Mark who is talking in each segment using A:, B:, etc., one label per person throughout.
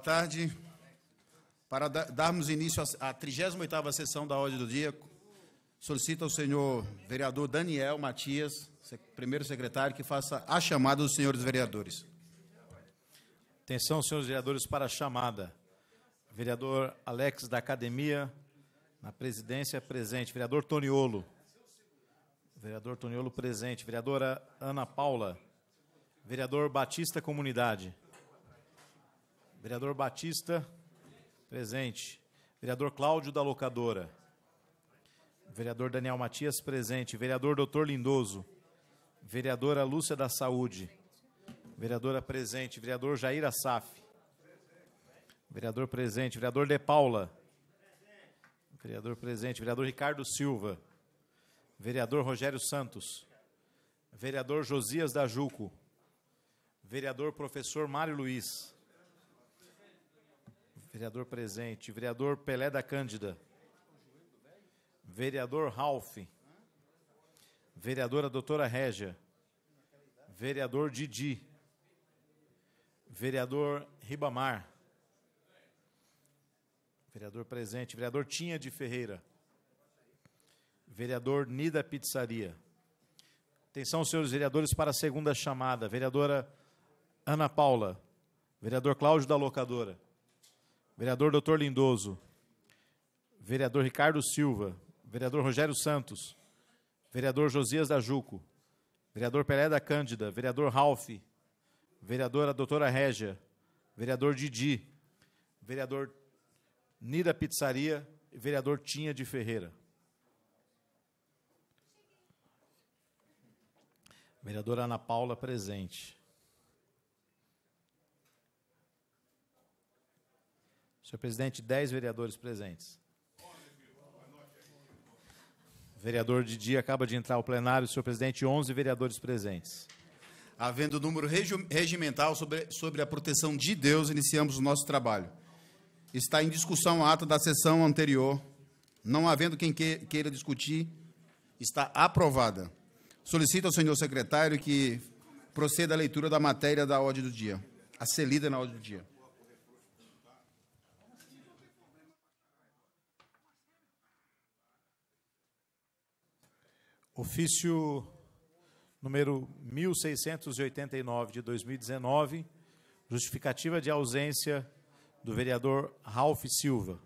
A: Boa tarde. Para darmos início à 38ª sessão da ordem do dia, solicito ao senhor vereador Daniel Matias, primeiro secretário, que faça a chamada dos senhores
B: vereadores. Atenção, senhores vereadores, para a chamada. Vereador Alex da Academia, na presidência, presente. Vereador Toniolo. Vereador Toniolo, presente. Vereadora Ana Paula. Vereador Batista Comunidade. Vereador Batista, presente. Vereador Cláudio da Locadora. Vereador Daniel Matias, presente. Vereador Doutor Lindoso. Vereadora Lúcia da Saúde. Vereadora presente. Vereador Jair Assaf. Vereador presente. Vereador De Paula. Vereador presente. Vereador Ricardo Silva. Vereador Rogério Santos. Vereador Josias da Juco. Vereador Professor Mário Luiz. Vereador presente. Vereador Pelé da Cândida. Vereador Ralph. Vereadora Doutora Régia. Vereador Didi. Vereador Ribamar. Vereador presente. Vereador Tinha de Ferreira. Vereador Nida Pizzaria. Atenção, senhores vereadores, para a segunda chamada. Vereadora Ana Paula. Vereador Cláudio da Locadora. Vereador Doutor Lindoso. Vereador Ricardo Silva. Vereador Rogério Santos. Vereador Josias da Juco. Vereador Pelé da Cândida. Vereador Ralph. Vereadora Doutora Régia. Vereador Didi. Vereador Nida Pizzaria. E vereador Tinha de Ferreira. Vereadora Ana Paula presente. Senhor presidente, 10 vereadores presentes. O vereador dia acaba de entrar ao plenário, senhor presidente, 11 vereadores presentes. Havendo
A: número regimental sobre, sobre a proteção de Deus, iniciamos o nosso trabalho. Está em discussão a ata da sessão anterior. Não havendo quem queira discutir, está aprovada. Solicito ao senhor secretário que proceda à leitura da matéria da ordem do dia, a selida na ordem do dia.
B: Ofício número 1689 de 2019, justificativa de ausência do vereador Ralph Silva.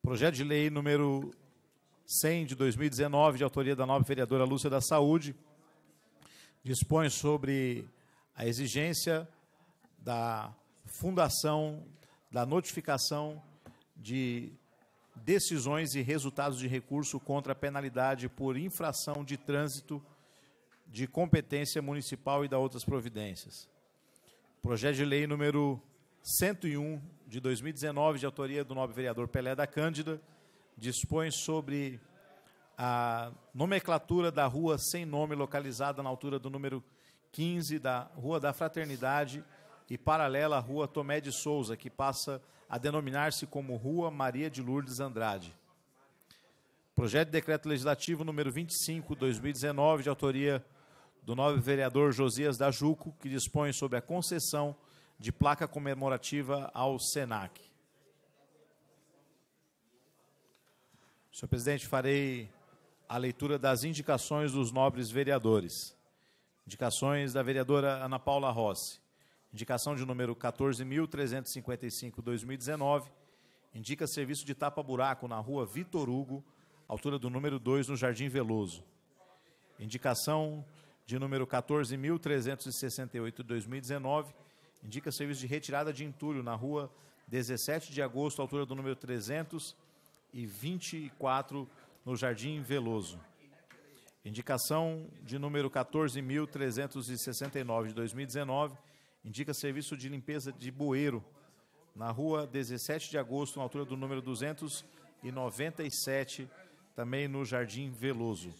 B: Projeto de lei número 100 de 2019, de autoria da nova vereadora Lúcia da Saúde, dispõe sobre a exigência da fundação da notificação de decisões e resultados de recurso contra a penalidade por infração de trânsito de competência municipal e da outras providências. Projeto de lei número 101 de 2019, de autoria do nobre vereador Pelé da Cândida, dispõe sobre a nomenclatura da rua sem nome localizada na altura do número 15 da Rua da Fraternidade e paralela à Rua Tomé de Souza, que passa a denominar-se como Rua Maria de Lourdes Andrade. Projeto de Decreto Legislativo número 25, 2019, de autoria do nobre vereador Josias da Juco, que dispõe sobre a concessão de placa comemorativa ao SENAC. Senhor presidente, farei a leitura das indicações dos nobres vereadores. Indicações da vereadora Ana Paula Rossi. Indicação de número 14.355-2019. Indica serviço de tapa-buraco na rua Vitor Hugo, altura do número 2, no Jardim Veloso. Indicação de número 14.368-2019. Indica serviço de retirada de entulho na rua 17 de agosto, altura do número 324, no Jardim Veloso. Indicação de número 14.369 2019 indica serviço de limpeza de bueiro na rua 17 de agosto, na altura do número 297, também no Jardim Veloso.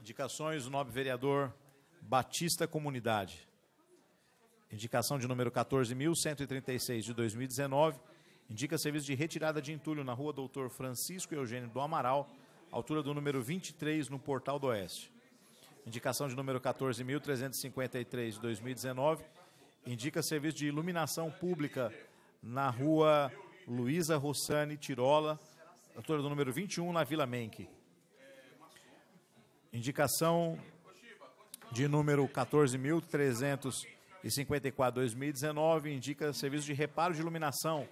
B: Indicações, o nobre vereador Batista Comunidade. Indicação de número 14.136 de 2019, indica serviço de retirada de entulho na rua Doutor Francisco Eugênio do Amaral, altura do número 23, no Portal do Oeste. Indicação de número 14.353 de 2019. Indica serviço de iluminação pública na rua Luísa Rossani Tirola, doutora do número 21, na Vila Menck. Indicação de número 14.354 2019 indica serviço de reparo de iluminação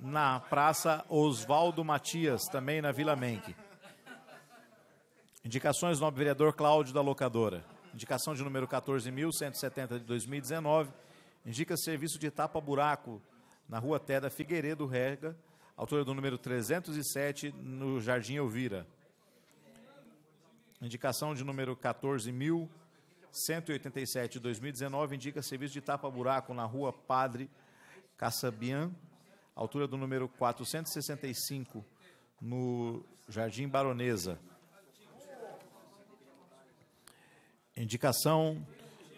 B: na Praça Oswaldo Matias, também na Vila Menck. Indicações do nobre vereador Cláudio da Locadora. Indicação de número 14.170 de 2019. Indica serviço de tapa-buraco na rua Teda Figueiredo Rega, autora do número 307, no Jardim Elvira. Indicação de número 14.187 de 2019. Indica serviço de tapa-buraco na rua Padre Caçabian, altura do número 465, no Jardim Baronesa. Indicação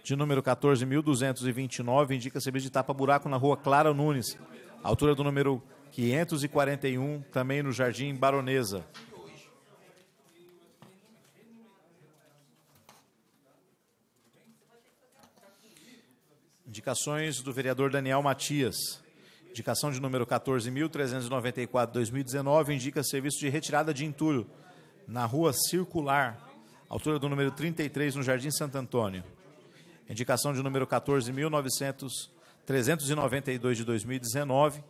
B: de número 14.229, indica serviço de tapa-buraco na rua Clara Nunes. Altura do número 541, também no Jardim Baronesa. Indicações do vereador Daniel Matias. Indicação de número 14.394-2019 indica serviço de retirada de entulho na rua Circular, altura do número 33, no Jardim Santo Antônio. Indicação de número 14.392 de 2019.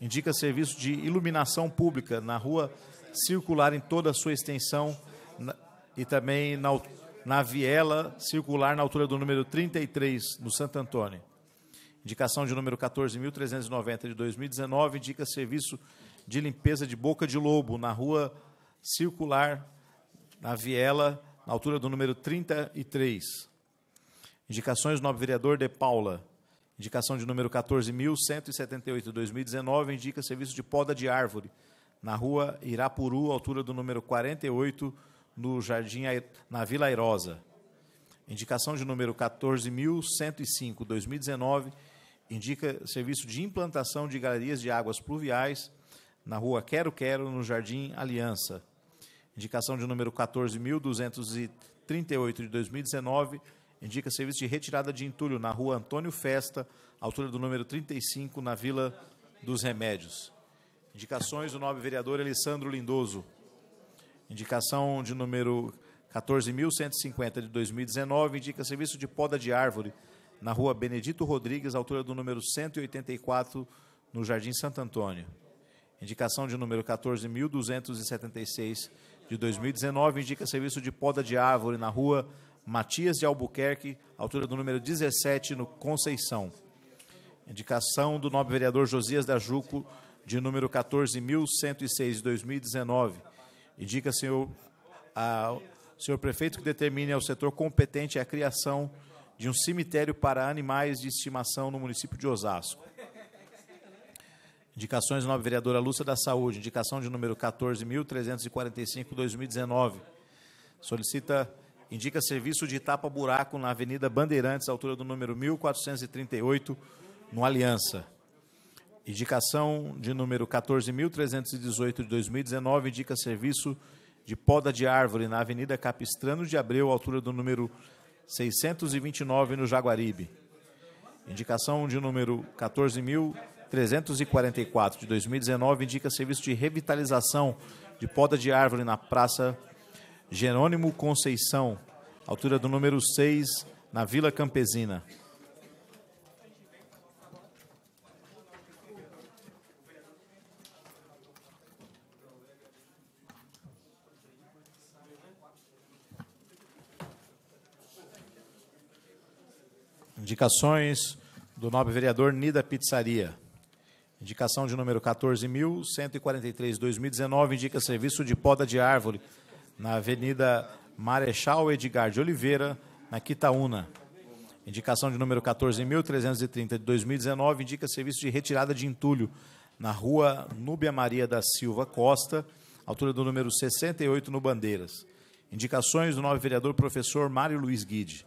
B: Indica serviço de iluminação pública na rua circular em toda a sua extensão na, e também na, na viela circular na altura do número 33, no Santo Antônio. Indicação de número 14.390 de 2019 indica serviço de limpeza de boca de lobo na rua circular na viela na altura do número 33. Indicações do novo vereador De Paula. Indicação de número 14.178 2019, indica serviço de poda de árvore na rua Irapuru, altura do número 48, no Jardim, na Vila Airosa. Indicação de número 14.105, 2019, indica serviço de implantação de galerias de águas pluviais na rua Quero Quero, no Jardim Aliança. Indicação de número 14.238 de 2019, indica serviço de retirada de entulho na rua Antônio Festa, altura do número 35, na Vila dos Remédios. Indicações do nobre vereador Alessandro Lindoso. Indicação de número 14.150 de 2019, indica serviço de poda de árvore na rua Benedito Rodrigues, altura do número 184, no Jardim Santo Antônio. Indicação de número 14.276 de 2019 indica serviço de poda de árvore na rua Matias de Albuquerque, altura do número 17, no Conceição. Indicação do nobre vereador Josias da Juco, de número 14.106 de 2019. Indica, senhor, a, senhor prefeito, que determine ao setor competente a criação de um cemitério para animais de estimação no município de Osasco. Indicações nova vereadora Lúcia da Saúde, indicação de número 14.345-2019. Solicita, indica serviço de tapa-buraco na Avenida Bandeirantes, altura do número 1438, no Aliança. Indicação de número 14.318 de 2019, indica serviço de poda de árvore na Avenida Capistrano de Abreu, altura do número 629, no Jaguaribe. Indicação de número 14.000 344 de 2019 indica serviço de revitalização de poda de árvore na Praça Jerônimo Conceição, altura do número 6, na Vila Campesina. Indicações do nobre vereador Nida Pizzaria. Indicação de número 14.143, 2019, indica serviço de poda de árvore na Avenida Marechal Edgar de Oliveira, na Quitaúna. Indicação de número 14.330, de 2019, indica serviço de retirada de entulho na Rua Núbia Maria da Silva Costa, altura do número 68, no Bandeiras. Indicações do novo vereador professor Mário Luiz Guide.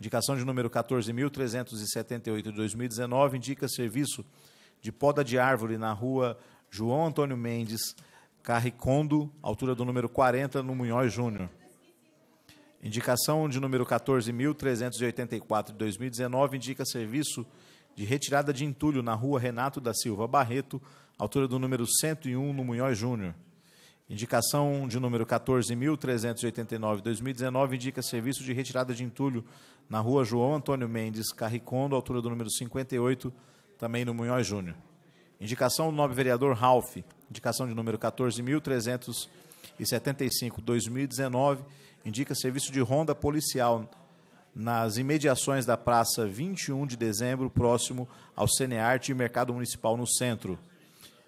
B: Indicação de número 14.378, 2019, indica serviço de de poda de árvore na rua João Antônio Mendes, Carricondo, altura do número 40, no Munhoz Júnior. Indicação de número 14.384 de 2019 indica serviço de retirada de entulho na rua Renato da Silva Barreto, altura do número 101, no Munhoz Júnior. Indicação de número 14.389 de 2019 indica serviço de retirada de entulho na rua João Antônio Mendes Carricondo, altura do número 58, também no Munhoz Júnior. Indicação do nobre vereador Ralph, indicação de número 14.375-2019, indica serviço de ronda policial nas imediações da Praça 21 de Dezembro, próximo ao Cenearte e Mercado Municipal no centro.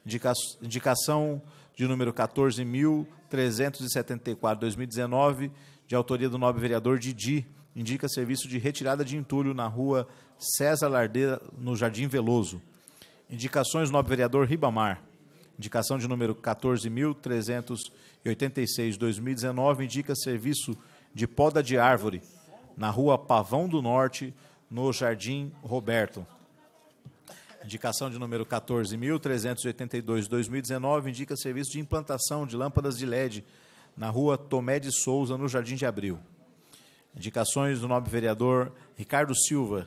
B: Indica indicação de número 14.374-2019, de autoria do nobre vereador Didi, indica serviço de retirada de entulho na rua César Lardeira, no Jardim Veloso. Indicações do nobre vereador Ribamar. Indicação de número 14.386-2019 indica serviço de poda de árvore na rua Pavão do Norte, no Jardim Roberto. Indicação de número 14.382-2019 indica serviço de implantação de lâmpadas de LED na rua Tomé de Souza, no Jardim de Abril. Indicações do nobre vereador Ricardo Silva.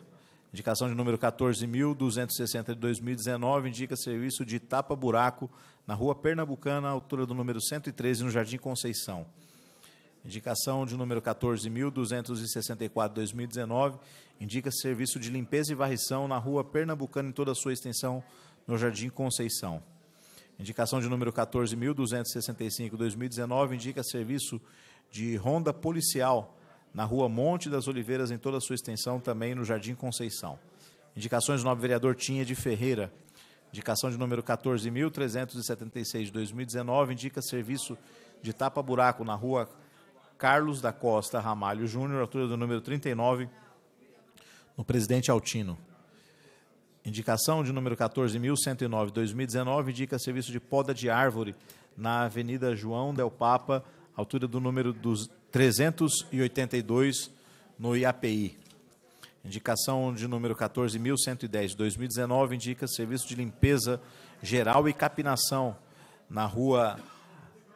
B: Indicação de número 14.260 de 2019 indica serviço de tapa-buraco na rua Pernambucana, altura do número 113, no Jardim Conceição. Indicação de número 14.264 de 2019 indica serviço de limpeza e varrição na rua Pernambucana em toda a sua extensão, no Jardim Conceição. Indicação de número 14.265 de 2019 indica serviço de ronda policial na rua Monte das Oliveiras, em toda a sua extensão, também no Jardim Conceição. Indicações do novo vereador Tinha de Ferreira. Indicação de número 14.376 de 2019, indica serviço de tapa-buraco na rua Carlos da Costa Ramalho Júnior, altura do número 39, no Presidente Altino. Indicação de número 14.109 2019, indica serviço de poda de árvore na Avenida João Del Papa, altura do número dos 382 no IAPI. Indicação de número 14.110 de 2019 indica serviço de limpeza geral e capinação na rua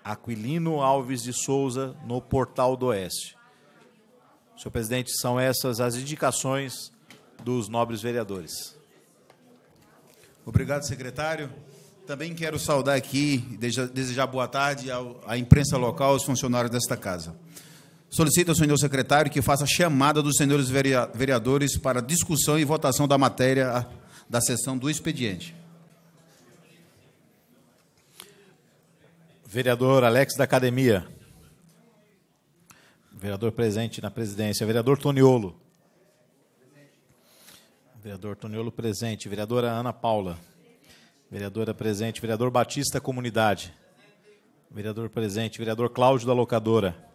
B: Aquilino Alves de Souza, no Portal do Oeste. Senhor presidente, são essas as indicações dos nobres vereadores. Obrigado, secretário. Também quero saudar aqui, desejar boa tarde
A: à imprensa local, aos funcionários desta casa. Solicito ao senhor secretário que faça a chamada dos senhores vereadores para discussão e votação da matéria da sessão do
B: expediente. Vereador Alex da Academia. Vereador presente na presidência. Vereador Toniolo. Vereador Toniolo presente. Vereadora Ana Paula. Vereadora presente. Vereador Batista Comunidade. Vereador presente. Vereador Cláudio da Locadora.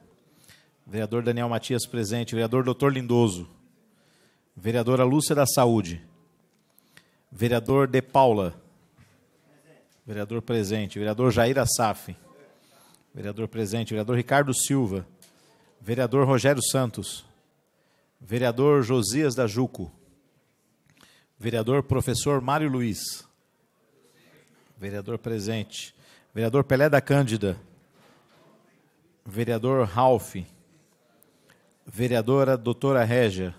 B: Vereador Daniel Matias presente. Vereador Doutor Lindoso. Vereadora Lúcia da Saúde. Vereador De Paula. Vereador presente. Vereador Jair Assaf. Vereador presente. Vereador Ricardo Silva. Vereador Rogério Santos. Vereador Josias da Juco. Vereador Professor Mário Luiz. Vereador presente. Vereador Pelé da Cândida. Vereador Ralph. Vereadora doutora Régia.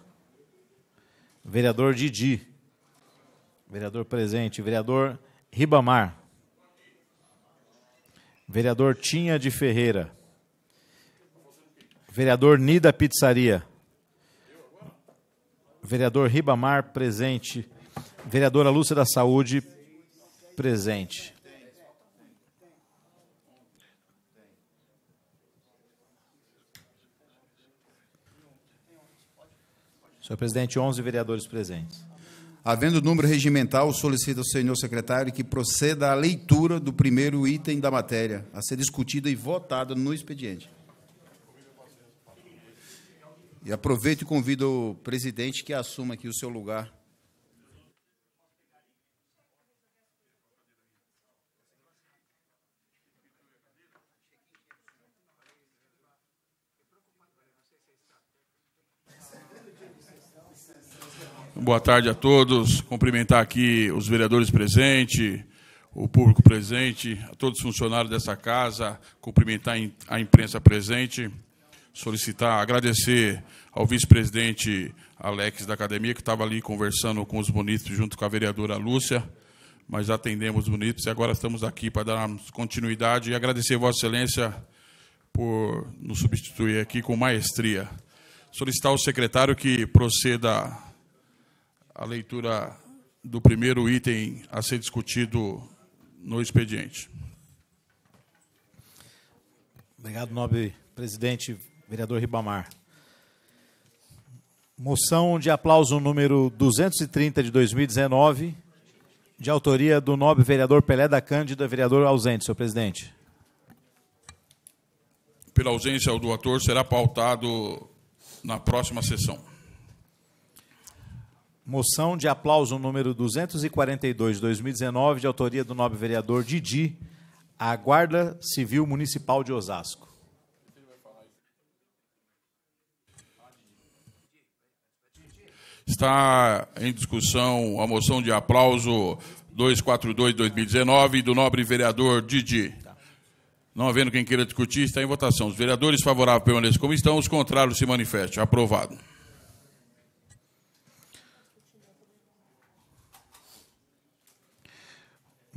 B: Vereador Didi. Vereador presente. Vereador Ribamar. Vereador Tinha de Ferreira. Vereador Nida Pizzaria. Vereador Ribamar presente. Vereadora Lúcia da Saúde presente. Senhor presidente, 11 vereadores presentes. Havendo número regimental,
A: solicito ao senhor secretário que proceda à leitura do primeiro item da matéria, a ser discutida e votada no expediente. E aproveito e convido o presidente que assuma aqui o seu lugar
C: Boa tarde a todos. Cumprimentar aqui os vereadores presentes, o público presente, a todos os funcionários dessa casa, cumprimentar a imprensa presente, solicitar, agradecer ao vice-presidente Alex da academia, que estava ali conversando com os bonitos junto com a vereadora Lúcia, mas atendemos os bonitos e agora estamos aqui para darmos continuidade e agradecer Vossa Excelência por nos substituir aqui com maestria. Solicitar ao secretário que proceda a leitura do primeiro item a ser discutido no expediente.
B: Obrigado, nobre presidente, vereador Ribamar. Moção de aplauso número 230 de 2019, de autoria do nobre vereador Pelé da Cândida, vereador ausente, senhor presidente.
C: Pela ausência do ator, será pautado na próxima sessão.
B: Moção de aplauso número 242, 2019, de autoria do nobre vereador Didi, à Guarda Civil
C: Municipal de Osasco. Está em discussão a moção de aplauso 242-2019 do nobre vereador Didi. Não havendo quem queira discutir, está em votação. Os vereadores favoráveis permaneçam como estão, os contrários se manifestem. Aprovado.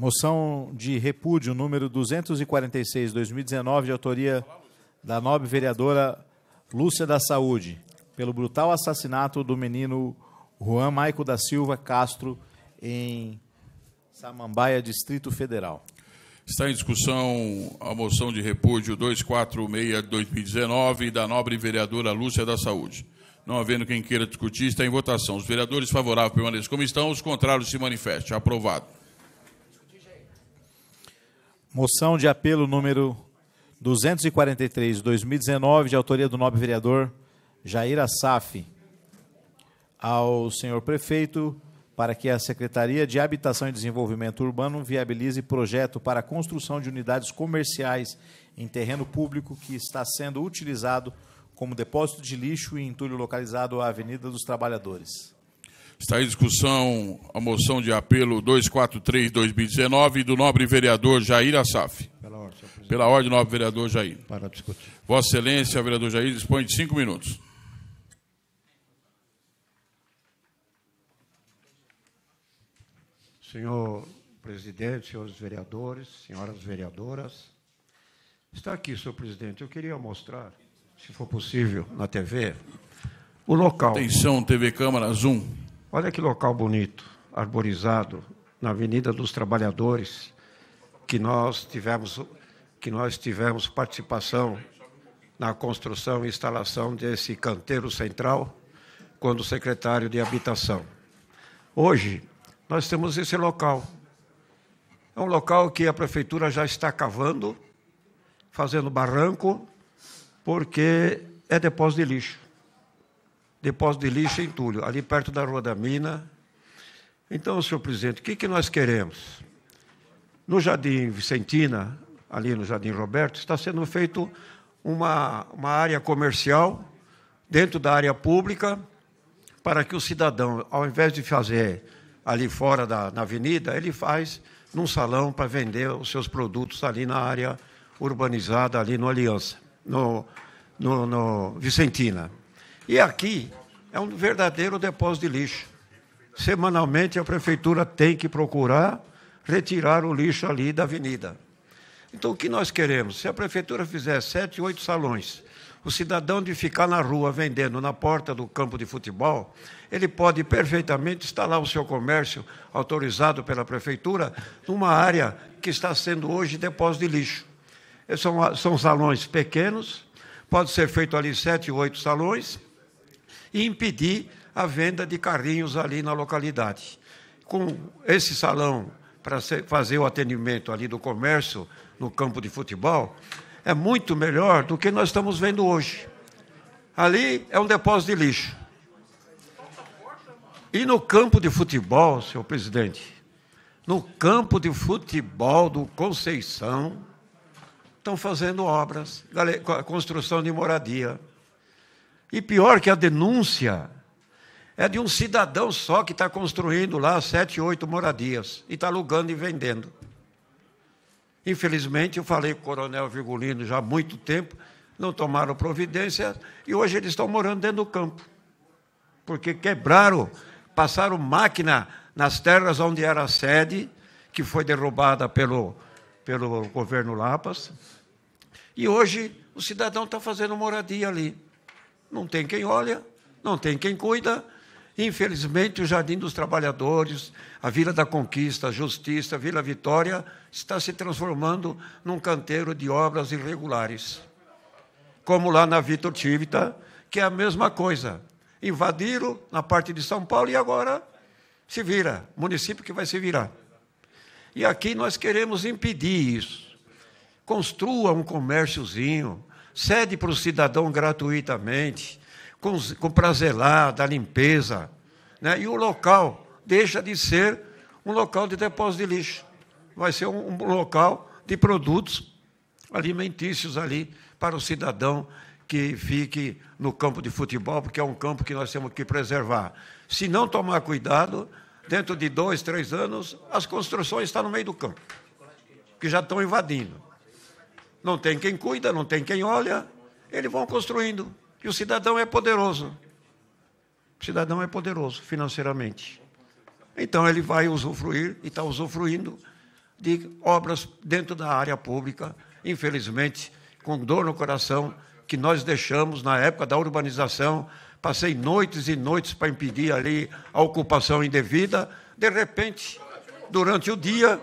B: Moção de repúdio número 246, 2019, de autoria da nobre vereadora Lúcia da Saúde, pelo brutal assassinato do menino Juan Maico da Silva Castro em Samambaia, Distrito Federal.
C: Está em discussão a moção de repúdio 246 de 2019 da nobre vereadora Lúcia da Saúde. Não havendo quem queira discutir, está em votação. Os vereadores favoráveis permaneçam como estão, os contrários se manifestem. Aprovado.
B: Moção de apelo número 243, 2019, de autoria do nobre vereador Jair Assaf, ao senhor prefeito, para que a Secretaria de Habitação e Desenvolvimento Urbano viabilize projeto para a construção de unidades comerciais em terreno público que está sendo utilizado como depósito de lixo e entulho localizado à Avenida dos Trabalhadores.
C: Está em discussão a moção de apelo 243-2019 do nobre vereador Jair Assaf. Pela ordem, Pela ordem nobre vereador Jair. Para discutir. Vossa Excelência, vereador Jair, dispõe de cinco minutos.
D: Senhor presidente, senhores vereadores, senhoras vereadoras, está aqui, senhor presidente. Eu queria mostrar, se for possível, na TV, o local. Atenção, TV Câmara, Zoom. Olha que local bonito, arborizado, na Avenida dos Trabalhadores, que nós tivemos, que nós tivemos participação na construção e instalação desse canteiro central, quando secretário de Habitação. Hoje, nós temos esse local. É um local que a prefeitura já está cavando, fazendo barranco, porque é depósito de lixo depósito de lixo e entulho, ali perto da Rua da Mina. Então, senhor presidente, o que, que nós queremos? No Jardim Vicentina, ali no Jardim Roberto, está sendo feito uma, uma área comercial dentro da área pública para que o cidadão, ao invés de fazer ali fora da na avenida, ele faz num salão para vender os seus produtos ali na área urbanizada, ali no Aliança, no, no, no Vicentina. E aqui é um verdadeiro depósito de lixo. Semanalmente a prefeitura tem que procurar retirar o lixo ali da avenida. Então, o que nós queremos? Se a prefeitura fizer sete, oito salões, o cidadão de ficar na rua vendendo na porta do campo de futebol, ele pode perfeitamente instalar o seu comércio autorizado pela prefeitura numa área que está sendo hoje depósito de lixo. São, são salões pequenos, pode ser feito ali sete, oito salões, e impedir a venda de carrinhos ali na localidade. Com esse salão para fazer o atendimento ali do comércio no campo de futebol, é muito melhor do que nós estamos vendo hoje. Ali é um depósito de lixo. E no campo de futebol, senhor presidente, no campo de futebol do Conceição, estão fazendo obras, construção de moradia. E pior que a denúncia é de um cidadão só que está construindo lá sete, oito moradias e está alugando e vendendo. Infelizmente, eu falei com o coronel Virgulino já há muito tempo, não tomaram providência e hoje eles estão morando dentro do campo. Porque quebraram, passaram máquina nas terras onde era a sede, que foi derrubada pelo, pelo governo Lapas. E hoje o cidadão está fazendo moradia ali não tem quem olha, não tem quem cuida. Infelizmente, o Jardim dos Trabalhadores, a Vila da Conquista, a Justiça, a Vila Vitória, está se transformando num canteiro de obras irregulares. Como lá na Vitor Tivita, que é a mesma coisa. Invadiram na parte de São Paulo e agora se vira, município que vai se virar. E aqui nós queremos impedir isso. Construa um comérciozinho, cede para o cidadão gratuitamente, com, com prazer lá, da limpeza. Né? E o local deixa de ser um local de depósito de lixo. Vai ser um, um local de produtos alimentícios ali para o cidadão que fique no campo de futebol, porque é um campo que nós temos que preservar. Se não tomar cuidado, dentro de dois, três anos, as construções estão no meio do campo, que já estão invadindo não tem quem cuida, não tem quem olha, eles vão construindo. E o cidadão é poderoso. O cidadão é poderoso financeiramente. Então ele vai usufruir e está usufruindo de obras dentro da área pública, infelizmente, com dor no coração, que nós deixamos na época da urbanização. Passei noites e noites para impedir ali a ocupação indevida. De repente, durante o dia,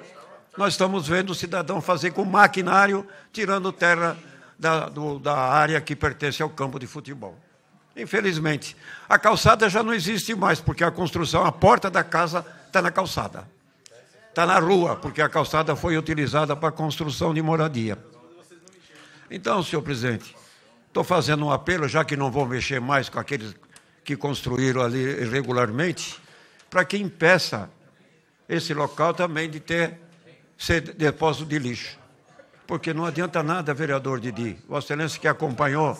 D: nós estamos vendo o cidadão fazer com maquinário, tirando terra da, do, da área que pertence ao campo de futebol. Infelizmente. A calçada já não existe mais, porque a construção, a porta da casa está na calçada. Está na rua, porque a calçada foi utilizada para construção de moradia. Então, senhor presidente, estou fazendo um apelo, já que não vou mexer mais com aqueles que construíram ali irregularmente, para que impeça esse local também de ter ser depósito de lixo. Porque não adianta nada, vereador Didi, Vossa Excelência que acompanhou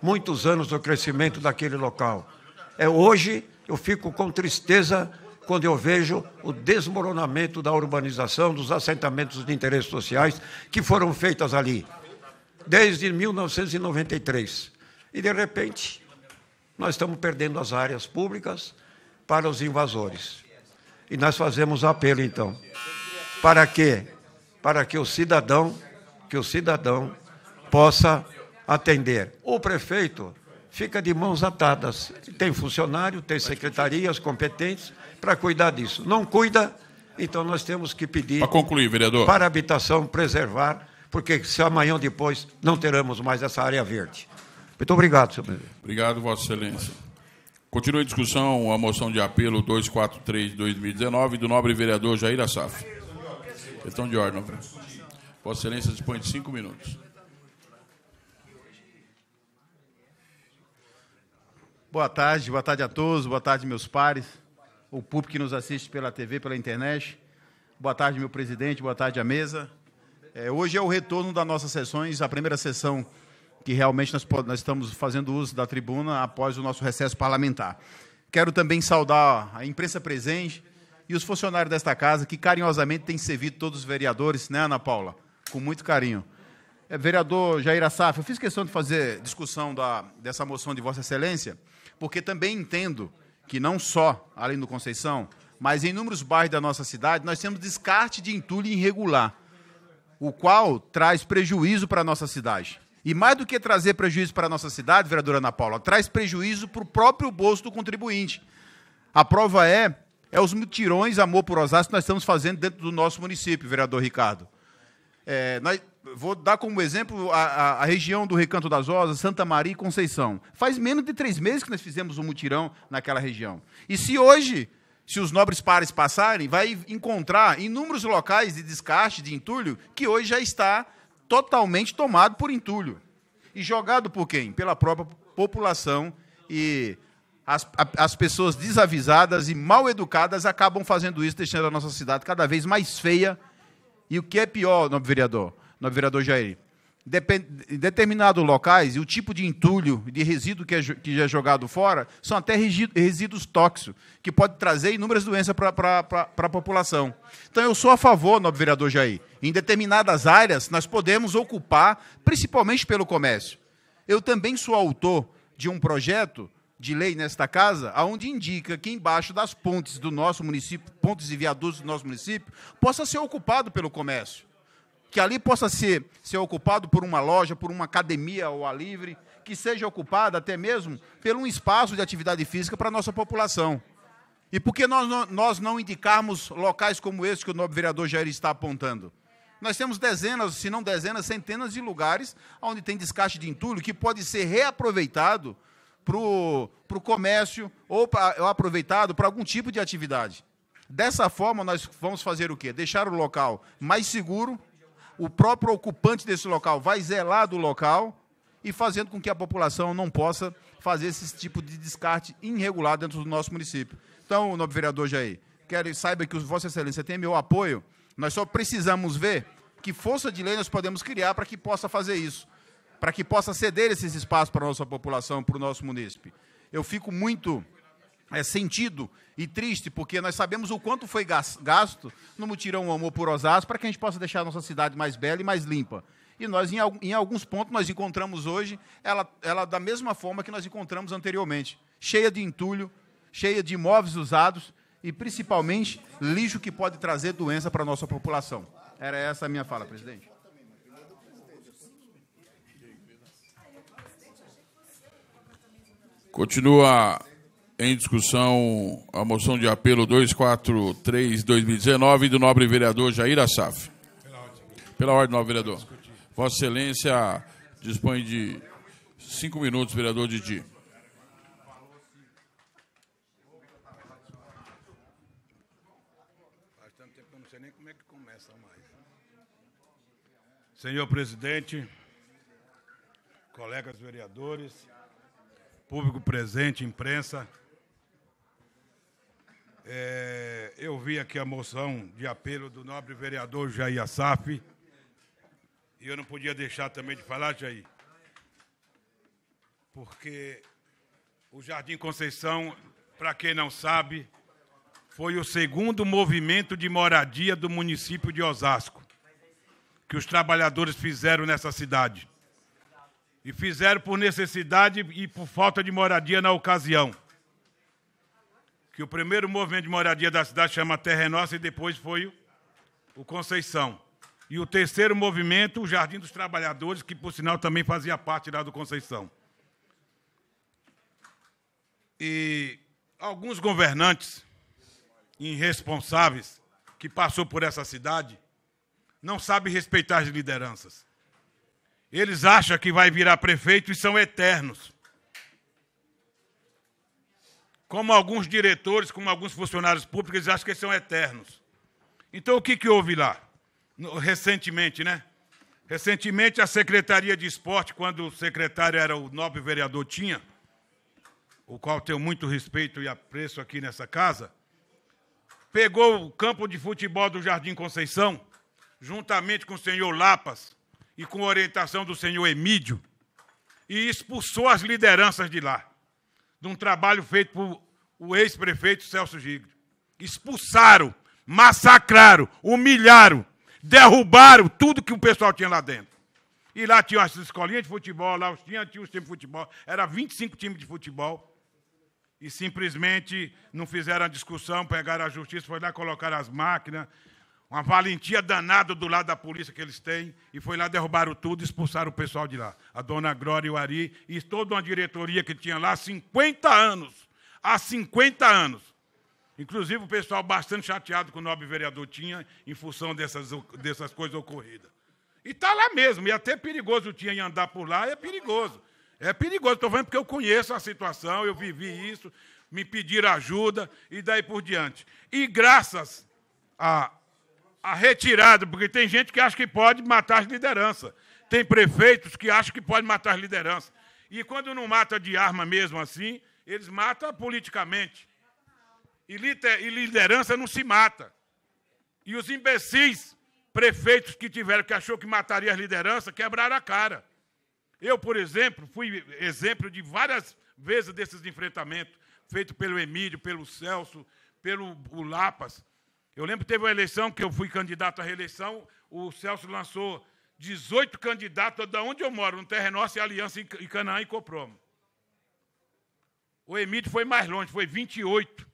D: muitos anos o crescimento daquele local. É hoje eu fico com tristeza quando eu vejo o desmoronamento da urbanização, dos assentamentos de interesse sociais que foram feitas ali, desde 1993. E, de repente, nós estamos perdendo as áreas públicas para os invasores. E nós fazemos apelo, então. Para quê? Para que o cidadão, que o cidadão possa atender. O prefeito fica de mãos atadas. Tem funcionário, tem secretarias competentes para cuidar disso. Não cuida, então nós temos que pedir para concluir, vereador. Para a habitação preservar, porque se amanhã ou depois não teremos mais essa área verde. Muito obrigado, senhor presidente.
C: Obrigado, Vossa Excelência. Continua a discussão a moção de apelo 243 de 2019 do nobre vereador Jair Assaf. Questão de ordem. Vossa Excelência dispõe de cinco minutos. Boa tarde,
A: boa tarde a todos, boa tarde, meus pares, o público que nos assiste pela TV, pela internet. Boa tarde, meu presidente, boa tarde à mesa. É, hoje é o retorno das nossas sessões, a primeira sessão que realmente nós, nós estamos fazendo uso da tribuna após o nosso recesso parlamentar. Quero também saudar a imprensa presente, e os funcionários desta casa, que carinhosamente têm servido todos os vereadores, né, Ana Paula? Com muito carinho. É, vereador Jair Assaf, eu fiz questão de fazer discussão da, dessa moção de Vossa Excelência, porque também entendo que não só além do Conceição, mas em inúmeros bairros da nossa cidade, nós temos descarte de entulho irregular, o qual traz prejuízo para a nossa cidade. E mais do que trazer prejuízo para a nossa cidade, vereadora Ana Paula, traz prejuízo para o próprio bolso do contribuinte. A prova é é os mutirões Amor por Osasco que nós estamos fazendo dentro do nosso município, vereador Ricardo. É, nós, vou dar como exemplo a, a, a, região do Recanto das Rosas, Santa Maria e Conceição. Faz menos de três meses que nós fizemos um mutirão naquela região. E se hoje, se os nobres pares passarem, vai encontrar inúmeros locais de descarte de entulho que hoje já está totalmente tomado por entulho. E jogado por quem? Pela própria população e as, as pessoas desavisadas e mal educadas acabam fazendo isso, deixando a nossa cidade cada vez mais feia. E o que é pior, nobre vereador, nobre vereador Jair, em determinados locais, e o tipo de entulho, de resíduo que é, que é jogado fora, são até resíduos tóxicos, que pode trazer inúmeras doenças para a população. Então, eu sou a favor, nobre vereador Jair, em determinadas áreas, nós podemos ocupar, principalmente pelo comércio. Eu também sou autor de um projeto de lei nesta casa, aonde indica que embaixo das pontes do nosso município, pontes e viadutos do nosso município, possa ser ocupado pelo comércio. Que ali possa ser, ser ocupado por uma loja, por uma academia ao ar livre, que seja ocupada até mesmo por um espaço de atividade física para a nossa população. E por que nós, não, nós não indicarmos locais como esse que o nobre vereador Jair está apontando? Nós temos dezenas, se não dezenas, centenas de lugares onde tem descarte de entulho que pode ser reaproveitado para o comércio ou pra, aproveitado para algum tipo de atividade. Dessa forma, nós vamos fazer o quê? Deixar o local mais seguro, o próprio ocupante desse local vai zelar do local e fazendo com que a população não possa fazer esse tipo de descarte irregular dentro do nosso município. Então, nobre vereador Jair, quero saiba que Vossa Excelência tem meu apoio. Nós só precisamos ver que força de lei nós podemos criar para que possa fazer isso para que possa ceder esses espaços para a nossa população, para o nosso munícipe. Eu fico muito é, sentido e triste, porque nós sabemos o quanto foi gasto no mutirão Amor por Osasco para que a gente possa deixar a nossa cidade mais bela e mais limpa. E nós, em, alguns pontos, nós encontramos hoje ela, ela da mesma forma que nós encontramos anteriormente, cheia de entulho, cheia de imóveis usados e, principalmente, lixo que pode trazer doença para a nossa população. Era essa a minha fala, presidente.
C: Continua em discussão a moção de apelo 243-2019 do nobre vereador Jair Assaf. Pela ordem, nobre vereador. Vossa Excelência dispõe de cinco minutos, vereador Didi.
E: Senhor presidente, colegas vereadores, público presente, imprensa. É, eu vi aqui a moção de apelo do nobre vereador Jair Assaf. E eu não podia deixar também de falar, Jair, porque o Jardim Conceição, para quem não sabe, foi o segundo movimento de moradia do município de Osasco que os trabalhadores fizeram nessa cidade e fizeram por necessidade e por falta de moradia na ocasião. Que o primeiro movimento de moradia da cidade chama Terra é Nossa e depois foi o Conceição. E o terceiro movimento, o Jardim dos Trabalhadores, que por sinal também fazia parte lá do Conceição. E alguns governantes irresponsáveis que passou por essa cidade não sabem respeitar as lideranças. Eles acham que vai virar prefeito e são eternos. Como alguns diretores, como alguns funcionários públicos, eles acham que eles são eternos. Então, o que, que houve lá? Recentemente, né? Recentemente, a Secretaria de Esporte, quando o secretário era o nobre vereador Tinha, o qual tenho muito respeito e apreço aqui nessa casa, pegou o campo de futebol do Jardim Conceição, juntamente com o senhor Lapas, e com orientação do senhor Emídio, e expulsou as lideranças de lá, de um trabalho feito por o ex-prefeito Celso Gigli. Expulsaram, massacraram, humilharam, derrubaram tudo que o pessoal tinha lá dentro. E lá tinha as escolinhas de futebol, lá tinha, tinha os times de futebol, era 25 times de futebol e simplesmente não fizeram a discussão, pegaram a justiça, foi lá colocar as máquinas uma valentia danada do lado da polícia que eles têm, e foi lá, derrubaram tudo, expulsaram o pessoal de lá. A dona Glória e o Ari, e toda uma diretoria que tinha lá há 50 anos. Há 50 anos. Inclusive o pessoal bastante chateado que o nobre vereador tinha em função dessas, dessas coisas ocorridas. E está lá mesmo, e até perigoso tinha andar por lá, é perigoso. É perigoso, estou falando porque eu conheço a situação, eu vivi isso, me pediram ajuda e daí por diante. E graças a a retirada, porque tem gente que acha que pode matar as lideranças. Tem prefeitos que acham que pode matar as lideranças. E quando não mata de arma mesmo assim, eles matam politicamente. E, liderança não se mata. E os imbecis prefeitos que tiveram que achou que mataria as lideranças quebraram a cara. Eu, por exemplo, fui exemplo de várias vezes desses enfrentamentos feitos pelo Emílio, pelo Celso, pelo Lapas. Eu lembro que teve uma eleição que eu fui candidato à reeleição, o Celso lançou 18 candidatos da onde eu moro, no Terra Nossa e Aliança em Canaã e Copromo. O Emílio foi mais longe, foi 28.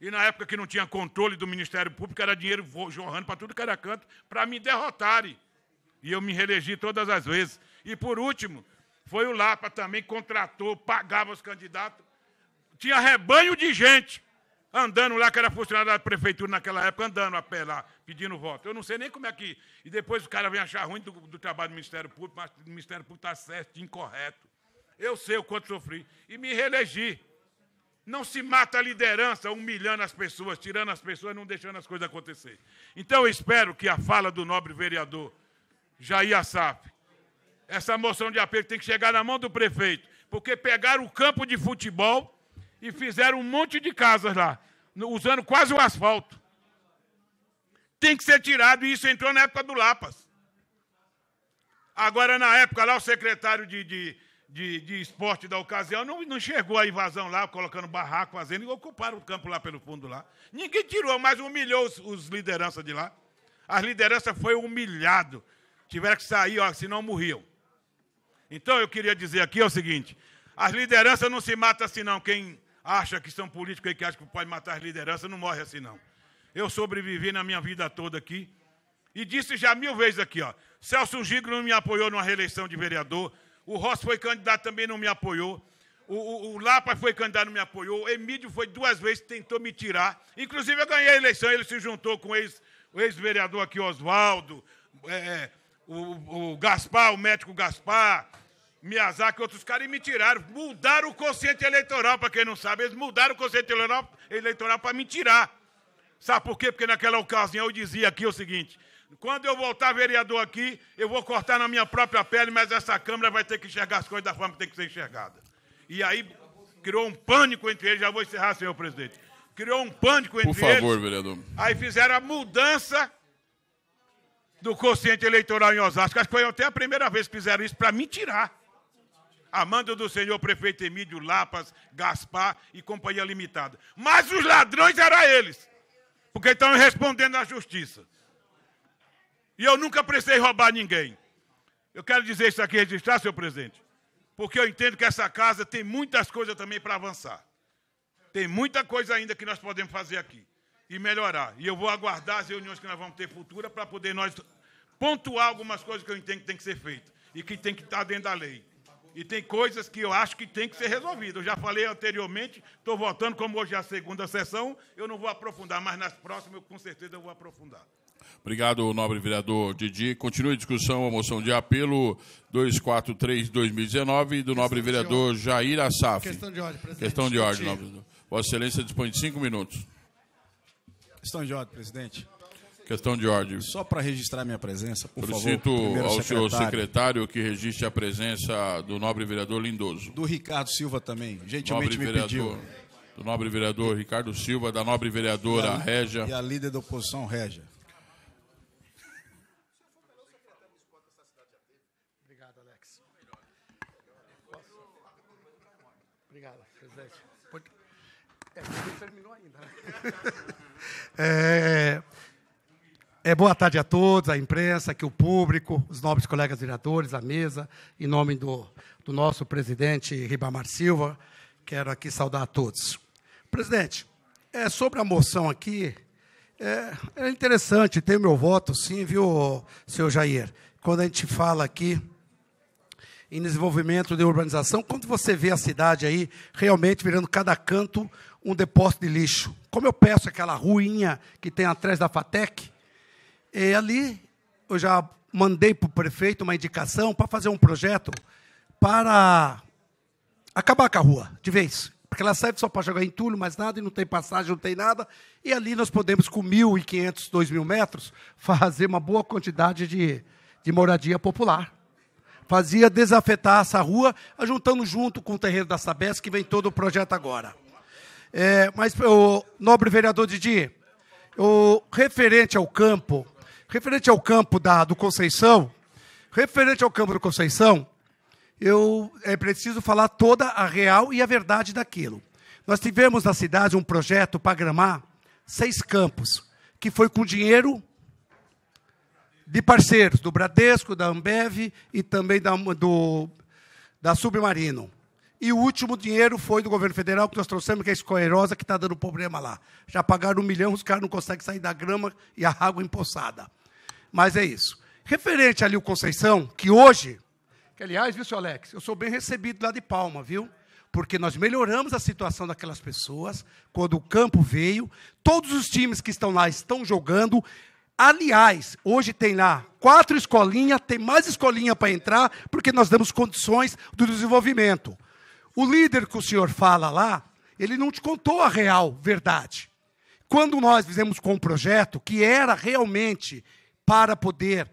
E: E na época que não tinha controle do Ministério Público, era dinheiro jorrando para tudo que era canto, para me derrotarem. E eu me reelegi todas as vezes. E por último, foi o Lapa também, contratou, pagava os candidatos. Tinha rebanho de gente andando lá, que era funcionário da prefeitura naquela época, andando a pé lá, pedindo voto. Eu não sei nem como é que. E depois o cara vem achar ruim do, do trabalho do Ministério Público, mas o Ministério Público está certo, incorreto. Eu sei o quanto sofri. E me reelegi. Não se mata a liderança humilhando as pessoas, tirando as pessoas, não deixando as coisas acontecer. Então eu espero que a fala do nobre vereador Jair Assaf, essa moção de apelo tem que chegar na mão do prefeito, porque pegaram o campo de futebol e fizeram um monte de casas lá, usando quase o asfalto. Tem que ser tirado, e isso entrou na época do Lapas. Agora, na época lá, o secretário de, de, de, de esporte da ocasião não, não chegou a invasão lá, colocando barraco, fazendo, e ocuparam o campo lá pelo fundo lá. Ninguém tirou, mas humilhou os, os lideranças de lá. As lideranças foram humilhadas. Tiveram que sair, ó, senão morriam. Então, eu queria dizer aqui é o seguinte, as lideranças não se matam assim, não. Quem acha que são políticos aí que acha que pode matar as lideranças, não morre assim não. Eu sobrevivi na minha vida toda aqui e disse já mil vezes aqui, ó. Celso Giglio não me apoiou numa reeleição de vereador, o Ross foi candidato também não me apoiou. O, o, o, Lapa foi candidato, não me apoiou. O Emílio foi duas vezes, tentou me tirar. Inclusive, eu ganhei a eleição. Ele se juntou com o ex-vereador aqui, Oswaldo, é, é, o, o, Gaspar, o médico Gaspar, Miyazaki e outros caras e me tiraram. Mudaram o consciente eleitoral, para quem não sabe. Eles mudaram o consciente eleitoral, para me tirar. Sabe por quê? Porque naquela ocasião eu dizia aqui o seguinte: quando eu voltar vereador aqui, eu vou cortar na minha própria pele, mas essa Câmara vai ter que enxergar as coisas da forma que tem que ser enxergada. E aí criou um pânico entre eles, já vou encerrar, senhor presidente. Criou um pânico entre eles. Por favor, eles, vereador. Aí fizeram a mudança do consciente eleitoral em Osasco. Acho que foi até a primeira vez que fizeram isso para me tirar a do senhor prefeito Emílio Lapas, Gaspar e Companhia Limitada. Mas os ladrões eram eles, porque estão respondendo à justiça. E eu nunca precisei roubar ninguém. Eu quero dizer isso aqui, registrar, senhor presidente, porque eu entendo que essa casa tem muitas coisas também para avançar. Tem muita coisa ainda que nós podemos fazer aqui e melhorar. E eu vou aguardar as reuniões que nós vamos ter futura para poder nós pontuar algumas coisas que eu entendo que tem que ser feito e que tem que estar dentro da lei. E tem coisas que eu acho que tem que ser resolvidas. Eu já falei anteriormente, estou votando como hoje é a segunda sessão, eu não vou aprofundar, mas nas próximas eu, com certeza eu vou aprofundar.
C: Obrigado, nobre vereador Didi. Continua a discussão, a moção de apelo 243-2019 do nobre vereador Jair Assaf. Questão de ordem, presidente. Questão de ordem, nobre. Vossa Excelência dispõe de cinco minutos.
D: Questão de ordem, presidente.
C: Questão de ordem. Só
A: para registrar minha presença, por Solicito favor. Solicito ao secretário. senhor
C: secretário que registre a presença do nobre vereador Lindoso.
A: Do Ricardo
D: Silva também, gentilmente nobre me vereador, pediu.
C: Do nobre vereador Ricardo Silva, da nobre vereadora e a, Régia. E
A: a líder da oposição, Régia.
F: Obrigado, Alex. Obrigado, presidente.
G: É, não terminou ainda. Né? É... É boa tarde a todos, a imprensa, aqui o público, os nobres colegas vereadores, a mesa, em nome do, do nosso presidente Ribamar Silva, quero aqui saudar a todos. Presidente, é, sobre a moção aqui, é, é interessante, tem meu voto, sim, viu, senhor Jair? Quando a gente fala aqui em desenvolvimento de urbanização, quando você vê a cidade aí realmente virando cada canto um depósito de lixo. Como eu peço aquela ruinha que tem atrás da FATEC, é, ali eu já mandei para o prefeito uma indicação para fazer um projeto para acabar com a rua, de vez. Porque ela serve só para jogar entulho, mais nada, e não tem passagem, não tem nada. E ali nós podemos, com 1.500, 2.000 metros, fazer uma boa quantidade de, de moradia popular. Fazia desafetar essa rua, juntando junto com o terreno da Sabesp, que vem todo o projeto agora. É, mas, o nobre vereador Didi, o referente ao campo, Referente ao campo da, do Conceição, referente ao campo do Conceição, eu é preciso falar toda a real e a verdade daquilo. Nós tivemos na cidade um projeto para gramar seis campos, que foi com dinheiro de parceiros, do Bradesco, da Ambev e também da, do, da Submarino. E o último dinheiro foi do governo federal que nós trouxemos, que é a escoerosa, que está dando problema lá. Já pagaram um milhão, os caras não conseguem sair da grama e a água empoçada. Mas é isso. Referente a o Conceição, que hoje, que aliás, viu, seu Alex, eu sou bem recebido lá de Palma, viu? Porque nós melhoramos a situação daquelas pessoas quando o campo veio. Todos os times que estão lá estão jogando. Aliás, hoje tem lá quatro escolinhas, tem mais escolinha para entrar, porque nós damos condições do desenvolvimento. O líder que o senhor fala lá, ele não te contou a real verdade. Quando nós fizemos com o um projeto, que era realmente para poder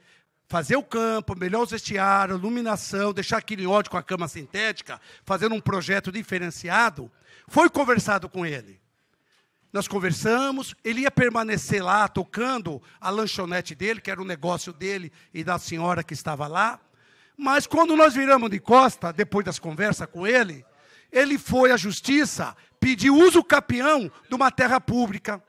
G: fazer o campo, melhor os vestiários, iluminação, deixar aquele ódio com a cama sintética, fazendo um projeto diferenciado, foi conversado com ele. Nós conversamos, ele ia permanecer lá tocando a lanchonete dele, que era o negócio dele e da senhora que estava lá. Mas quando nós viramos de costa, depois das conversas com ele, ele foi à justiça pedir uso capião de uma terra pública.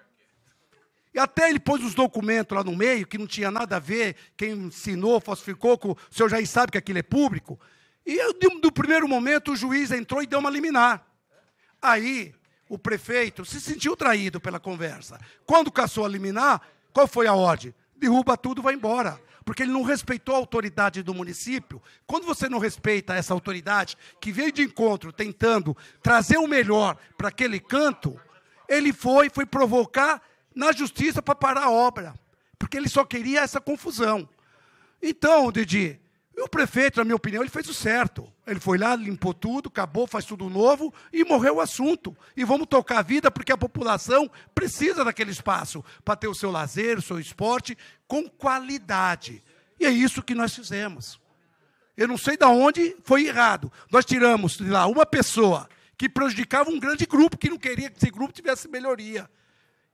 G: E até ele pôs os documentos lá no meio, que não tinha nada a ver, quem ensinou, falsificou, o senhor já sabe que aquilo é público. E eu, do primeiro momento o juiz entrou e deu uma liminar. Aí o prefeito se sentiu traído pela conversa. Quando caçou a liminar, qual foi a ordem? Derruba tudo, vai embora. Porque ele não respeitou a autoridade do município. Quando você não respeita essa autoridade, que veio de encontro tentando trazer o melhor para aquele canto, ele foi, foi provocar na justiça para parar a obra, porque ele só queria essa confusão. Então, Didi, o prefeito, na minha opinião, ele fez o certo. Ele foi lá, limpou tudo, acabou, faz tudo novo e morreu o assunto. E vamos tocar a vida porque a população precisa daquele espaço para ter o seu lazer, o seu esporte com qualidade. E é isso que nós fizemos. Eu não sei de onde foi errado. Nós tiramos de lá uma pessoa que prejudicava um grande grupo que não queria que esse grupo tivesse melhoria.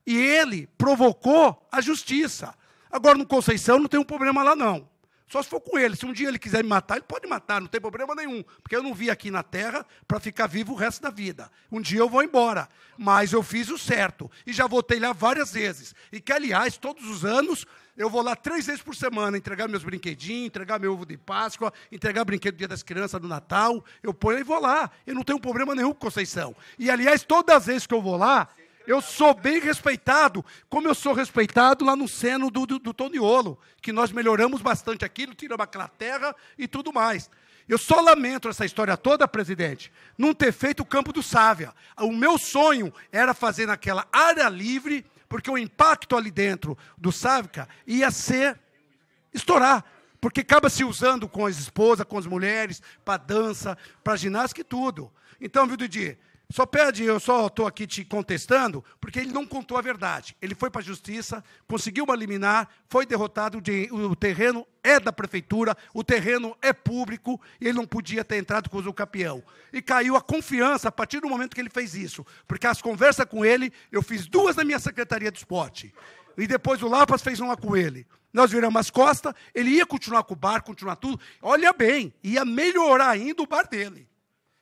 G: E ele provocou a justiça. Agora, no Conceição não tem um problema lá, não. Só se for com ele. Se um dia ele quiser me matar, ele pode matar, não tem problema nenhum. Porque eu não vim aqui na terra para ficar vivo o resto da vida. Um dia eu vou embora. Mas eu fiz o certo. E já voltei lá várias vezes. E que, aliás, todos os anos, eu vou lá três vezes por semana entregar meus brinquedinhos, entregar meu ovo de Páscoa, entregar brinquedo do Dia das Crianças, do Natal. Eu ponho e vou lá. Eu não tenho problema nenhum com Conceição. E, aliás, todas as vezes que eu vou lá. Eu sou bem respeitado, como eu sou respeitado lá no seno do, do, do Toniolo, que nós melhoramos bastante aquilo, tiramos aquela terra e tudo mais. Eu só lamento essa história toda, presidente, não ter feito o campo do Sávia. O meu sonho era fazer naquela área livre, porque o impacto ali dentro do Sávia ia ser estourar. Porque acaba se usando com as esposas, com as mulheres, para dança, para ginástica e tudo. Então, viu, Didi? Só pede, eu só estou aqui te contestando, porque ele não contou a verdade. Ele foi para a justiça, conseguiu uma liminar, foi derrotado, o terreno é da prefeitura, o terreno é público, e ele não podia ter entrado com o campeão. E caiu a confiança a partir do momento que ele fez isso. Porque as conversas com ele, eu fiz duas na minha Secretaria de Esporte. E depois o Lapas fez uma com ele. Nós viramos as costas, ele ia continuar com o bar, continuar tudo. Olha bem, ia melhorar ainda o bar dele.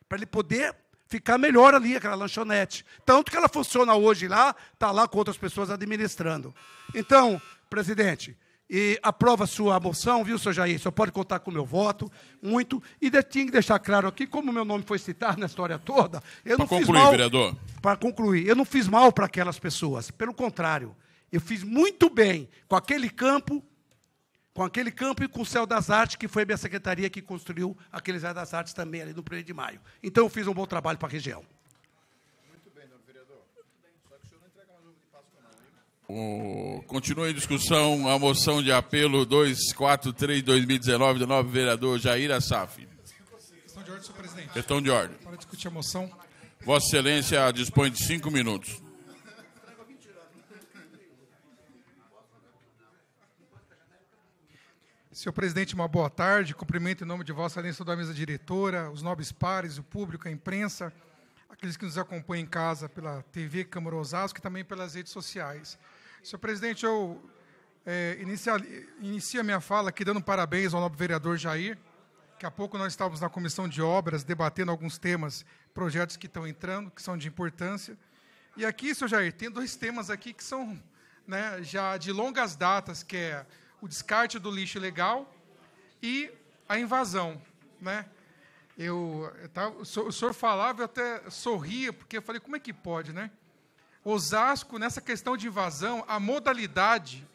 G: Para ele poder ficar melhor ali, aquela lanchonete. Tanto que ela funciona hoje lá, está lá com outras pessoas administrando. Então, presidente, e aprova sua moção, viu, seu Jair? Só pode contar com o meu voto, muito. E de, tinha que deixar claro aqui, como meu nome foi citado na história toda, eu pra não concluir, fiz mal. vereador. Para concluir, eu não fiz mal para aquelas pessoas. Pelo contrário, eu fiz muito bem com aquele campo com aquele campo e com o Céu das Artes, que foi a minha secretaria que construiu aquele Céu das Artes também ali no 1 de maio. Então eu fiz um bom trabalho para a região. Muito bem, senhor vereador.
C: Só que o senhor não entrega mais ovo de Páscoa, não, viu? Continua em discussão a moção de apelo 243-2019 do novo vereador Jair Assaf.
H: Questão de ordem, senhor presidente. Questão de ordem. Para discutir
C: a moção. Vossa Excelência dispõe de cinco minutos.
H: Senhor presidente, uma boa tarde. Cumprimento em nome de Vossa Excelência da mesa diretora, os nobres pares, o público, a imprensa, aqueles que nos acompanham em casa pela TV Câmara Osasco e também pelas redes sociais. Senhor presidente, eu é, inicia, minha fala aqui dando parabéns ao nobre vereador Jair. Que a pouco nós estávamos na comissão de obras debatendo alguns temas, projetos que estão entrando, que são de importância. E aqui, senhor Jair, tem dois temas aqui que são né, já de longas datas, que é o descarte do lixo ilegal e a invasão, né? Eu, eu tava, o senhor falava, eu até sorria, porque eu falei, como é que pode, né? Osasco, nessa questão de invasão, a modalidade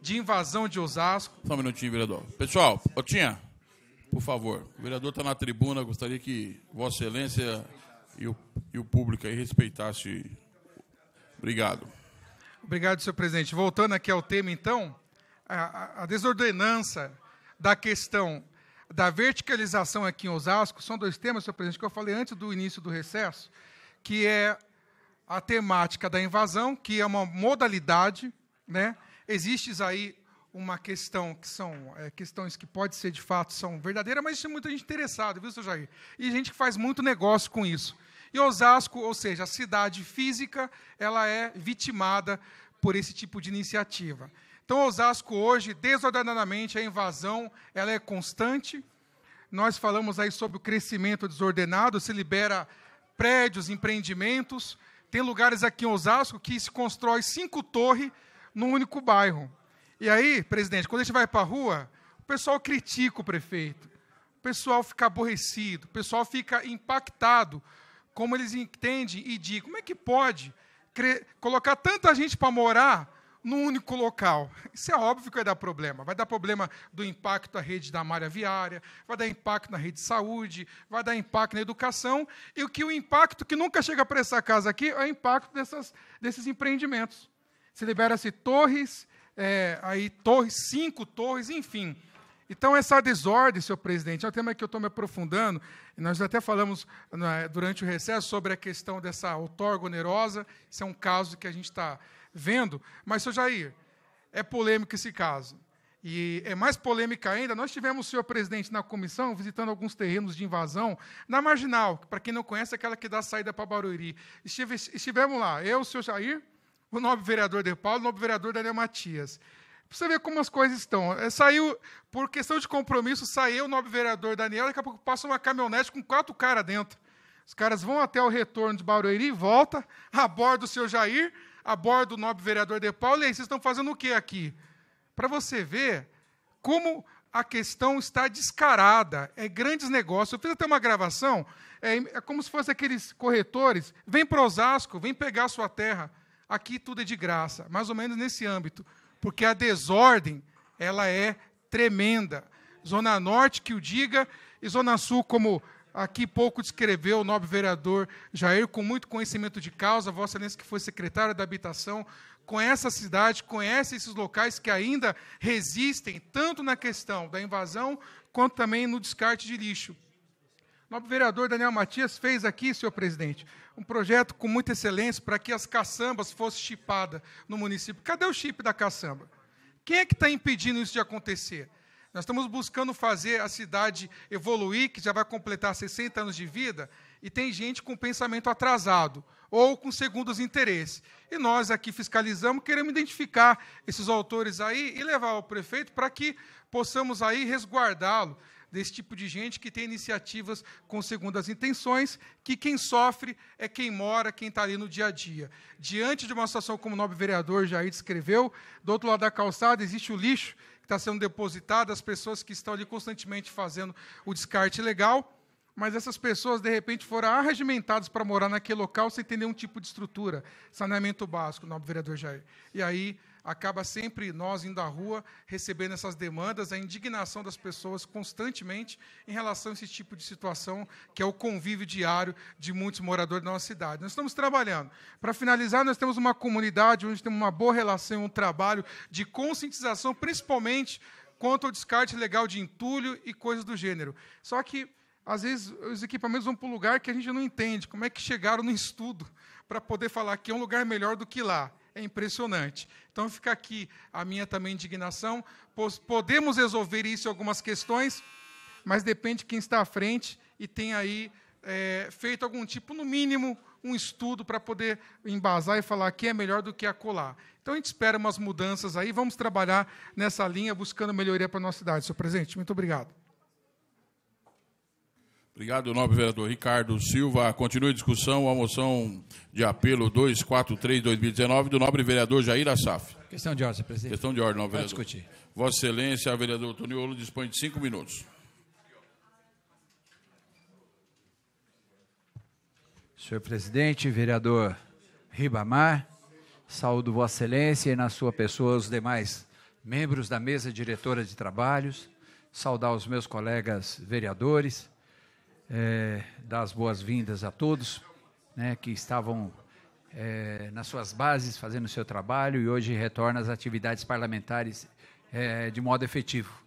H: de invasão
C: de Osasco... Só um minutinho, vereador. Pessoal, Otinha, por favor, o vereador está na tribuna, gostaria que Vossa Excelência e o, e o público aí respeitasse. Obrigado.
H: Obrigado, senhor presidente. Voltando aqui ao tema, então, a, a desordenança da questão da verticalização aqui em Osasco, são dois temas, senhor presidente, que eu falei antes do início do recesso, que é a temática da invasão, que é uma modalidade, né? Existe aí uma questão que são é, questões que pode ser de fato são verdadeiras, mas tem é muita gente interessada, viu, senhor Jair? E gente que faz muito negócio com isso. E Osasco, ou seja, a cidade física, ela é vitimada por esse tipo de iniciativa. Então, Osasco hoje, desordenadamente, a invasão ela é constante. Nós falamos aí sobre o crescimento desordenado, se libera prédios, empreendimentos. Tem lugares aqui em Osasco que se constrói cinco torres num único bairro. E aí, presidente, quando a gente vai para a rua, o pessoal critica o prefeito, o pessoal fica aborrecido, o pessoal fica impactado, como eles entendem e dizem, como é que pode colocar tanta gente para morar num único local. Isso é óbvio que vai dar problema. Vai dar problema do impacto à rede da malha viária, vai dar impacto na rede de saúde, vai dar impacto na educação, e o que o impacto que nunca chega para essa casa aqui é o impacto dessas, desses empreendimentos. Se libera-se torres, é, aí torres, cinco torres, enfim. Então, essa desordem, senhor presidente, é um tema que eu estou me aprofundando. Nós até falamos né, durante o recesso sobre a questão dessa outorga onerosa. Isso é um caso que a gente está vendo. Mas, seu Jair, é polêmico esse caso. E é mais polêmica ainda, nós tivemos o senhor presidente na comissão visitando alguns terrenos de invasão na Marginal, para quem não conhece, é aquela que dá saída para Barueri. Estive, estivemos lá, eu, o senhor Jair, o nobre vereador De Paulo, o nobre vereador Daniel Matias. Para você ver como as coisas estão. É, saiu, por questão de compromisso, saiu o nobre vereador Daniel, daqui a pouco passa uma caminhonete com quatro caras dentro. Os caras vão até o retorno de Barueri, volta, aborda o seu Jair, aborda o nobre vereador de Paulo, e aí, vocês estão fazendo o que aqui? Para você ver como a questão está descarada, é grandes negócios. Eu fiz até uma gravação, é, é como se fossem aqueles corretores, vem para Osasco, vem pegar sua terra, aqui tudo é de graça, mais ou menos nesse âmbito, porque a desordem, ela é tremenda. Zona Norte que o diga, e Zona Sul como Aqui pouco descreveu o nobre vereador Jair, com muito conhecimento de causa, Vossa Excelência, que foi secretária da Habitação, conhece a cidade, conhece esses locais que ainda resistem, tanto na questão da invasão, quanto também no descarte de lixo. O nobre vereador Daniel Matias fez aqui, senhor presidente, um projeto com muita excelência para que as caçambas fossem chipadas no município. Cadê o chip da caçamba? Quem é que está impedindo isso de acontecer? Nós estamos buscando fazer a cidade evoluir, que já vai completar 60 anos de vida, e tem gente com pensamento atrasado ou com segundos interesses. E nós aqui fiscalizamos, queremos identificar esses autores aí e levar ao prefeito para que possamos aí resguardá-lo desse tipo de gente que tem iniciativas com segundas intenções, que quem sofre é quem mora, quem está ali no dia a dia. Diante de uma situação como o nobre vereador Jair descreveu, do outro lado da calçada existe o lixo está sendo depositada, as pessoas que estão ali constantemente fazendo o descarte legal, mas essas pessoas, de repente, foram arregimentadas para morar naquele local sem ter nenhum tipo de estrutura, saneamento básico, nobre vereador Jair. E aí acaba sempre nós indo à rua recebendo essas demandas, a indignação das pessoas constantemente em relação a esse tipo de situação que é o convívio diário de muitos moradores da nossa cidade. Nós estamos trabalhando. Para finalizar, nós temos uma comunidade onde temos uma boa relação, um trabalho de conscientização, principalmente quanto ao descarte legal de entulho e coisas do gênero. Só que às vezes os equipamentos vão para um lugar que a gente não entende como é que chegaram no estudo para poder falar que é um lugar melhor do que lá é impressionante. Então fica aqui a minha também indignação. Podemos resolver isso em algumas questões, mas depende de quem está à frente e tem aí é, feito algum tipo, no mínimo, um estudo para poder embasar e falar que é melhor do que acolá. Então a gente espera umas mudanças aí, vamos trabalhar nessa linha, buscando melhoria para a nossa cidade. Senhor presidente, muito obrigado.
C: Obrigado, nobre vereador Ricardo Silva. Continua a discussão a moção de apelo 243-2019 do nobre vereador Jair Assaf. Questão de ordem, presidente. Questão de ordem, nobre Pode vereador. discutir. Vossa Excelência, vereador Toniolo, dispõe de cinco minutos.
I: Senhor presidente, vereador Ribamar, saúdo Vossa Excelência e, na sua pessoa, os demais membros da mesa diretora de trabalhos, saudar os meus colegas vereadores é, dar as boas-vindas a todos né, que estavam é, nas suas bases fazendo o seu trabalho e hoje retorna às atividades parlamentares é, de modo efetivo.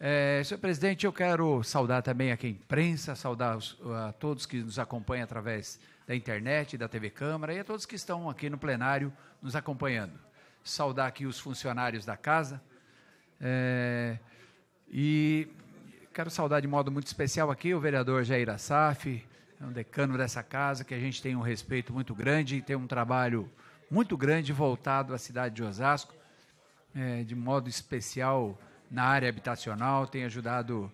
I: É, senhor presidente, eu quero saudar também aqui a imprensa, saudar os, a todos que nos acompanham através da internet, da TV Câmara e a todos que estão aqui no plenário nos acompanhando. Saudar aqui os funcionários da casa. É, e Quero saudar de modo muito especial aqui o vereador Jair Assaf, é um decano dessa casa que a gente tem um respeito muito grande e tem um trabalho muito grande voltado à cidade de Osasco, é, de modo especial na área habitacional, tem ajudado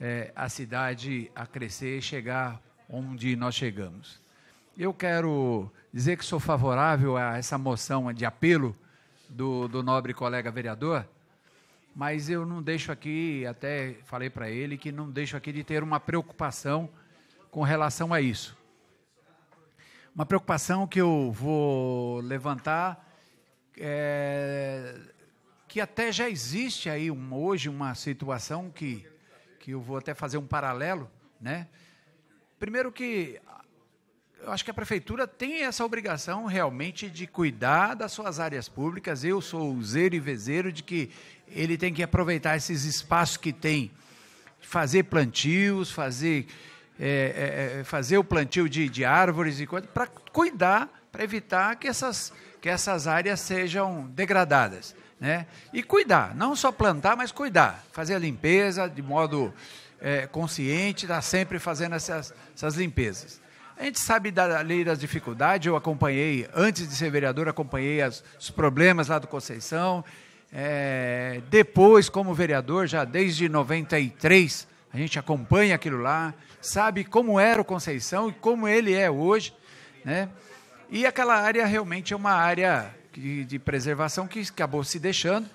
I: é, a cidade a crescer e chegar onde nós chegamos. Eu quero dizer que sou favorável a essa moção de apelo do, do nobre colega vereador, mas eu não deixo aqui, até falei para ele que não deixo aqui de ter uma preocupação com relação a isso. Uma preocupação que eu vou levantar é que até já existe aí um, hoje uma situação que, que eu vou até fazer um paralelo, né? Primeiro que eu acho que a prefeitura tem essa obrigação realmente de cuidar das suas áreas públicas. Eu sou zero e vezeiro de que ele tem que aproveitar esses espaços que tem, fazer plantios, fazer, é, é, é fazer o plantio de, de árvores e coisas, para cuidar, para evitar que essas, que essas áreas sejam degradadas. Né? E cuidar, não só plantar, mas cuidar, fazer a limpeza de modo é, consciente, estar tá sempre fazendo essas, essas limpezas. A gente sabe da lei das dificuldades, eu acompanhei, antes de ser vereador, acompanhei as, os problemas lá do Conceição. É, depois, como vereador, já desde 93, a gente acompanha aquilo lá, sabe como era o Conceição e como ele é hoje. Né? E aquela área realmente é uma área de, de preservação que acabou se deixando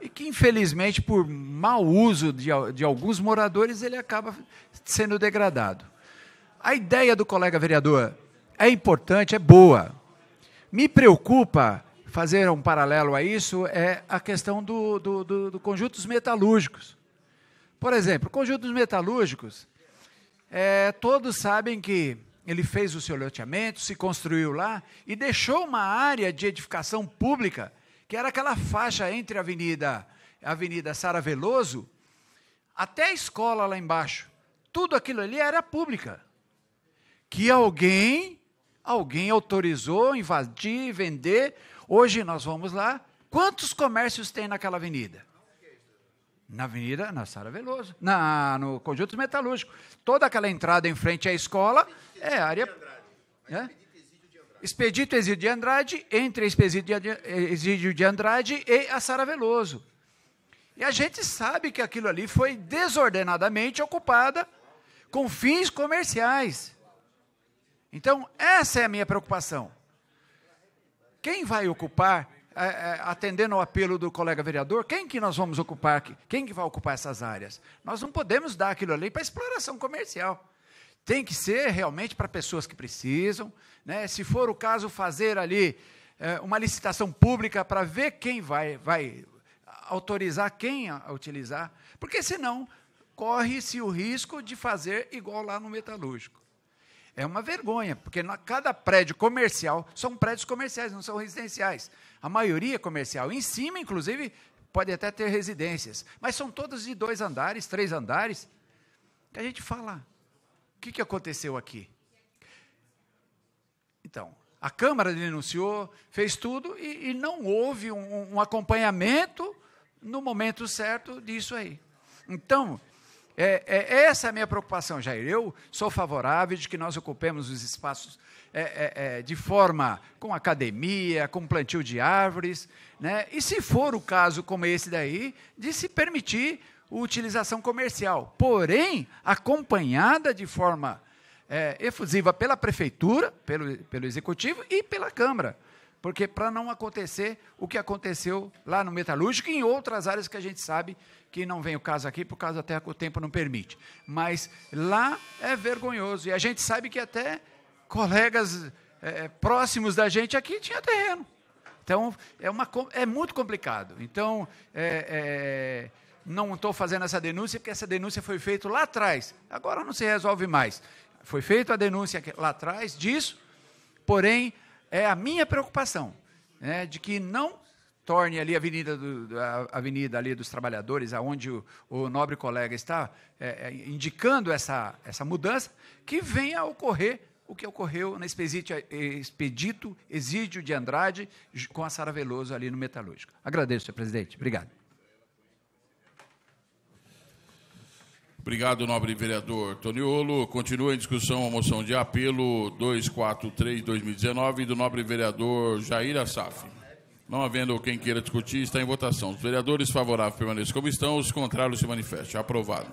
I: e que, infelizmente, por mau uso de, de alguns moradores, ele acaba sendo degradado. A ideia do colega vereador é importante, é boa. Me preocupa fazer um paralelo a isso é a questão do, do, do, do conjuntos metalúrgicos. Por exemplo, conjuntos metalúrgicos, é, todos sabem que ele fez o seu loteamento, se construiu lá e deixou uma área de edificação pública, que era aquela faixa entre a Avenida, Avenida Sara Veloso até a escola lá embaixo. Tudo aquilo ali era pública que alguém, alguém autorizou invadir, vender. Hoje nós vamos lá. Quantos comércios tem naquela avenida? Na avenida, na Sara Veloso, na, no Conjunto Metalúrgico. Toda aquela entrada em frente à escola é área. É? Expedito Exílio de Andrade, entre Expedito eh, Exílio de Andrade e a Sara Veloso. E a gente sabe que aquilo ali foi desordenadamente ocupada com fins comerciais. Então, essa é a minha preocupação. Quem vai ocupar, é, é, atendendo ao apelo do colega vereador, quem que nós vamos ocupar? Quem que vai ocupar essas áreas? Nós não podemos dar aquilo ali para exploração comercial. Tem que ser realmente para pessoas que precisam. Né? Se for o caso, fazer ali é, uma licitação pública para ver quem vai, vai autorizar quem a utilizar, porque senão corre-se o risco de fazer igual lá no metalúrgico. É uma vergonha, porque na, cada prédio comercial são prédios comerciais, não são residenciais. A maioria é comercial. Em cima, inclusive, pode até ter residências. Mas são todos de dois andares, três andares. Que a gente fala: o que, que aconteceu aqui? Então, a Câmara denunciou, fez tudo e, e não houve um, um acompanhamento no momento certo disso aí. Então, é, é, essa é a minha preocupação, Jair. Eu sou favorável de que nós ocupemos os espaços é, é, é, de forma com academia, com plantio de árvores, né? e se for o caso como esse daí, de se permitir utilização comercial, porém acompanhada de forma é, efusiva pela prefeitura, pelo, pelo executivo e pela Câmara porque para não acontecer o que aconteceu lá no metalúrgico e em outras áreas que a gente sabe que não vem o caso aqui, por causa da terra que o tempo não permite. Mas lá é vergonhoso. E a gente sabe que até colegas é, é próximos da gente aqui tinha terreno. Então, é, uma, é muito complicado. Então, é, é, não estou fazendo essa denúncia, porque essa denúncia foi feita lá atrás. Agora não se resolve mais. Foi feita a denúncia lá atrás disso, porém, é a minha preocupação né, de que não torne ali a avenida, do, a avenida ali dos Trabalhadores, aonde o, o nobre colega está é, é, indicando essa, essa mudança, que venha a ocorrer o que ocorreu na Expedito, é, Expedito Exídio de Andrade com a Sara Veloso ali no Metalúrgico. Agradeço, senhor presidente. Obrigado.
C: Obrigado, nobre vereador Toniolo. Continua em discussão a moção de apelo 243-2019 do nobre vereador Jair Assaf. Não havendo quem queira discutir, está em votação. Os vereadores favoráveis permaneçam como estão, os contrários se manifestem. Aprovado.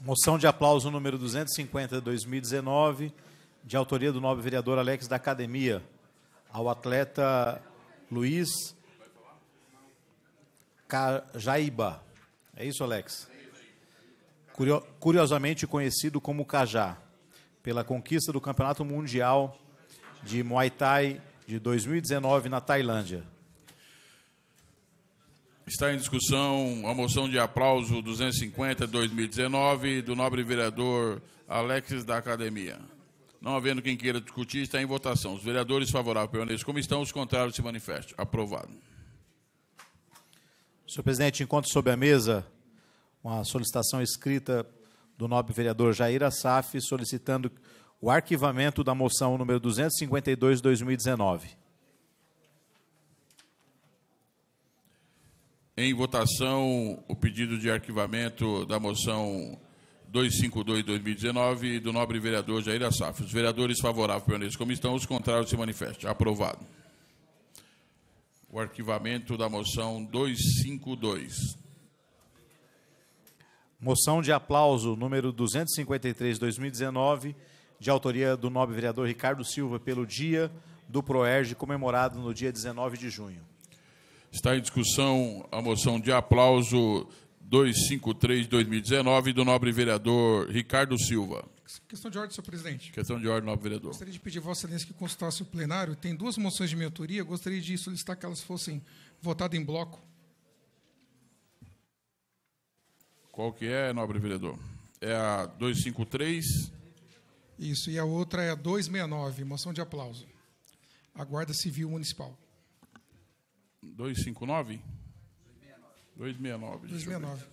B: Moção de aplauso número 250 de 2019, de autoria do nobre vereador Alex da Academia, ao atleta Luiz Cajaíba. É isso, Alex? Curiosamente conhecido como Cajá, pela conquista do Campeonato Mundial de Muay Thai de 2019 na Tailândia.
C: Está em discussão a moção de aplauso 250-2019 do nobre vereador Alexis da Academia. Não havendo quem queira discutir, está em votação. Os vereadores favoráveis permaneçam como estão, os contrários se manifestam. Aprovado.
B: Senhor presidente, encontro sob a mesa uma solicitação escrita do nobre vereador Jair Assaf solicitando o arquivamento da moção número 252 de 2019.
C: Em votação, o pedido de arquivamento da moção 252 de 2019 do nobre vereador Jair Assaf. Os vereadores favoráveis permanecem como estão, os contrários se manifestam. Aprovado. O arquivamento da moção 252.
B: Moção de aplauso número 253 de 2019 de autoria do nobre vereador Ricardo Silva, pelo dia do Proerge comemorado no dia 19 de junho.
C: Está em discussão a moção de aplauso 253-2019 do nobre vereador Ricardo Silva.
H: Questão de ordem, senhor presidente.
C: Questão de ordem, nobre vereador. Gostaria
H: de pedir a Vossa Excelência que consultasse o plenário. Tem duas moções de minha autoria. Gostaria de solicitar que elas fossem votadas em bloco.
C: Qual que é, nobre vereador? É a 253
H: isso, e a outra é a 269, moção de aplauso. A Guarda Civil Municipal.
C: 259? 269. 269.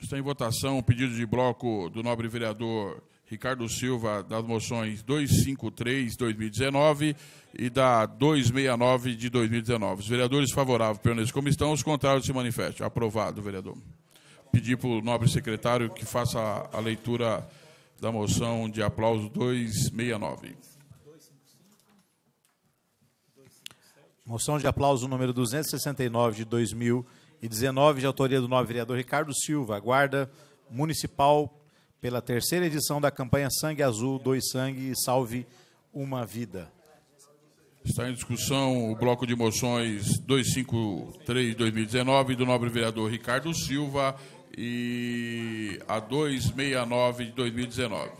C: Está em votação o pedido de bloco do nobre vereador Ricardo Silva das moções 253 2019 e da 269 de 2019. Os vereadores favoráveis permaneçam como estão, os contrários se manifestam. Aprovado, vereador. Pedir para o nobre secretário que faça a, leitura da moção de aplauso 269.
B: Moção de aplauso número 269 de 2019, de autoria do nobre vereador Ricardo Silva, Guarda Municipal, pela terceira edição da campanha Sangue Azul, Dois Sangue e Salve uma Vida.
C: Está em discussão o bloco de moções 253-2019 do nobre vereador Ricardo Silva e a 269 de 2019.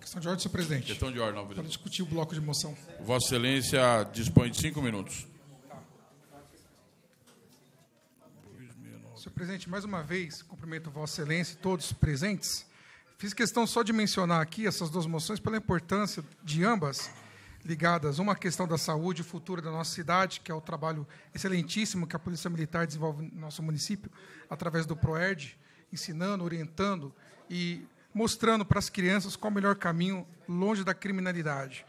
H: Questão de ordem, senhor presidente. Questão de ordem, nobre vereador. Para discutir o bloco de moção.
C: Vossa Excelência dispõe de cinco minutos.
H: Senhor presidente, mais uma vez, cumprimento Vossa Excelência e todos presentes. Fiz questão só de mencionar aqui essas duas moções pela importância de ambas ligadas. Uma questão da saúde o futuro da nossa cidade, que é o trabalho excelentíssimo que a Polícia Militar desenvolve no nosso município, através do PROERD, ensinando, orientando e mostrando para as crianças qual o melhor caminho longe da criminalidade.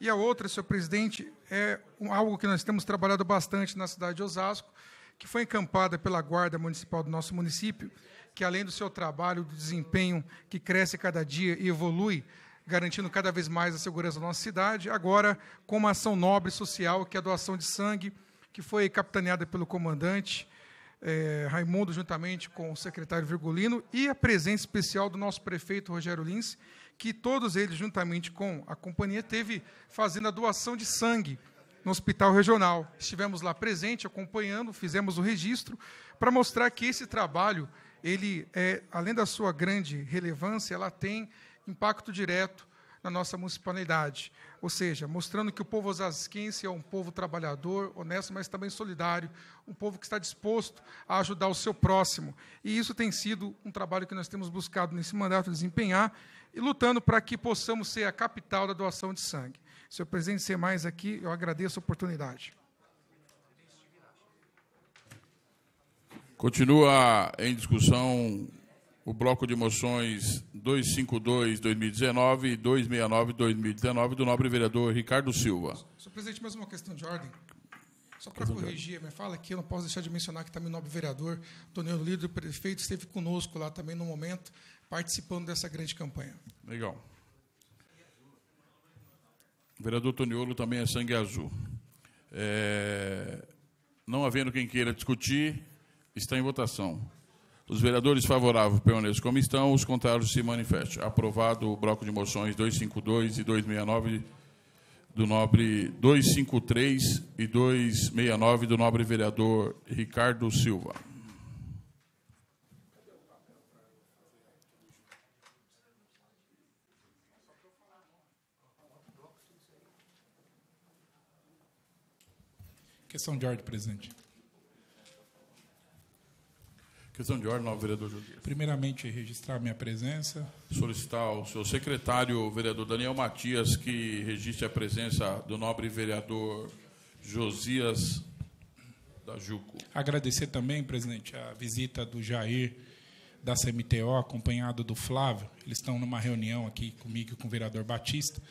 H: E a outra, senhor presidente, é algo que nós temos trabalhado bastante na cidade de Osasco, que foi encampada pela Guarda Municipal do nosso município, que além do seu trabalho, do desempenho que cresce cada dia e evolui, garantindo cada vez mais a segurança da nossa cidade, agora com uma ação nobre social, que é a doação de sangue, que foi capitaneada pelo comandante eh, Raimundo, juntamente com o secretário Virgulino, e a presença especial do nosso prefeito Rogério Lins, que todos eles, juntamente com a companhia, teve fazendo a doação de sangue no hospital regional. Estivemos lá presente, acompanhando, fizemos o registro para mostrar que esse trabalho, ele é, além da sua grande relevância, ela tem impacto direto na nossa municipalidade. Ou seja, mostrando que o povo osasquense é um povo trabalhador, honesto, mas também solidário, um povo que está disposto a ajudar o seu próximo. E isso tem sido um trabalho que nós temos buscado nesse mandato desempenhar e lutando para que possamos ser a capital da doação de sangue. Senhor presidente, ser mais aqui, eu agradeço a oportunidade.
C: Continua em discussão o bloco de moções 252-2019 e 269-2019 do nobre vereador Ricardo Silva.
I: Senhor presidente, mais
H: uma questão de ordem. Só para corrigir me fala aqui, eu não posso deixar de mencionar que também o nobre vereador, Doniano Lido, prefeito, esteve conosco lá também no momento, participando dessa grande campanha.
C: Legal. O vereador Toniolo também é sangue azul. É... Não havendo quem queira discutir, está em votação. Os vereadores favoráveis permaneçam como estão, os contrários se manifestam. Aprovado o bloco de moções 252 e 269 do nobre 253 e 269 do nobre vereador Ricardo Silva.
J: Questão de ordem, presidente.
C: Questão de ordem, ao vereador Josias.
J: Primeiramente, registrar minha presença.
C: Solicitar ao seu secretário, vereador Daniel Matias, que registre a presença do nobre vereador Josias da Juco.
J: Agradecer também, presidente, a visita do Jair da CMTO, acompanhado do Flávio. Eles estão numa reunião aqui comigo e com o vereador Batista.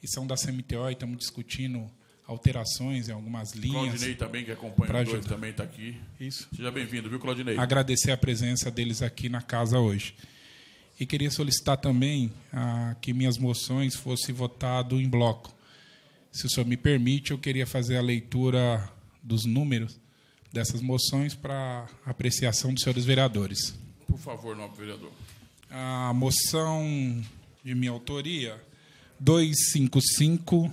J: E são da CMTO e estamos discutindo
C: alterações em algumas linhas. Claudinei também, que acompanha pra também está aqui. Isso. Seja bem-vindo, viu, Claudinei? Agradecer
J: a presença deles aqui na casa hoje. E queria solicitar também ah, que minhas moções fossem votadas em bloco. Se o senhor me permite, eu queria fazer a leitura dos números dessas moções para apreciação dos senhores vereadores.
C: Por favor, nobre vereador.
J: A moção de minha autoria, 255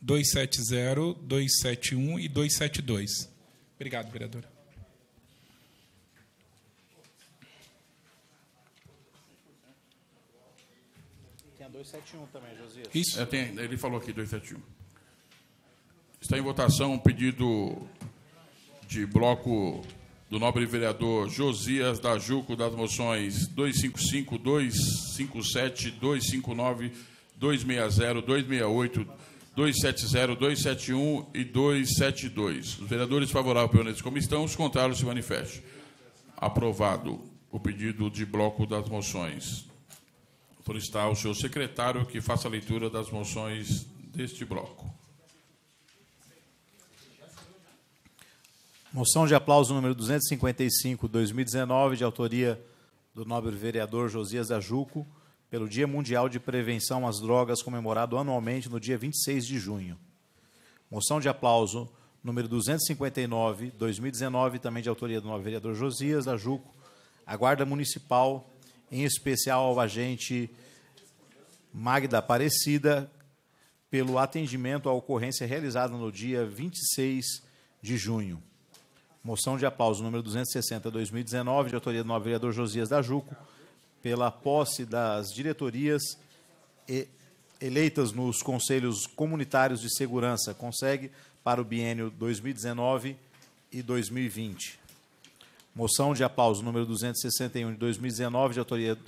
J: 270, 271 e 272. Obrigado, vereadora.
B: Tem a 271 também, Josias. Isso. É,
C: tem, ele falou aqui, 271. Está em votação um pedido de bloco do nobre vereador Josias da Juco das moções 255, 257, 259, 260, 268, 270, 271 e 272. Os vereadores favoráveis ao permanentes como estão, os contrários se manifestam. Aprovado o pedido de bloco das moções. Por estar o seu secretário que faça a leitura das moções deste bloco.
B: Moção de aplauso número 255, 2019, de autoria do nobre vereador Josias Ajuco pelo Dia Mundial de Prevenção às Drogas, comemorado anualmente no dia 26 de junho. Moção de aplauso número 259, 2019, também de autoria do novo vereador Josias da Juco, a Guarda Municipal, em especial ao agente Magda Aparecida, pelo atendimento à ocorrência realizada no dia 26 de junho. Moção de aplauso número 260, 2019, de autoria do novo vereador Josias da Juco pela posse das diretorias eleitas nos conselhos comunitários de segurança, consegue para o biênio 2019 e 2020. Moção de aplauso número 261 de 2019, de autoria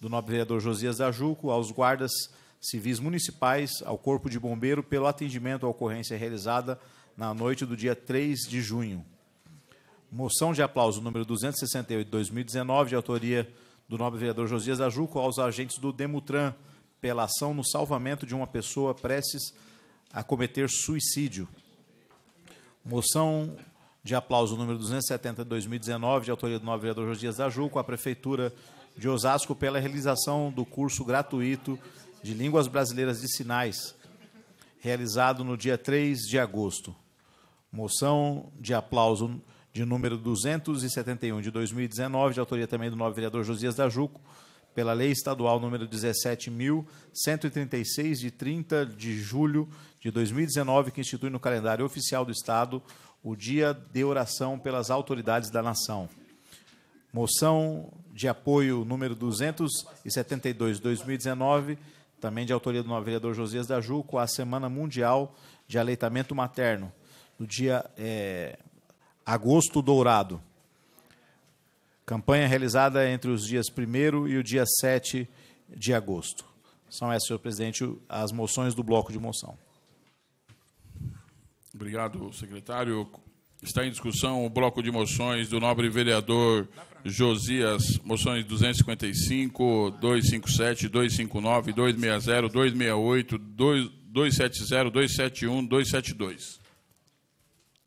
B: do nobre vereador Josias da Juco, aos guardas civis municipais, ao Corpo de Bombeiro, pelo atendimento à ocorrência realizada na noite do dia 3 de junho. Moção de aplauso número 268 de 2019, de autoria do nobre vereador Josias Ajuco aos agentes do Demutran pela ação no salvamento de uma pessoa prestes a cometer suicídio. Moção de aplauso número 270 de 2019, de autoria do nobre vereador Josias Ajuco, à Prefeitura de Osasco pela realização do curso gratuito de Línguas Brasileiras de Sinais, realizado no dia 3 de agosto. Moção de aplauso de número 271 de 2019, de autoria também do novo vereador Josias da Juco, pela Lei Estadual número 17.136, de 30 de julho de 2019, que institui no calendário oficial do Estado o Dia de Oração pelas Autoridades da Nação. Moção de apoio número 272, 2019, também de autoria do novo vereador Josias da Juco, à Semana Mundial de Aleitamento Materno, no dia é, Agosto Dourado. Campanha realizada entre os dias 1 e o dia 7 de agosto. São essas, senhor presidente, as moções do bloco de moção.
C: Obrigado, secretário. Está em discussão o bloco de moções do nobre vereador Josias, moções 255, 257, 259, 260, 268, 270, 271, 272.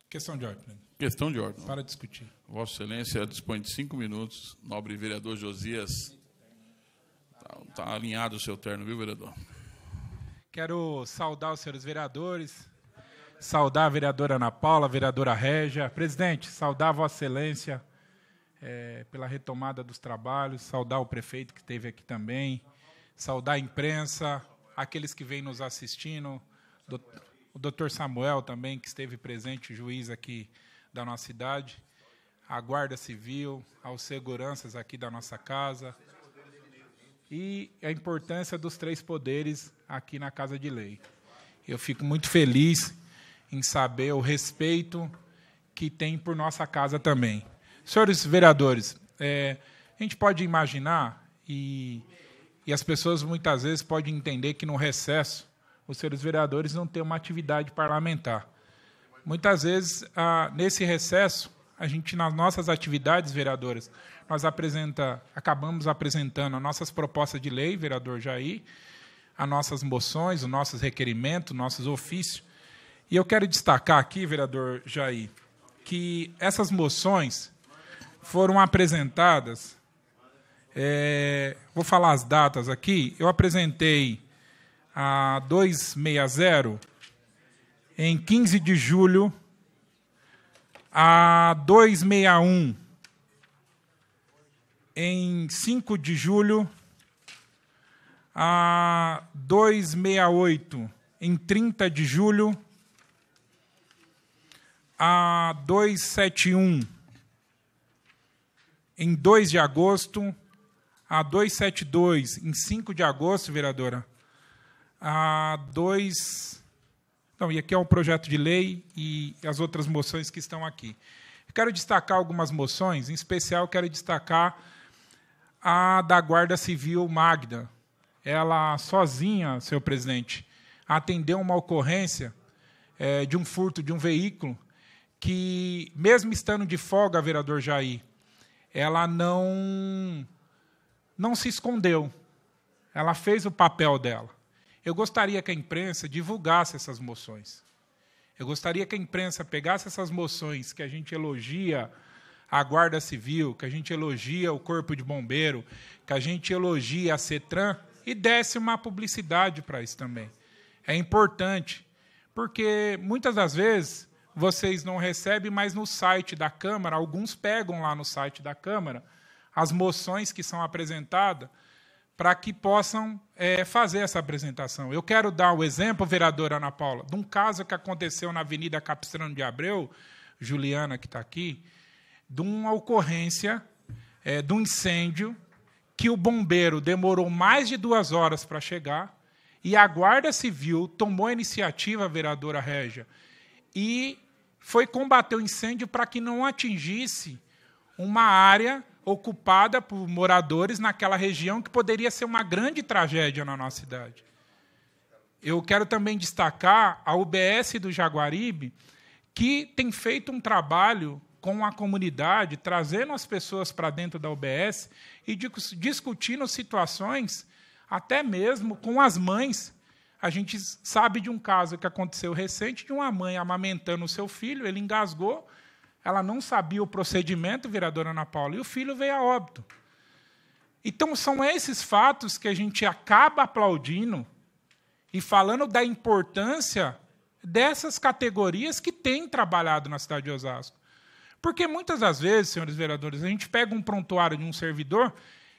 J: Questão de ordem.
C: Questão de ordem. Para discutir. Vossa Excelência dispõe de cinco minutos. Nobre vereador Josias. Está tá alinhado o seu terno, viu, vereador?
J: Quero saudar os senhores vereadores, saudar a vereadora Ana Paula, a vereadora Régia. Presidente, saudar Vossa Excelência é, pela retomada dos trabalhos, saudar o prefeito que esteve aqui também, saudar a imprensa, aqueles que vêm nos assistindo, o doutor Samuel também, que esteve presente, juiz aqui da nossa cidade, à Guarda Civil, aos seguranças aqui da nossa casa e a importância dos três poderes aqui na Casa de Lei. Eu fico muito feliz em saber o respeito que tem por nossa casa também. Senhores vereadores, é, a gente pode imaginar e, e as pessoas muitas vezes podem entender que no recesso os senhores vereadores não têm uma atividade parlamentar. Muitas vezes, ah, nesse recesso, a gente, nas nossas atividades, vereadoras, nós apresenta, acabamos apresentando as nossas propostas de lei, vereador Jair, as nossas moções, os nossos requerimentos, nossos ofícios. E eu quero destacar aqui, vereador Jair, que essas moções foram apresentadas. É, vou falar as datas aqui. Eu apresentei a 260 em 15 de julho, a 261, em 5 de julho, a 268, em 30 de julho, a 271, em 2 de agosto, a 272, em 5 de agosto, vereadora, a dois então, e aqui é um projeto de lei e as outras moções que estão aqui. Eu quero destacar algumas moções, em especial quero destacar a da Guarda Civil Magda. Ela sozinha, senhor presidente, atendeu uma ocorrência é, de um furto de um veículo que, mesmo estando de folga, vereador Jair, ela não não se escondeu. Ela fez o papel dela. Eu gostaria que a imprensa divulgasse essas moções. Eu gostaria que a imprensa pegasse essas moções que a gente elogia a Guarda Civil, que a gente elogia o Corpo de Bombeiro, que a gente elogia a CETRAN e desse uma publicidade para isso também. É importante, porque muitas das vezes vocês não recebem, mas no site da Câmara, alguns pegam lá no site da Câmara as moções que são apresentadas para que possam é, fazer essa apresentação. Eu quero dar o exemplo, vereadora Ana Paula, de um caso que aconteceu na Avenida Capistrano de Abreu, Juliana, que está aqui, de uma ocorrência é, de um incêndio que o bombeiro demorou mais de duas horas para chegar e a Guarda Civil tomou a iniciativa, vereadora Régia, e foi combater o incêndio para que não atingisse uma área ocupada por moradores naquela região que poderia ser uma grande tragédia na nossa cidade. Eu quero também destacar a UBS do Jaguaribe, que tem feito um trabalho com a comunidade, trazendo as pessoas para dentro da UBS e discutindo situações, até mesmo com as mães. A gente sabe de um caso que aconteceu recente de uma mãe amamentando o seu filho, ele engasgou, ela não sabia o procedimento, vereadora Ana Paula, e o filho veio a óbito. Então, são esses fatos que a gente acaba aplaudindo e falando da importância dessas categorias que têm trabalhado na cidade de Osasco. Porque muitas das vezes, senhores vereadores, a gente pega um prontuário de um servidor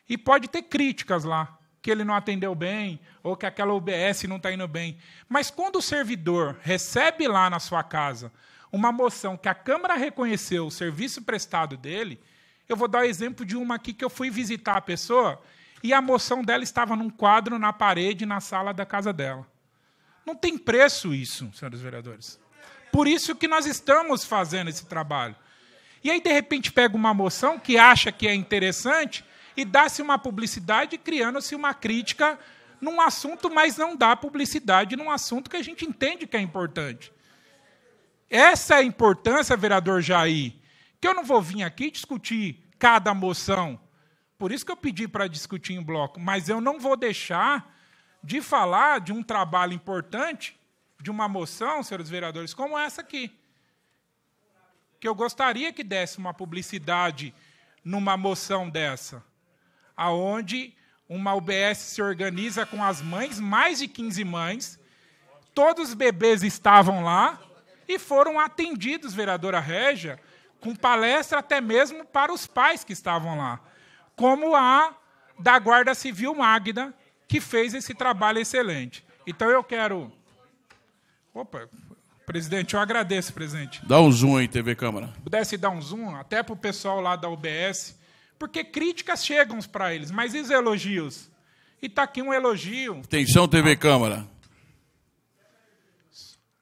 J: e pode ter críticas lá, que ele não atendeu bem ou que aquela UBS não está indo bem. Mas quando o servidor recebe lá na sua casa uma moção que a Câmara reconheceu o serviço prestado dele. Eu vou dar o exemplo de uma aqui que eu fui visitar a pessoa e a moção dela estava num quadro na parede na sala da casa dela. Não tem preço isso, senhores vereadores. Por isso que nós estamos fazendo esse trabalho. E aí, de repente, pega uma moção que acha que é interessante e dá-se uma publicidade, criando-se uma crítica num assunto, mas não dá publicidade num assunto que a gente entende que é importante. Essa é a importância, vereador Jair, que eu não vou vir aqui discutir cada moção. Por isso que eu pedi para discutir em bloco, mas eu não vou deixar de falar de um trabalho importante, de uma moção, senhores vereadores, como essa aqui. Que eu gostaria que desse uma publicidade numa moção dessa, aonde uma UBS se organiza com as mães, mais de 15 mães, todos os bebês estavam lá, e foram atendidos, vereadora Régia, com palestra até mesmo para os pais que estavam lá, como a da Guarda Civil Magda, que fez esse trabalho excelente. Então eu quero. Opa, presidente, eu agradeço, presidente.
C: Dá um zoom aí, TV Câmara.
J: Pudesse dar um zoom, até para o pessoal lá da UBS, porque críticas chegam para eles, mas e os elogios? E está aqui um elogio.
C: Atenção, TV Câmara.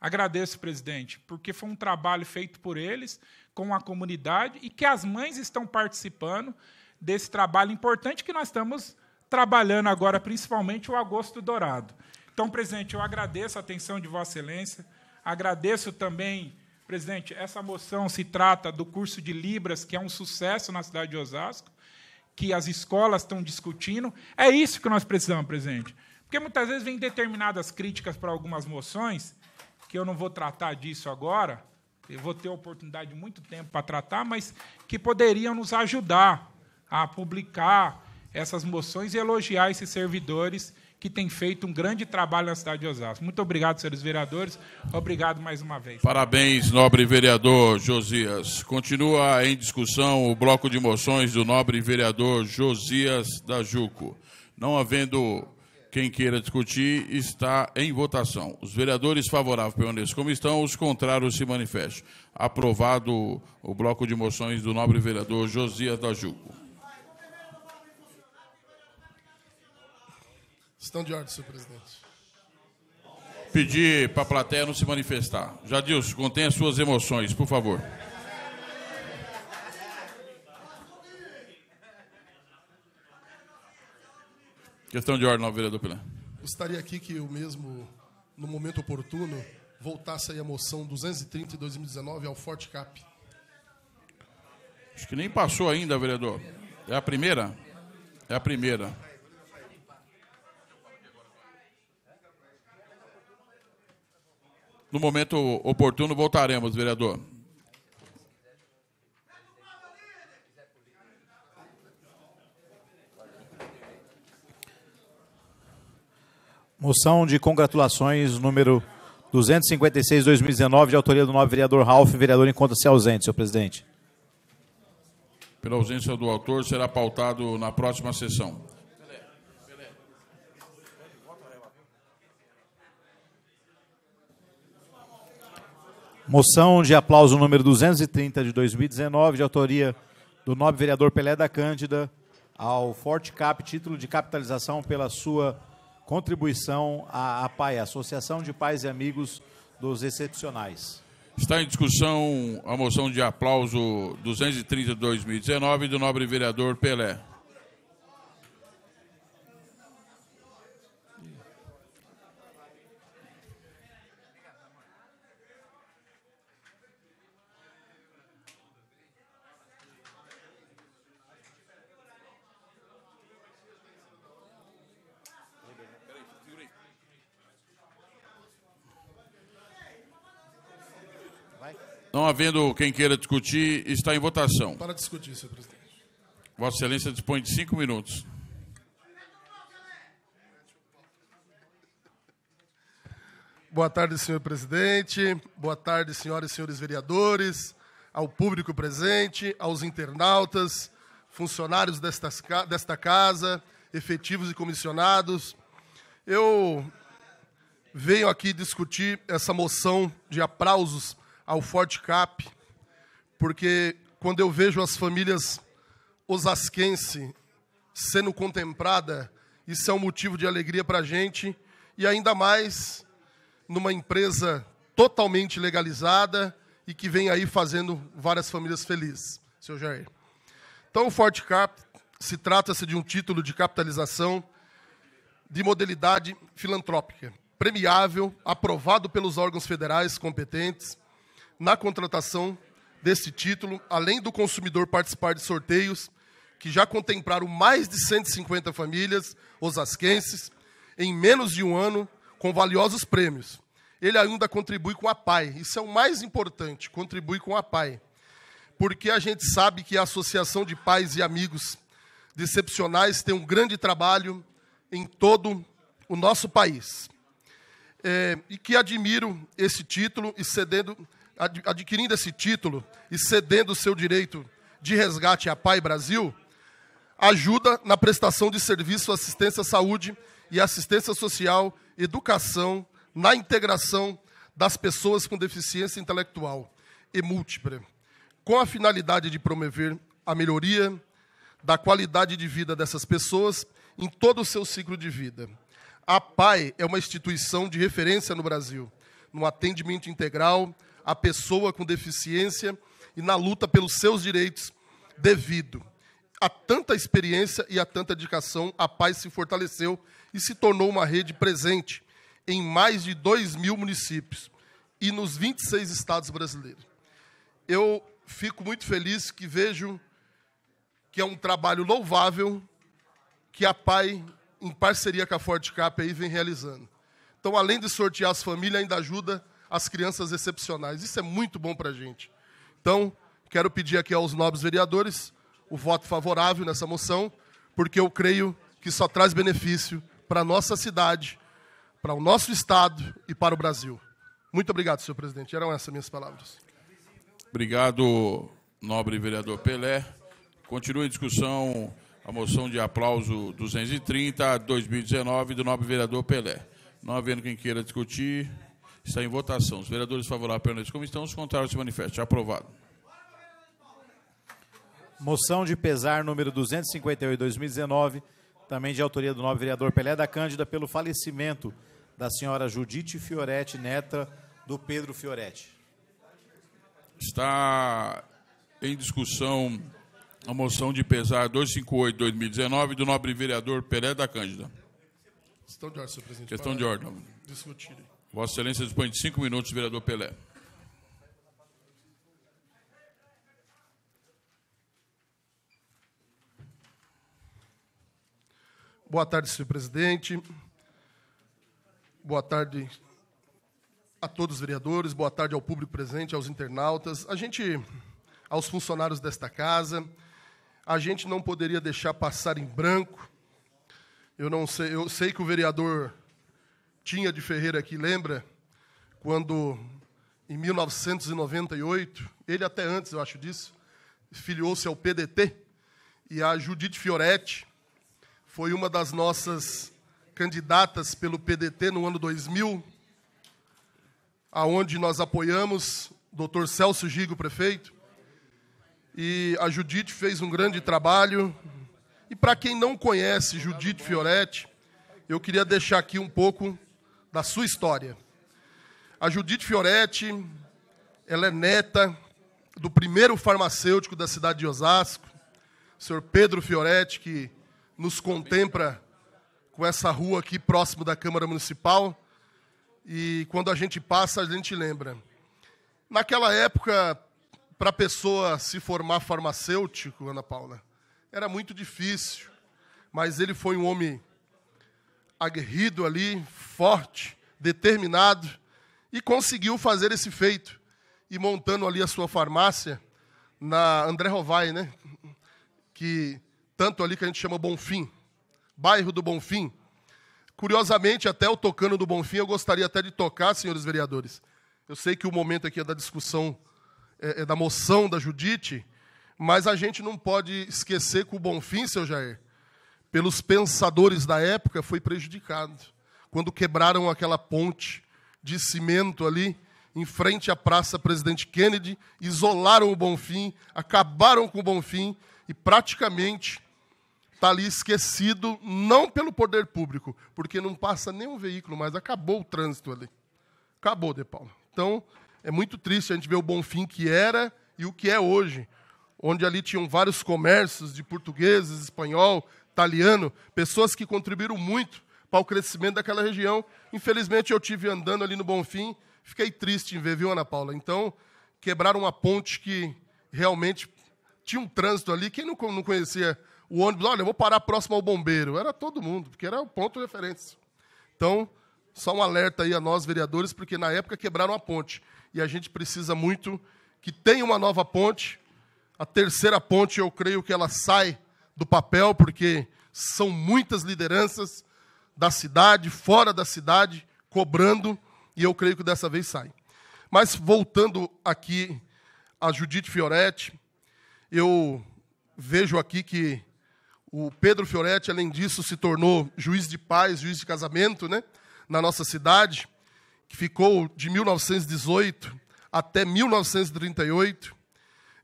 J: Agradeço, presidente, porque foi um trabalho feito por eles, com a comunidade, e que as mães estão participando desse trabalho importante que nós estamos trabalhando agora, principalmente o Agosto Dourado. Então, presidente, eu agradeço a atenção de Vossa Excelência, agradeço também, presidente, essa moção se trata do curso de Libras, que é um sucesso na cidade de Osasco, que as escolas estão discutindo. É isso que nós precisamos, presidente. Porque muitas vezes vem determinadas críticas para algumas moções que eu não vou tratar disso agora, eu vou ter oportunidade de muito tempo para tratar, mas que poderiam nos ajudar a publicar essas moções e elogiar esses servidores que têm feito um grande trabalho na cidade de Osasco. Muito obrigado, senhores vereadores. Obrigado mais uma vez.
C: Parabéns, nobre vereador Josias. Continua em discussão o bloco de moções do nobre vereador Josias da Juco. Não havendo quem queira discutir está em votação. Os vereadores favoráveis permaneçam como estão, os contrários se manifestam. Aprovado o bloco de moções do nobre vereador Josias da Juco.
F: Estão de ordem, senhor presidente.
C: Pedir para a plateia não se manifestar. Jadilson, contém as suas emoções, por favor. Questão de ordem, vereador Pilar.
F: Gostaria aqui que eu mesmo, no momento oportuno, voltasse aí a moção 230 de 2019 ao Forte Cap.
C: Acho que nem passou ainda, vereador. É a primeira? É a primeira. No momento oportuno voltaremos, vereador.
B: Moção de congratulações número 256-2019, de autoria do nobre vereador Ralph vereador encontra-se ausente, senhor presidente.
C: Pela ausência do autor, será pautado na próxima sessão.
B: Moção de aplauso número 230 de 2019, de autoria do nobre vereador Pelé da Cândida, ao Forte Cap, título de capitalização pela sua contribuição à, à PAI, Associação de Pais e Amigos dos Excepcionais.
C: Está em discussão a moção de aplauso 230 de 2019 do nobre vereador Pelé. Não havendo quem queira discutir, está em votação. Para discutir, senhor presidente. Vossa Excelência dispõe de cinco minutos.
F: Boa tarde, senhor presidente. Boa tarde, senhoras e senhores vereadores, ao público presente, aos internautas, funcionários desta, desta casa, efetivos e comissionados. Eu venho aqui discutir essa moção de aplausos ao Ford Cap, porque quando eu vejo as famílias osasquense sendo contemplada, isso é um motivo de alegria para a gente, e ainda mais numa empresa totalmente legalizada e que vem aí fazendo várias famílias felizes, seu Jair. Então, o Ford Cap se trata-se de um título de capitalização de modalidade filantrópica, premiável, aprovado pelos órgãos federais competentes, na contratação desse título, além do consumidor participar de sorteios que já contemplaram mais de 150 famílias osasquenses em menos de um ano, com valiosos prêmios. Ele ainda contribui com a PAI, isso é o mais importante, contribui com a PAI. Porque a gente sabe que a Associação de Pais e Amigos Decepcionais tem um grande trabalho em todo o nosso país. É, e que admiro esse título e cedendo adquirindo esse título e cedendo o seu direito de resgate à PAI Brasil, ajuda na prestação de serviço, assistência à saúde e assistência social, educação, na integração das pessoas com deficiência intelectual e múltipla, com a finalidade de promover a melhoria da qualidade de vida dessas pessoas em todo o seu ciclo de vida. A PAI é uma instituição de referência no Brasil no atendimento integral a pessoa com deficiência e na luta pelos seus direitos devido. A tanta experiência e a tanta dedicação, a paz se fortaleceu e se tornou uma rede presente em mais de 2 mil municípios e nos 26 estados brasileiros. Eu fico muito feliz que vejo que é um trabalho louvável que a PAI, em parceria com a Ford Cap, aí vem realizando. Então, além de sortear as famílias, ainda ajuda as crianças excepcionais. Isso é muito bom para a gente. Então, quero pedir aqui aos nobres vereadores o voto favorável nessa moção, porque eu creio que só traz benefício para a nossa cidade, para o nosso Estado e para o Brasil. Muito obrigado, senhor presidente. Eram essas minhas palavras.
C: Obrigado, nobre vereador Pelé. Continua em discussão a moção de aplauso 230 2019 do nobre vereador Pelé. Não havendo quem queira discutir. Está em votação. Os vereadores favoráveis permanecem como estão, os contrários se manifestam. Aprovado.
B: Moção de pesar número 258-2019, também de autoria do nobre vereador Pelé da Cândida, pelo falecimento da senhora Judite Fioretti, neta do Pedro Fioretti.
C: Está em discussão a moção de pesar 258-2019 do nobre vereador Pelé da Cândida.
F: Questão de ordem, senhor presidente. Questão de ordem. Discutirem.
C: Vossa Excelência dispõe de cinco minutos, vereador Pelé.
F: Boa tarde, senhor presidente. Boa tarde a todos os vereadores, boa tarde ao público presente, aos internautas, a gente, aos funcionários desta casa. A gente não poderia deixar passar em branco. Eu não sei, eu sei que o vereador tinha de Ferreira aqui, lembra? Quando, em 1998, ele até antes, eu acho disso, filiou-se ao PDT, e a Judite Fioretti foi uma das nossas candidatas pelo PDT no ano 2000, aonde nós apoiamos o Dr. Celso Gigo, prefeito, e a Judite fez um grande trabalho. E para quem não conhece Judite Fioretti, eu queria deixar aqui um pouco da sua história. A Judite Fioretti, ela é neta do primeiro farmacêutico da cidade de Osasco, o senhor Pedro Fioretti, que nos contempla com essa rua aqui próximo da Câmara Municipal. E quando a gente passa, a gente lembra. Naquela época, para a pessoa se formar farmacêutico, Ana Paula, era muito difícil. Mas ele foi um homem aguerrido ali, forte, determinado, e conseguiu fazer esse feito. E montando ali a sua farmácia na André Rovai, né? Que tanto ali que a gente chama Bonfim, bairro do Bonfim. Curiosamente, até eu tocando do Bonfim, eu gostaria até de tocar, senhores vereadores. Eu sei que o momento aqui é da discussão, é, é da moção da Judite, mas a gente não pode esquecer que o Bonfim, seu Jair, pelos pensadores da época foi prejudicado. Quando quebraram aquela ponte de cimento ali, em frente à Praça Presidente Kennedy, isolaram o Bonfim, acabaram com o Bonfim e praticamente está ali esquecido, não pelo poder público, porque não passa nenhum veículo mais, acabou o trânsito ali. Acabou, De Paulo. Então, é muito triste a gente ver o Bonfim que era e o que é hoje, onde ali tinham vários comércios de portugueses, espanhol, italiano, pessoas que contribuíram muito para o crescimento daquela região. Infelizmente, eu tive andando ali no Bonfim, fiquei triste em ver, viu, Ana Paula? Então, quebraram uma ponte que realmente tinha um trânsito ali. Quem não, não conhecia o ônibus, olha, eu vou parar próximo ao bombeiro. Era todo mundo, porque era o ponto de referência. Então, só um alerta aí a nós, vereadores, porque na época quebraram a ponte. E a gente precisa muito que tenha uma nova ponte. A terceira ponte, eu creio que ela sai do papel, porque são muitas lideranças da cidade, fora da cidade, cobrando, e eu creio que dessa vez sai. Mas voltando aqui a Judite Fioretti, eu vejo aqui que o Pedro Fioretti, além disso, se tornou juiz de paz, juiz de casamento, né, na nossa cidade, que ficou de 1918 até 1938,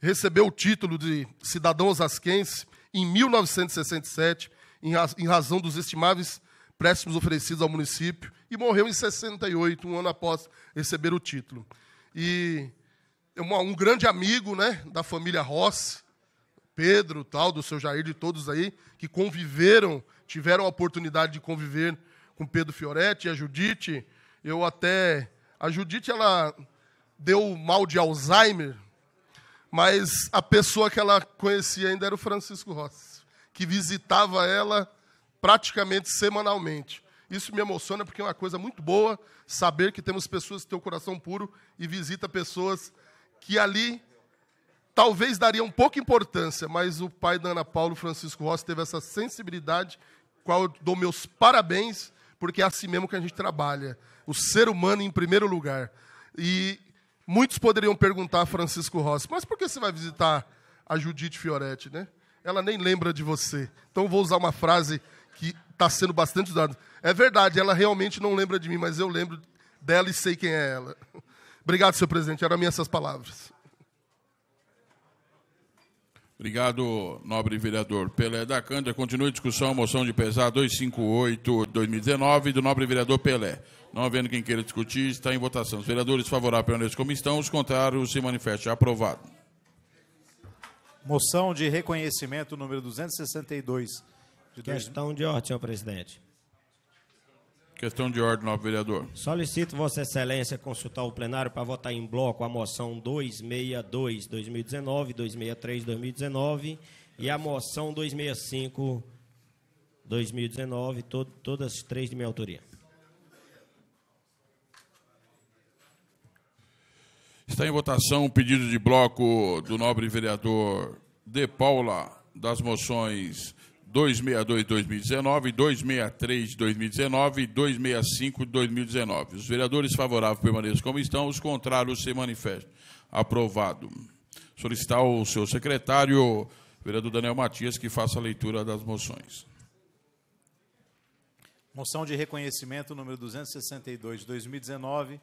F: recebeu o título de cidadão osasquense em 1967, em razão dos estimáveis préstimos oferecidos ao município, e morreu em 68, um ano após receber o título. E é um grande amigo né, da família Rossi, Pedro, tal, do seu Jair, de todos aí, que conviveram, tiveram a oportunidade de conviver com Pedro Fioretti e a Judite. Eu até. A Judite, ela deu mal de Alzheimer mas a pessoa que ela conhecia ainda era o Francisco Rossi, que visitava ela praticamente semanalmente. Isso me emociona porque é uma coisa muito boa saber que temos pessoas que têm o coração puro e visita pessoas que ali talvez dariam pouca importância, mas o pai da Ana Paula, Francisco Rossi, teve essa sensibilidade, qual eu dou meus parabéns, porque é assim mesmo que a gente trabalha. O ser humano em primeiro lugar. E Muitos poderiam perguntar a Francisco Rossi, mas por que você vai visitar a Judite Fioretti, né? Ela nem lembra de você. Então vou usar uma frase que está sendo bastante usada. É verdade, ela realmente não lembra de mim, mas eu lembro dela e sei quem é ela. Obrigado, senhor presidente. Eram minhas essas palavras.
C: Obrigado, nobre vereador Pelé da Cândida. Continua a discussão, moção de pesar 258-2019 do nobre vereador Pelé. Não havendo quem queira discutir, está em votação. Os vereadores favoráveis como estão, os contrários se manifestem. Aprovado.
B: Moção de reconhecimento número 262. De Questão
K: dois... de ordem, senhor presidente.
C: Questão de ordem, novo vereador.
K: Solicito Vossa Excelência consultar o plenário para votar em bloco a moção 262 2019, 263 2019 e a moção 265 2019, todo, todas três de minha autoria.
C: Está em votação o pedido de bloco do nobre vereador De Paula das moções 262-2019, 263-2019 265-2019. Os vereadores favoráveis permaneçam como estão, os contrários se manifestam. Aprovado. Solicitar ao seu secretário, vereador Daniel Matias, que faça a leitura das moções.
B: Moção de reconhecimento número 262 de 2019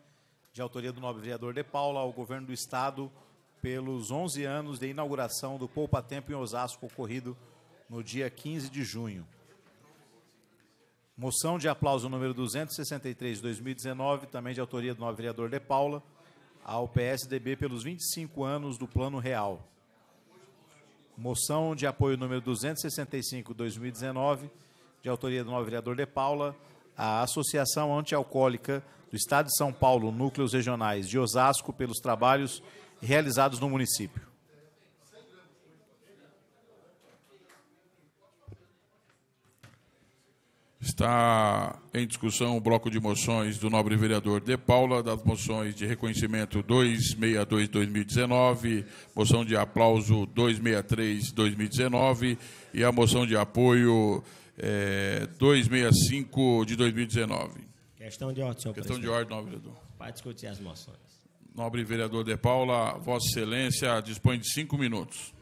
B: de autoria do nobre vereador De Paula, ao governo do Estado pelos 11 anos de inauguração do Poupa Tempo em Osasco, ocorrido no dia 15 de junho. Moção de aplauso número 263 de 2019, também de autoria do nobre vereador De Paula, ao PSDB pelos 25 anos do Plano Real. Moção de apoio número 265 de 2019, de autoria do nobre vereador De Paula, à Associação Antialcoólica do Estado de São Paulo, núcleos regionais de Osasco, pelos trabalhos realizados no município.
C: Está em discussão o bloco de moções do nobre vereador De Paula, das moções de reconhecimento 262-2019, moção de aplauso 263-2019 e a moção de apoio é, eh, 265 de 2019.
K: Questão de ordem, senhor Questão presidente. de ordem, nobre vereador. Para discutir as moções.
C: Nobre vereador De Paula, Vossa Excelência dispõe de cinco
K: minutos.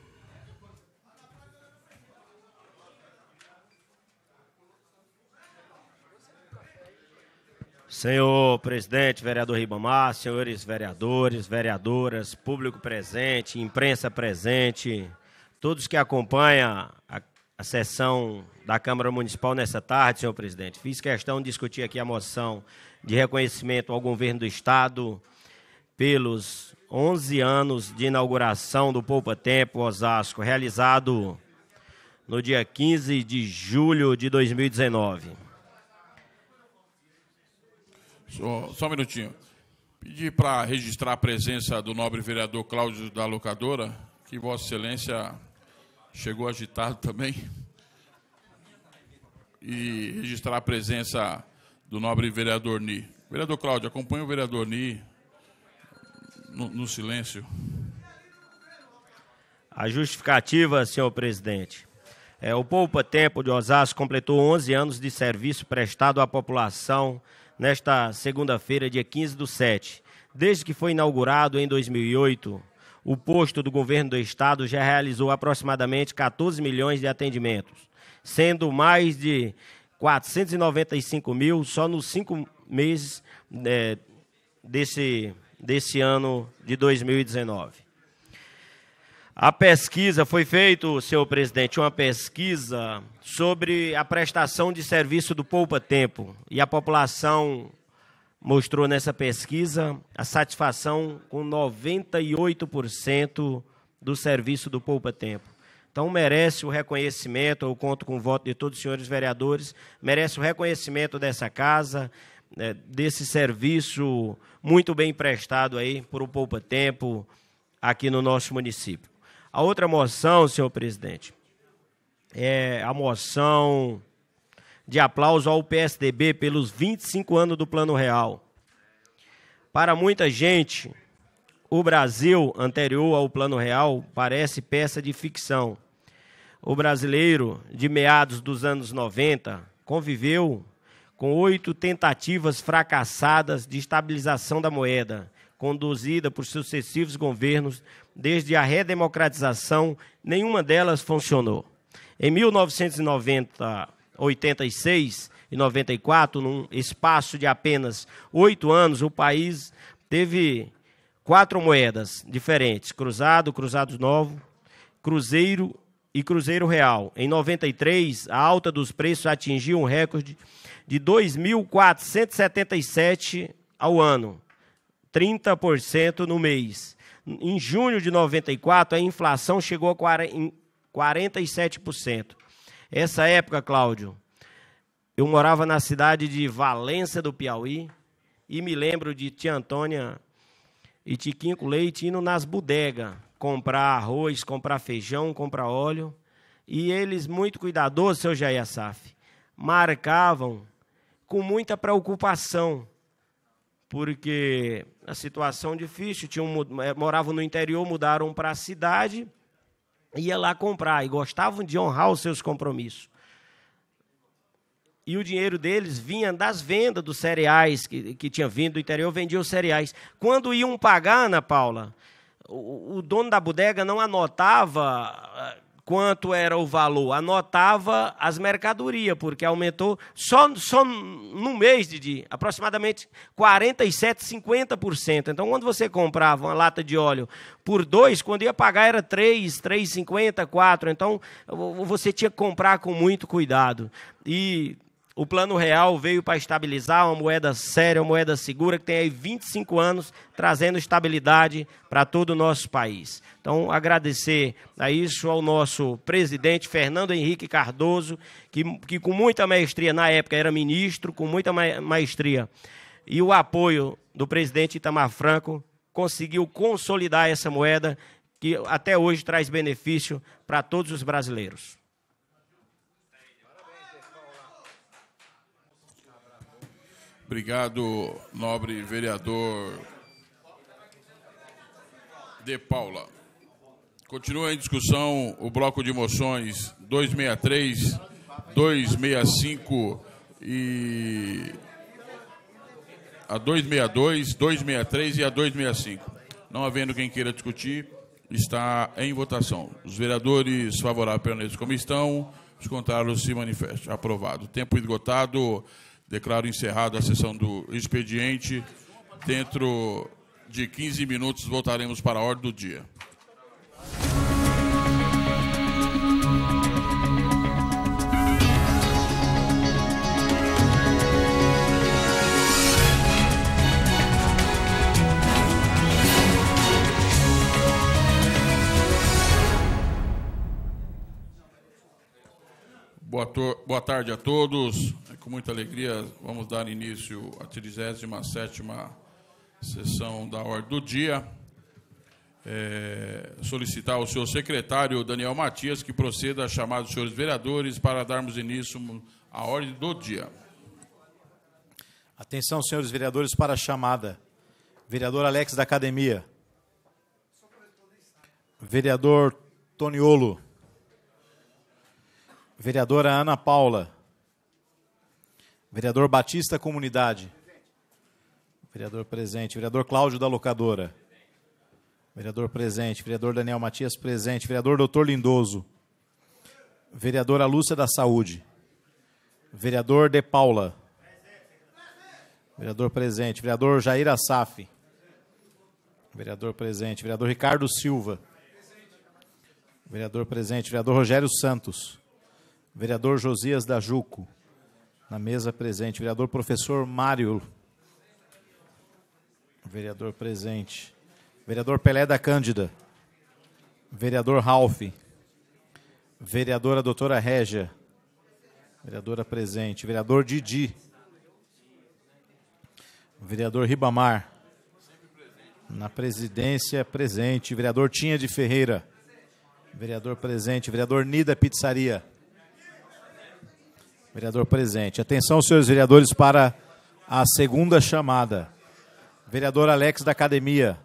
K: Senhor presidente, vereador Ribamar, senhores vereadores, vereadoras, público presente, imprensa presente, todos que acompanham a a sessão da Câmara Municipal nessa tarde, senhor presidente. Fiz questão de discutir aqui a moção de reconhecimento ao governo do Estado pelos 11 anos de inauguração do Poupa Tempo Osasco, realizado no dia 15 de julho de 2019. Só, só um minutinho.
C: Pedi para registrar a presença do nobre vereador Cláudio da Locadora, que Vossa Excelência Chegou agitado também. E registrar a presença do nobre vereador Ni. Vereador Cláudio, acompanha o vereador
K: Ni no,
C: no silêncio.
K: A justificativa, senhor presidente. É, o Poupa Tempo de Osasco completou 11 anos de serviço prestado à população nesta segunda-feira, dia 15 do 7. Desde que foi inaugurado em 2008, o posto do governo do estado já realizou aproximadamente 14 milhões de atendimentos, sendo mais de 495 mil só nos cinco meses é, desse, desse ano de 2019. A pesquisa foi feita, senhor presidente, uma pesquisa sobre a prestação de serviço do poupa-tempo e a população mostrou nessa pesquisa a satisfação com 98% do serviço do Poupa Tempo. Então, merece o reconhecimento, eu conto com o voto de todos os senhores vereadores, merece o reconhecimento dessa casa, né, desse serviço muito bem prestado aí por o poupa tempo aqui no nosso município. A outra moção, senhor presidente, é a moção de aplauso ao PSDB pelos 25 anos do Plano Real. Para muita gente, o Brasil anterior ao Plano Real parece peça de ficção. O brasileiro de meados dos anos 90 conviveu com oito tentativas fracassadas de estabilização da moeda, conduzida por sucessivos governos desde a redemocratização, nenhuma delas funcionou. Em 1990, 86 e 94, num espaço de apenas oito anos, o país teve quatro moedas diferentes: cruzado, cruzado novo, cruzeiro e cruzeiro real. Em 93, a alta dos preços atingiu um recorde de 2.477 ao ano, 30% no mês. Em junho de 94, a inflação chegou a 47%. Essa época, Cláudio, eu morava na cidade de Valença do Piauí e me lembro de tia Antônia e Tiquinho Leite indo nas bodegas comprar arroz, comprar feijão, comprar óleo. E eles, muito cuidadosos, seu Jair Assaf, marcavam com muita preocupação, porque a situação difícil, tinha um, eh, moravam no interior, mudaram para a cidade ia lá comprar e gostavam de honrar os seus compromissos. E o dinheiro deles vinha das vendas dos cereais que, que tinha vindo do interior, vendiam os cereais. Quando iam pagar, Ana Paula, o, o dono da bodega não anotava ah, quanto era o valor, anotava as mercadorias, porque aumentou só, só no mês de aproximadamente 47, 50%. Então, quando você comprava uma lata de óleo por dois, quando ia pagar era 3, 3,50, 4. Então, você tinha que comprar com muito cuidado. E o plano real veio para estabilizar uma moeda séria, uma moeda segura, que tem aí 25 anos trazendo estabilidade para todo o nosso país. Então, agradecer a isso ao nosso presidente Fernando Henrique Cardoso, que, que com muita maestria, na época era ministro, com muita maestria, e o apoio do presidente Itamar Franco, conseguiu consolidar essa moeda que até hoje traz benefício para todos os brasileiros.
C: Obrigado, nobre vereador De Paula. Continua em discussão o bloco de moções 263, 265 e a 262, 263 e a 265. Não havendo quem queira discutir, está em votação. Os vereadores favoráveis permaneçam como estão, os contrários se manifestam. Aprovado. Tempo esgotado. Declaro encerrado a sessão do expediente. Dentro de 15 minutos voltaremos para a ordem do dia. Boa, boa, tarde a todos. É, com muita alegria, vamos dar início à 37 sessão da ordem do dia. É, solicitar ao senhor secretário Daniel Matias que proceda a chamada dos senhores vereadores para darmos início à ordem do dia.
B: Atenção, senhores vereadores, para a chamada. Vereador Alex da Academia. Vereador Toniolo. Vereadora Ana Paula. Vereador Batista Comunidade. Vereador presente. Vereador Cláudio da Locadora. Vereador presente. Vereador Daniel Matias presente. Vereador Doutor Lindoso. Vereadora Lúcia da Saúde. Vereador De Paula. Vereador presente. Vereador Jair Assaf. Vereador presente. Vereador Ricardo Silva. Vereador presente. Vereador Rogério Santos. Vereador Josias da Juco, na mesa presente. Vereador Professor Mário, vereador presente. Vereador Pelé da Cândida, vereador Ralph, vereadora doutora Régia, vereadora presente. Vereador Didi, vereador Ribamar, na presidência presente. Vereador Tinha de Ferreira, vereador presente. Vereador Nida Pizzaria. Vereador presente. Atenção, senhores vereadores, para a segunda chamada. Vereador Alex da Academia.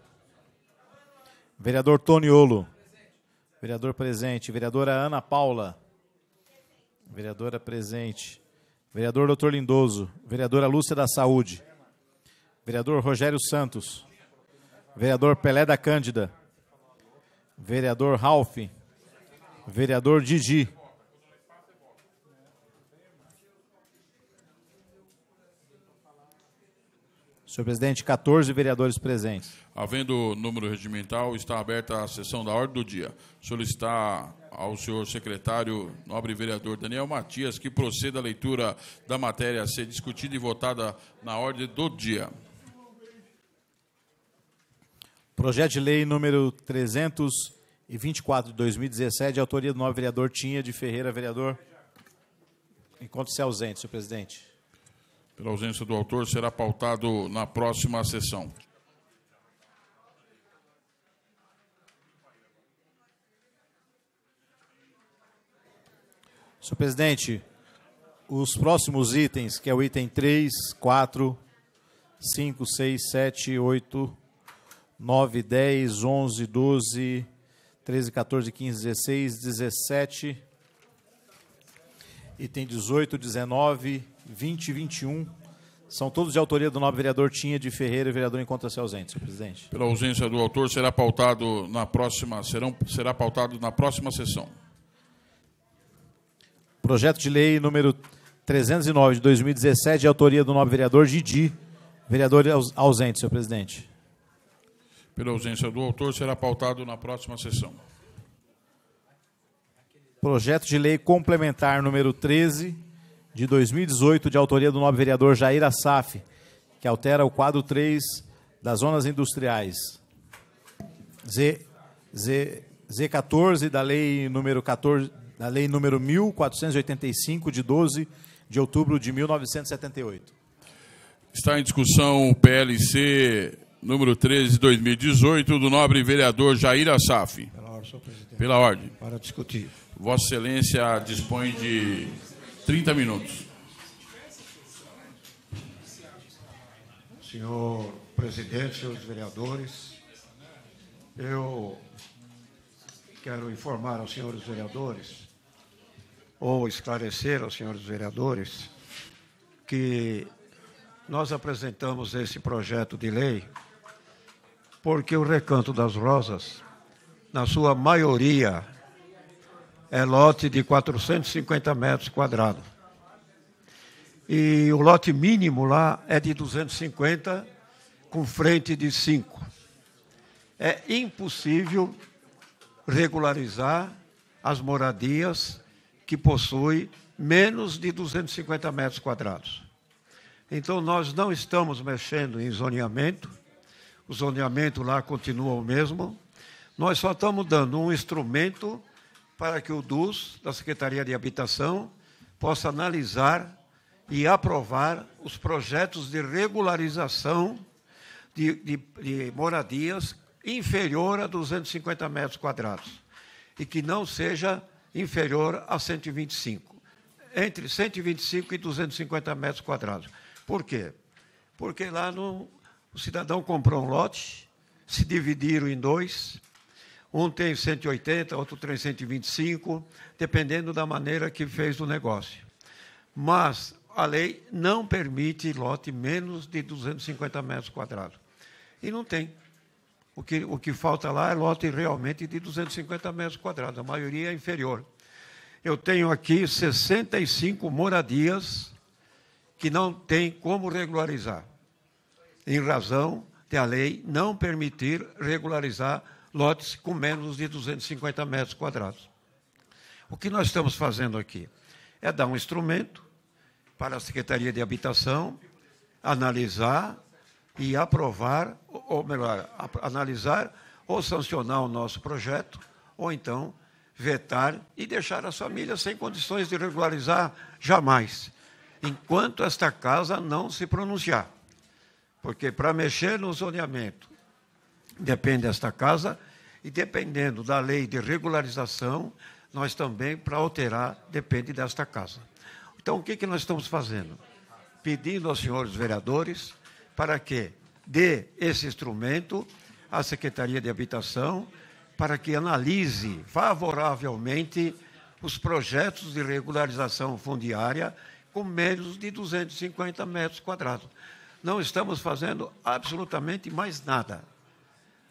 B: Vereador Toniolo. Vereador presente. Vereadora Ana Paula. Vereadora presente. Vereador Doutor Lindoso. Vereadora Lúcia da Saúde. Vereador Rogério Santos. Vereador Pelé da Cândida. Vereador Ralph. Vereador Didi. Senhor presidente, 14 vereadores presentes.
C: Havendo número regimental, está aberta a sessão da ordem do dia. Solicitar ao senhor secretário, nobre vereador Daniel Matias, que proceda a leitura da matéria a ser discutida e votada na ordem do dia.
B: Projeto de lei número 324 de 2017, autoria do nobre vereador Tinha de Ferreira, vereador. Enquanto se ausente,
C: senhor presidente pela ausência do autor, será pautado na próxima sessão.
B: Senhor presidente, os próximos itens, que é o item 3, 4, 5, 6, 7, 8, 9, 10, 11, 12, 13, 14, 15, 16, 17, item 18, 19, 20 e 21 são todos de autoria do nobre vereador Tinha de Ferreira, o vereador encontra-se
C: ausente, senhor presidente. Pela ausência do autor, será pautado na próxima, serão, será pautado na próxima sessão.
B: Projeto de lei número 309 de 2017, de autoria do nobre vereador Didi, vereador ausente, senhor presidente.
C: Pela ausência do autor, será pautado na próxima sessão.
B: Projeto de lei complementar número 13 de 2018, de autoria do nobre vereador Jair Assaf, que altera o quadro 3 das zonas industriais. Z, Z, Z14 da lei número 14 da lei número 1485 de 12 de outubro de 1978.
C: Está em discussão o PLC número 13 de 2018 do nobre vereador Jair Assaf. Pela ordem, Pela ordem. Para discutir. Vossa Excelência dispõe de 30 minutos.
D: Senhor presidente, senhores vereadores, eu quero informar aos senhores vereadores, ou esclarecer aos senhores vereadores, que nós apresentamos esse projeto de lei porque o Recanto das Rosas, na sua maioria, é lote de 450 metros quadrados. E o lote mínimo lá é de 250, com frente de 5. É impossível regularizar as moradias que possuem menos de 250 metros quadrados. Então, nós não estamos mexendo em zoneamento, o zoneamento lá continua o mesmo, nós só estamos dando um instrumento para que o DUS, da Secretaria de Habitação, possa analisar e aprovar os projetos de regularização de, de, de moradias inferior a 250 metros quadrados e que não seja inferior a 125, entre 125 e 250 metros quadrados. Por quê? Porque lá no, o cidadão comprou um lote, se dividiram em dois, um tem 180, outro tem 125, dependendo da maneira que fez o negócio. Mas a lei não permite lote menos de 250 metros quadrados. E não tem. O que, o que falta lá é lote realmente de 250 metros quadrados, a maioria é inferior. Eu tenho aqui 65 moradias que não tem como regularizar, em razão de a lei não permitir regularizar lotes com menos de 250 metros quadrados. O que nós estamos fazendo aqui é dar um instrumento para a Secretaria de Habitação analisar e aprovar, ou melhor, analisar ou sancionar o nosso projeto, ou então vetar e deixar as famílias sem condições de regularizar jamais, enquanto esta casa não se pronunciar. Porque para mexer no zoneamento, depende desta casa, e dependendo da lei de regularização, nós também, para alterar, depende desta casa. Então, o que, que nós estamos fazendo? Pedindo aos senhores vereadores para que dê esse instrumento à Secretaria de Habitação, para que analise favoravelmente os projetos de regularização fundiária com menos de 250 metros quadrados. Não estamos fazendo absolutamente mais nada.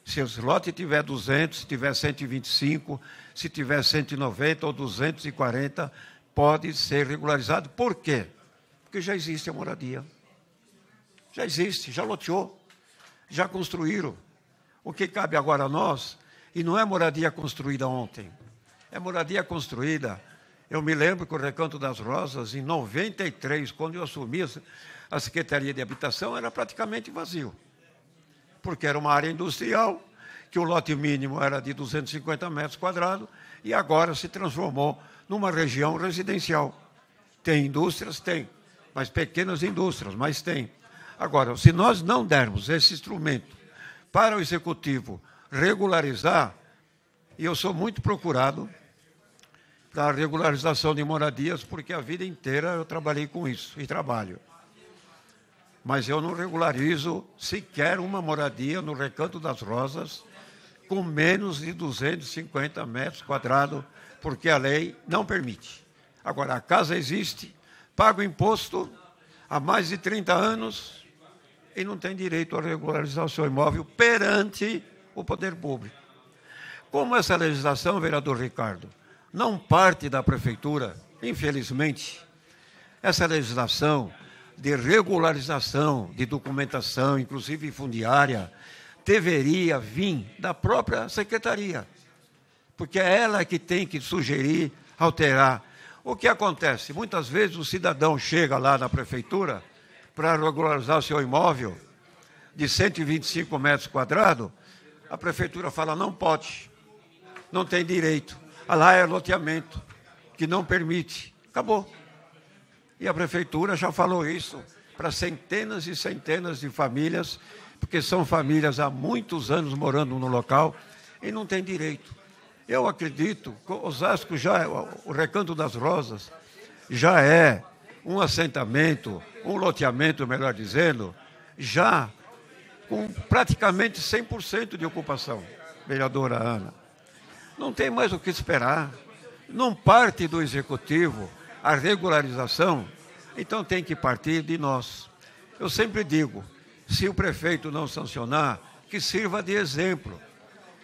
D: Se o lote tiver 200, se tiver 125, se tiver 190 ou 240, pode ser regularizado. Por quê? Porque já existe a moradia. Já existe, já loteou, já construíram. O que cabe agora a nós, e não é moradia construída ontem, é moradia construída. Eu me lembro que o Recanto das Rosas, em 93, quando eu assumi a Secretaria de Habitação, era praticamente vazio porque era uma área industrial, que o lote mínimo era de 250 metros quadrados, e agora se transformou numa região residencial. Tem indústrias? Tem. Mas pequenas indústrias, mas tem. Agora, se nós não dermos esse instrumento para o executivo regularizar, e eu sou muito procurado para a regularização de moradias, porque a vida inteira eu trabalhei com isso, e trabalho mas eu não regularizo sequer uma moradia no Recanto das Rosas com menos de 250 metros quadrados, porque a lei não permite. Agora, a casa existe, paga o imposto há mais de 30 anos e não tem direito a regularizar o seu imóvel perante o poder público. Como essa legislação, vereador Ricardo, não parte da prefeitura, infelizmente, essa legislação de regularização de documentação, inclusive fundiária, deveria vir da própria secretaria, porque é ela que tem que sugerir, alterar. O que acontece? Muitas vezes o cidadão chega lá na prefeitura para regularizar seu imóvel de 125 metros quadrados, a prefeitura fala: não pode, não tem direito. Ah, lá é loteamento, que não permite. Acabou. E a prefeitura já falou isso para centenas e centenas de famílias, porque são famílias há muitos anos morando no local e não têm direito. Eu acredito, Osasco já, é, o Recanto das Rosas, já é um assentamento, um loteamento, melhor dizendo, já com praticamente 100% de ocupação, vereadora Ana. Não tem mais o que esperar. Não parte do executivo a regularização, então tem que partir de nós. Eu sempre digo: se o prefeito não sancionar, que sirva de exemplo,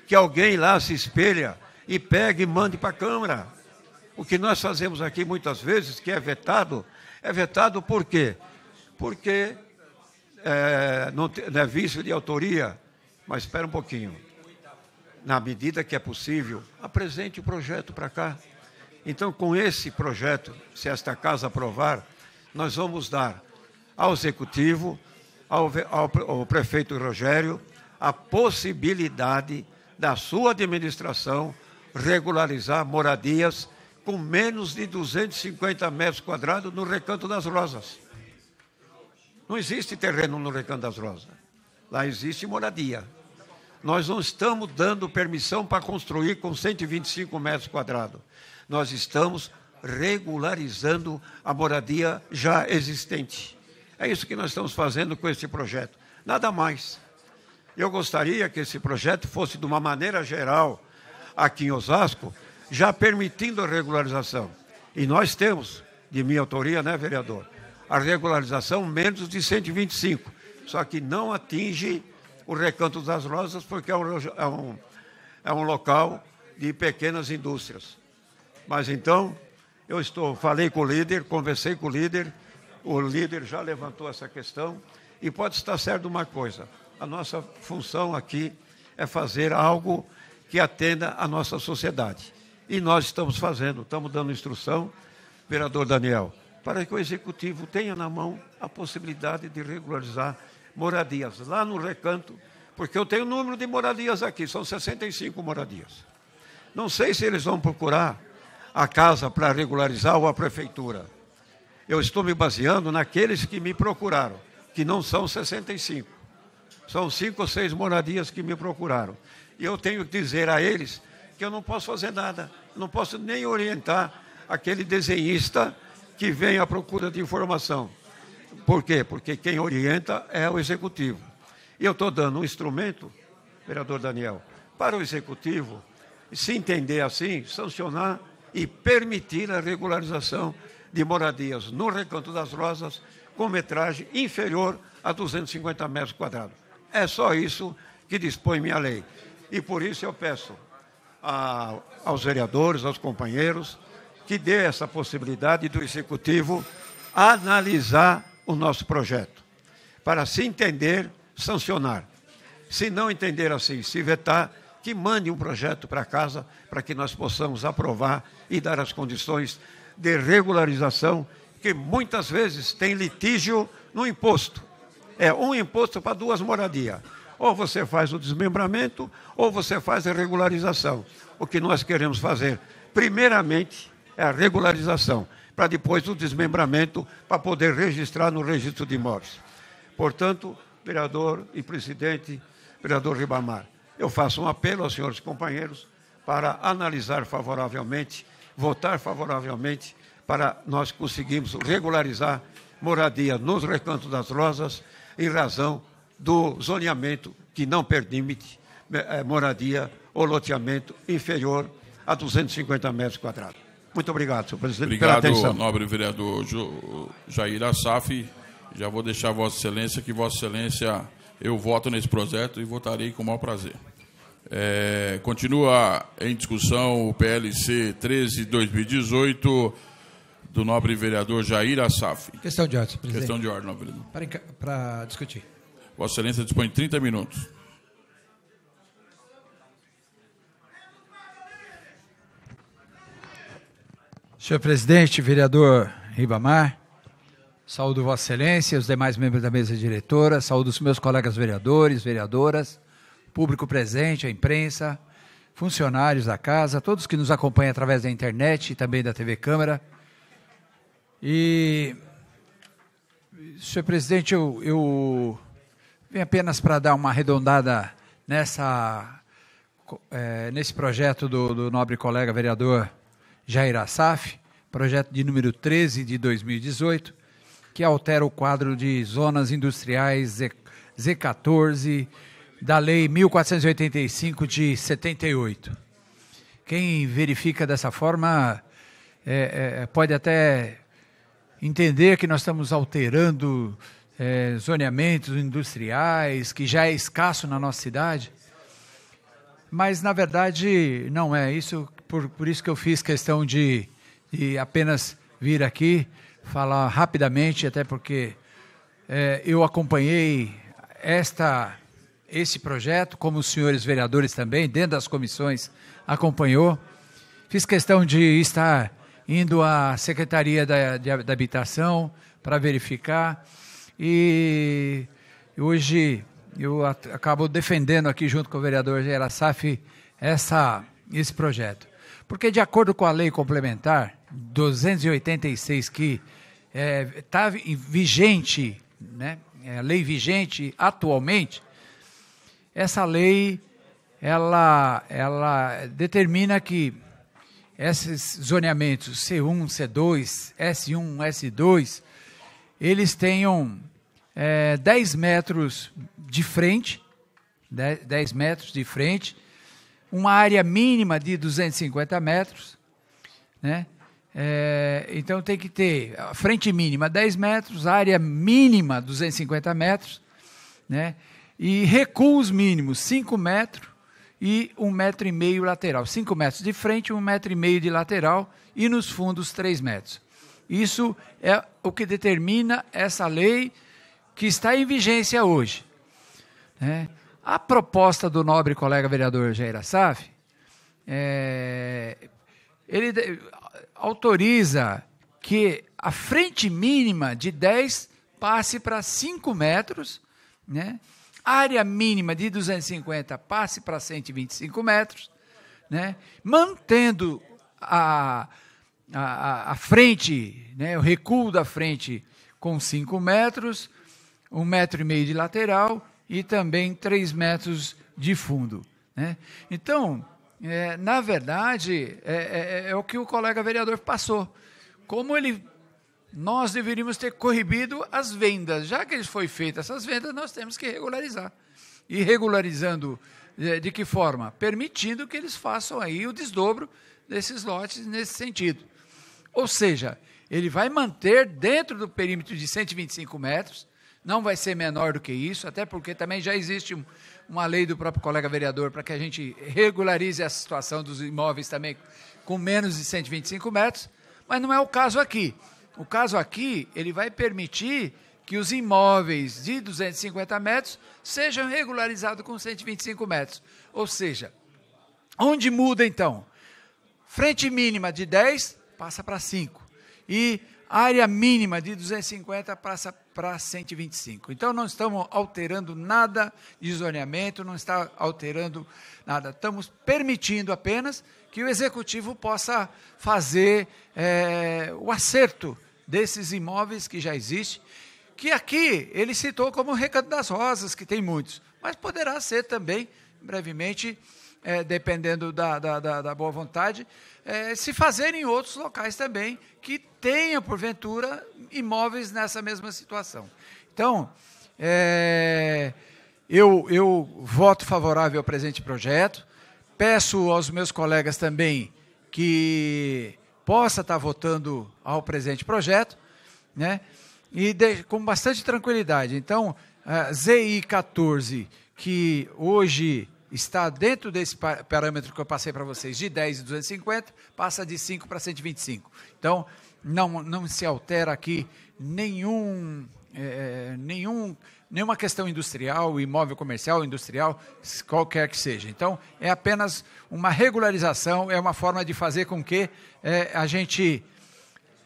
D: que alguém lá se espelha e pegue e mande para a Câmara. O que nós fazemos aqui muitas vezes, que é vetado, é vetado por quê? Porque é, não, não é vício de autoria, mas espera um pouquinho. Na medida que é possível, apresente o projeto para cá. Então, com esse projeto, se esta casa aprovar, nós vamos dar ao Executivo, ao, ao, ao prefeito Rogério, a possibilidade da sua administração regularizar moradias com menos de 250 metros quadrados no Recanto das Rosas. Não existe terreno no Recanto das Rosas. Lá existe moradia. Nós não estamos dando permissão para construir com 125 metros quadrados nós estamos regularizando a moradia já existente. É isso que nós estamos fazendo com este projeto. Nada mais. Eu gostaria que esse projeto fosse, de uma maneira geral, aqui em Osasco, já permitindo a regularização. E nós temos, de minha autoria, né, vereador, a regularização menos de 125. Só que não atinge o Recanto das Rosas, porque é um, é um, é um local de pequenas indústrias. Mas então, eu estou, falei com o líder, conversei com o líder, o líder já levantou essa questão e pode estar certo uma coisa: a nossa função aqui é fazer algo que atenda a nossa sociedade. E nós estamos fazendo, estamos dando instrução, vereador Daniel, para que o executivo tenha na mão a possibilidade de regularizar moradias lá no recanto, porque eu tenho o número de moradias aqui, são 65 moradias. Não sei se eles vão procurar a casa para regularizar ou a prefeitura. Eu estou me baseando naqueles que me procuraram, que não são 65. São cinco ou seis moradias que me procuraram. E eu tenho que dizer a eles que eu não posso fazer nada, não posso nem orientar aquele desenhista que vem à procura de informação. Por quê? Porque quem orienta é o executivo. E eu estou dando um instrumento, vereador Daniel, para o executivo se entender assim, sancionar e permitir a regularização de moradias no Recanto das Rosas com metragem inferior a 250 metros quadrados. É só isso que dispõe minha lei. E por isso eu peço a, aos vereadores, aos companheiros, que dê essa possibilidade do Executivo analisar o nosso projeto, para se entender, sancionar. Se não entender assim, se vetar, que mande um projeto para casa para que nós possamos aprovar e dar as condições de regularização, que muitas vezes tem litígio no imposto. É um imposto para duas moradias. Ou você faz o desmembramento, ou você faz a regularização. O que nós queremos fazer, primeiramente, é a regularização, para depois o desmembramento, para poder registrar no registro de imóveis. Portanto, vereador e presidente, vereador Ribamar, eu faço um apelo aos senhores companheiros para analisar favoravelmente, votar favoravelmente, para nós conseguirmos regularizar moradia nos recantos das rosas, em razão do zoneamento que não permite eh, eh, moradia ou loteamento inferior a 250 metros quadrados. Muito obrigado, senhor presidente, obrigado, pela atenção.
C: nobre vereador Jair Assaf. Já vou deixar Vossa Excelência, que Vossa Excelência, eu voto nesse projeto e votarei com o maior prazer. É, continua em discussão o PLC 13-2018 do nobre vereador Jair Assaf. Questão de ordem, presidente. Questão de ordem, nobre vereador.
I: Para, para discutir.
C: Vossa Excelência dispõe de 30 minutos.
I: Senhor presidente, vereador Ribamar, saúdo Vossa Excelência, os demais membros da mesa diretora, saúdo os meus colegas vereadores, vereadoras público presente, a imprensa, funcionários da casa, todos que nos acompanham através da internet e também da TV Câmara. E, senhor presidente, eu, eu vim apenas para dar uma arredondada nessa, é, nesse projeto do, do nobre colega vereador Jair Assaf, projeto de número 13 de 2018, que altera o quadro de zonas industriais Z14 da Lei 1485 de 78. Quem verifica dessa forma é, é, pode até entender que nós estamos alterando é, zoneamentos industriais, que já é escasso na nossa cidade. Mas, na verdade, não é isso. Por, por isso que eu fiz questão de, de apenas vir aqui falar rapidamente, até porque é, eu acompanhei esta esse projeto, como os senhores vereadores também, dentro das comissões, acompanhou. Fiz questão de estar indo à Secretaria da, de, da Habitação para verificar. E hoje eu at, acabo defendendo aqui, junto com o vereador Gera Saf, essa, esse projeto. Porque, de acordo com a lei complementar 286, que está eh, é, vigente, né, é a lei vigente atualmente, essa lei ela, ela determina que esses zoneamentos C1, C2, S1, S2, eles tenham é, 10 metros de frente, 10, metros de frente, uma área mínima de 250 metros, né? É, então tem que ter a frente mínima 10 metros, área mínima 250 metros, né? e recua os mínimos 5 metros e 1,5 um metro e meio lateral. 5 metros de frente, 1,5 um metro e meio de lateral e nos fundos 3 metros. Isso é o que determina essa lei que está em vigência hoje. Né? A proposta do nobre colega vereador Jair Assaf, é, ele autoriza que a frente mínima de 10 passe para 5 metros, né? área mínima de 250 passe para 125 metros, né? mantendo a, a, a frente, né? o recuo da frente com 5 metros, 1,5 um metro e meio de lateral e também 3 metros de fundo. Né? Então, é, na verdade, é, é, é o que o colega vereador passou. Como ele nós deveríamos ter coibido as vendas. Já que eles foi feitas essas vendas, nós temos que regularizar. E regularizando é, de que forma? Permitindo que eles façam aí o desdobro desses lotes nesse sentido. Ou seja, ele vai manter dentro do perímetro de 125 metros, não vai ser menor do que isso, até porque também já existe uma lei do próprio colega vereador para que a gente regularize a situação dos imóveis também com menos de 125 metros, mas não é o caso aqui. O caso aqui, ele vai permitir que os imóveis de 250 metros sejam regularizados com 125 metros. Ou seja, onde muda então? Frente mínima de 10 passa para 5 e área mínima de 250 passa para 125. Então não estamos alterando nada de zoneamento, não está alterando nada. Estamos permitindo apenas que o executivo possa fazer é, o acerto desses imóveis que já existem, que aqui ele citou como Recanto das Rosas, que tem muitos, mas poderá ser também, brevemente, é, dependendo da, da, da, da, boa vontade, é, se fazer em outros locais também que tenham, porventura, imóveis nessa mesma situação. Então, é, eu, eu voto favorável ao presente projeto, peço aos meus colegas também que possa estar tá votando ao presente projeto, né? E de, com bastante tranquilidade. Então, a ZI 14, que hoje está dentro desse parâmetro que eu passei para vocês, de 10 e 250, passa de 5 para 125. Então, não, não se altera aqui nenhum, é, é nenhum nenhuma questão industrial, imóvel comercial, industrial, qualquer que seja. Então, é apenas uma regularização, é uma forma de fazer com que é, a gente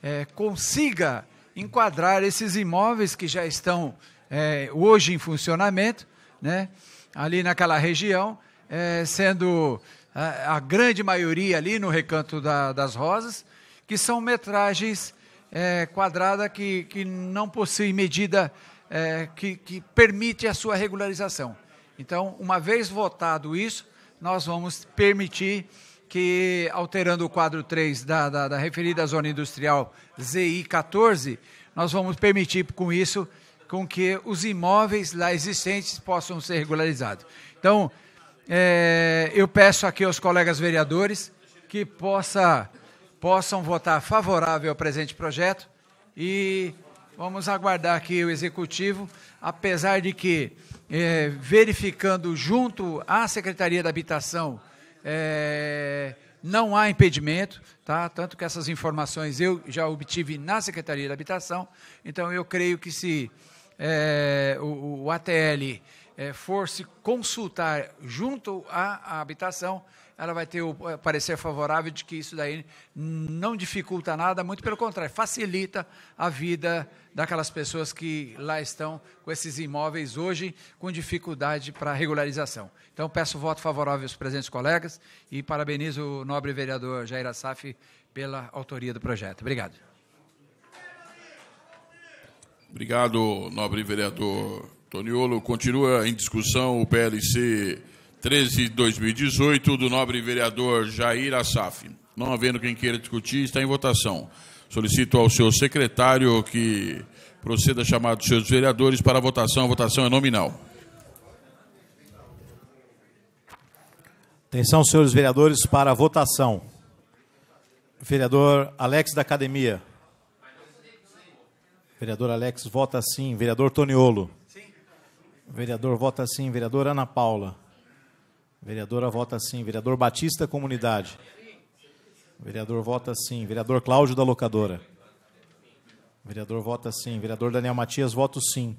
I: é, consiga enquadrar esses imóveis que já estão é, hoje em funcionamento, né, ali naquela região, é, sendo a, a, grande maioria ali no Recanto da, das Rosas, que são metragens é, quadrada que, que não possuem medida é, que, que permite a sua regularização. Então, uma vez votado isso, nós vamos permitir que, alterando o quadro 3 da, da, da referida zona industrial ZI14, nós vamos permitir com isso com que os imóveis lá existentes possam ser regularizados. Então, é, eu peço aqui aos colegas vereadores que possa, possam votar favorável ao presente projeto e Vamos aguardar aqui o executivo, apesar de que, é, verificando junto à Secretaria da Habitação, é, não há impedimento, tá? tanto que essas informações eu já obtive na Secretaria da Habitação, então eu creio que se é, o, o, ATL é, for se consultar junto à, à habitação, ela vai ter o parecer favorável de que isso daí não dificulta nada, muito pelo contrário, facilita a vida daquelas pessoas que lá estão com esses imóveis hoje com dificuldade para regularização. Então, peço voto favorável aos presentes colegas e parabenizo o nobre vereador Jair Assaf pela autoria do projeto. Obrigado.
C: Obrigado, nobre vereador Toniolo. Continua em discussão o PLC 13 de 2018, do nobre vereador Jair Assaf. Não havendo quem queira discutir, está em votação. Solicito ao seu secretário que proceda a chamar os seus vereadores para a votação. A votação é nominal.
B: Atenção, senhores vereadores, para a votação. Vereador Alex da Academia. Vereador Alex vota sim. Vereador Toniolo. Vereador vota sim. Vereador Ana Paula. Vereadora vota sim. Vereador Batista, comunidade. Vereador vota sim. Vereador Cláudio da locadora. Vereador vota sim. Vereador Daniel Matias, voto sim.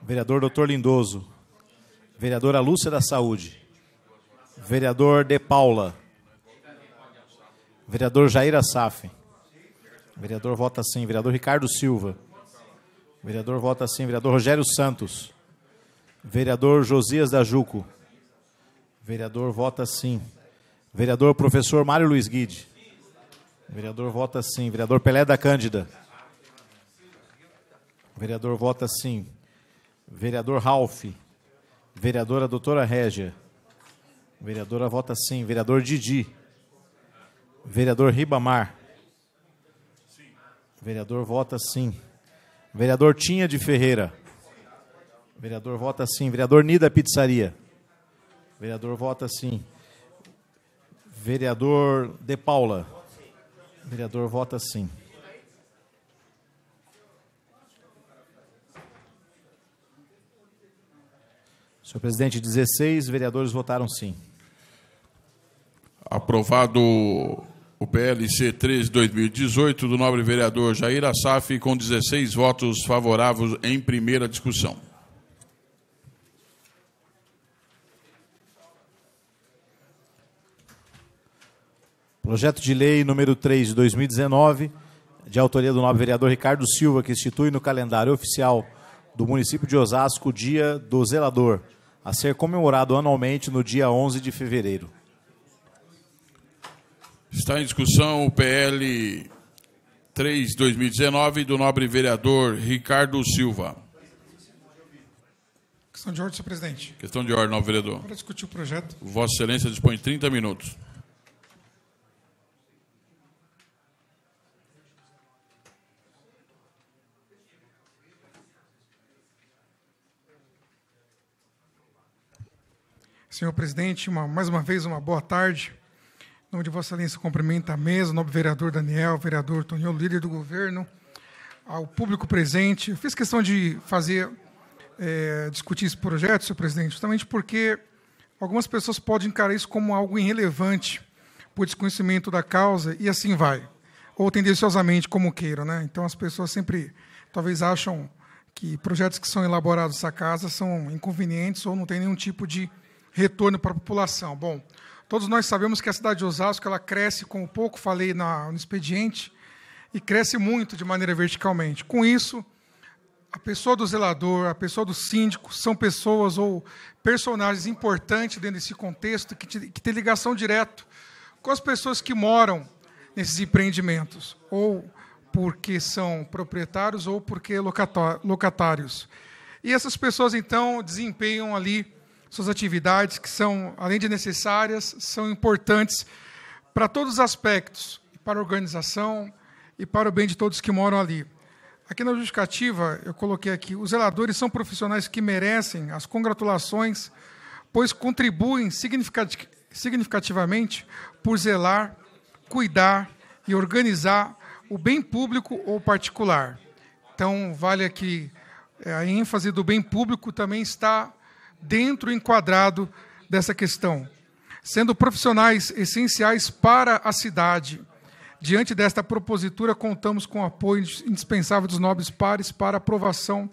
B: Vereador Doutor Lindoso. Vereadora Lúcia da Saúde. Vereador De Paula. Vereador Jair Assaf. Vereador vota sim. Vereador Ricardo Silva. Vereador vota sim. Vereador Rogério Santos. Vereador Josias da Juco. Vereador vota sim. Vereador professor Mário Luiz Guide. Vereador vota sim. Vereador Pelé da Cândida. Vereador vota sim. Vereador Ralph. Vereadora doutora Régia. Vereadora vota sim. Vereador Didi. Vereador Ribamar. Vereador vota sim. Vereador Tinha de Ferreira. Vereador vota sim. Vereador Nida Pizzaria. Vereador vota sim. Vereador De Paula. Vereador vota sim. Senhor presidente, 16 vereadores votaram sim.
C: Aprovado o PLC 13 2018 do nobre vereador Jair Assaf com 16 votos favoráveis em primeira discussão. Projeto de lei
B: número 3 de 2019, de autoria do nobre vereador Ricardo Silva, que institui no calendário oficial do município de Osasco o Dia do Zelador, a ser comemorado anualmente no dia 11 de fevereiro.
C: Está em discussão o PL 3/2019 do nobre vereador Ricardo Silva.
H: Questão de ordem, senhor presidente.
C: Questão de ordem, nobre vereador.
H: Para discutir o projeto.
C: Vossa Excelência dispõe de 30 minutos.
H: Senhor presidente, uma, mais uma vez, uma boa tarde. Em nome de Vossa Excelência, cumprimento a mesa, o nobre vereador Daniel, vereador Tonio, líder do governo, ao público presente. Eu fiz questão de fazer, é, discutir esse projeto, senhor presidente, justamente porque algumas pessoas podem encarar isso como algo irrelevante por desconhecimento da causa e assim vai. Ou tendenciosamente, como queiram. Né? Então, as pessoas sempre, talvez, acham que projetos que são elaborados nessa casa são inconvenientes ou não têm nenhum tipo de retorno para a população. Bom, todos nós sabemos que a cidade de Osasco ela cresce com pouco, falei na, no expediente, e cresce muito de maneira verticalmente. Com isso, a pessoa do zelador, a pessoa do síndico, são pessoas ou personagens importantes dentro desse contexto que, que tem ligação direta com as pessoas que moram nesses empreendimentos, ou porque são proprietários ou porque locatários. E essas pessoas, então, desempenham ali suas atividades, que são, além de necessárias, são importantes para todos os aspectos, para a organização e para o bem de todos que moram ali. Aqui na justificativa, eu coloquei aqui, os zeladores são profissionais que merecem as congratulações, pois contribuem significativamente por zelar, cuidar e organizar o bem público ou particular. Então, vale aqui eh, a ênfase do bem público também está dentro enquadrado dessa questão, sendo profissionais essenciais para a cidade. Diante desta propositura, contamos com o apoio indispensável dos nobres pares para aprovação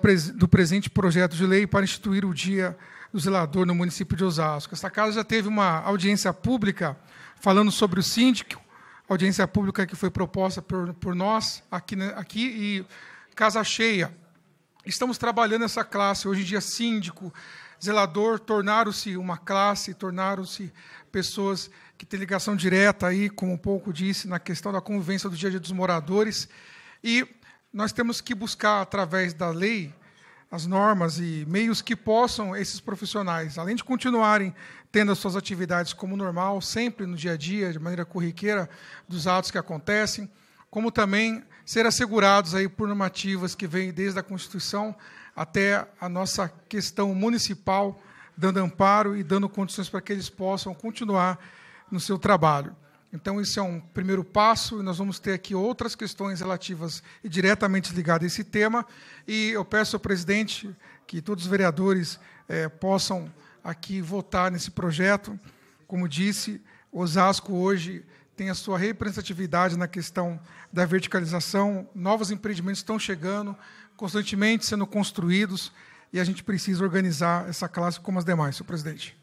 H: pres do presente projeto de lei para instituir o Dia do Zelador no município de Osasco. Esta casa já teve uma audiência pública falando sobre o síndico, audiência pública que foi proposta por, por nós aqui, né, aqui e casa cheia. Estamos trabalhando essa classe, hoje em dia, síndico, zelador, tornaram-se uma classe, tornaram-se pessoas que têm ligação direta aí, como um pouco disse, na questão da convivência do dia a dia dos moradores. E nós temos que buscar, através da lei, as normas e meios que possam esses profissionais, além de continuarem tendo as suas atividades como normal, sempre no dia a dia, de maneira corriqueira, dos atos que acontecem, como também ser assegurados aí por normativas que vêm desde a Constituição até a nossa questão municipal, dando amparo e dando condições para que eles possam continuar no seu trabalho. Então, esse é um primeiro passo, e nós vamos ter aqui outras questões relativas e diretamente ligadas a esse tema. E eu peço ao presidente que todos os vereadores eh, possam aqui votar nesse projeto. Como disse, Osasco hoje tem a sua representatividade na questão da verticalização. Novos empreendimentos estão chegando, constantemente sendo construídos, e a gente precisa organizar essa classe como as demais, senhor
C: presidente.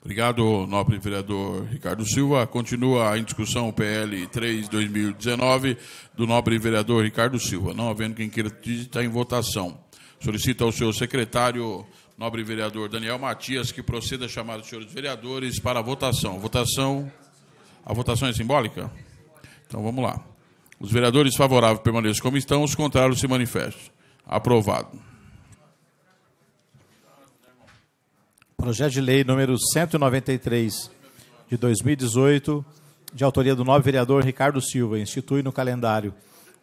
C: Obrigado, nobre vereador Ricardo Silva. Continua em discussão o PL 3 2019 do nobre vereador Ricardo Silva. Não havendo quem queira está em votação. Solicito ao seu secretário, nobre vereador Daniel Matias, que proceda a chamar os senhores vereadores para a votação. Votação. A votação é simbólica? Então vamos lá. Os vereadores favoráveis permaneçam como estão, os contrários se manifestam. Aprovado. Projeto
B: de lei número 193 de 2018, de autoria do nobre vereador Ricardo Silva, institui no calendário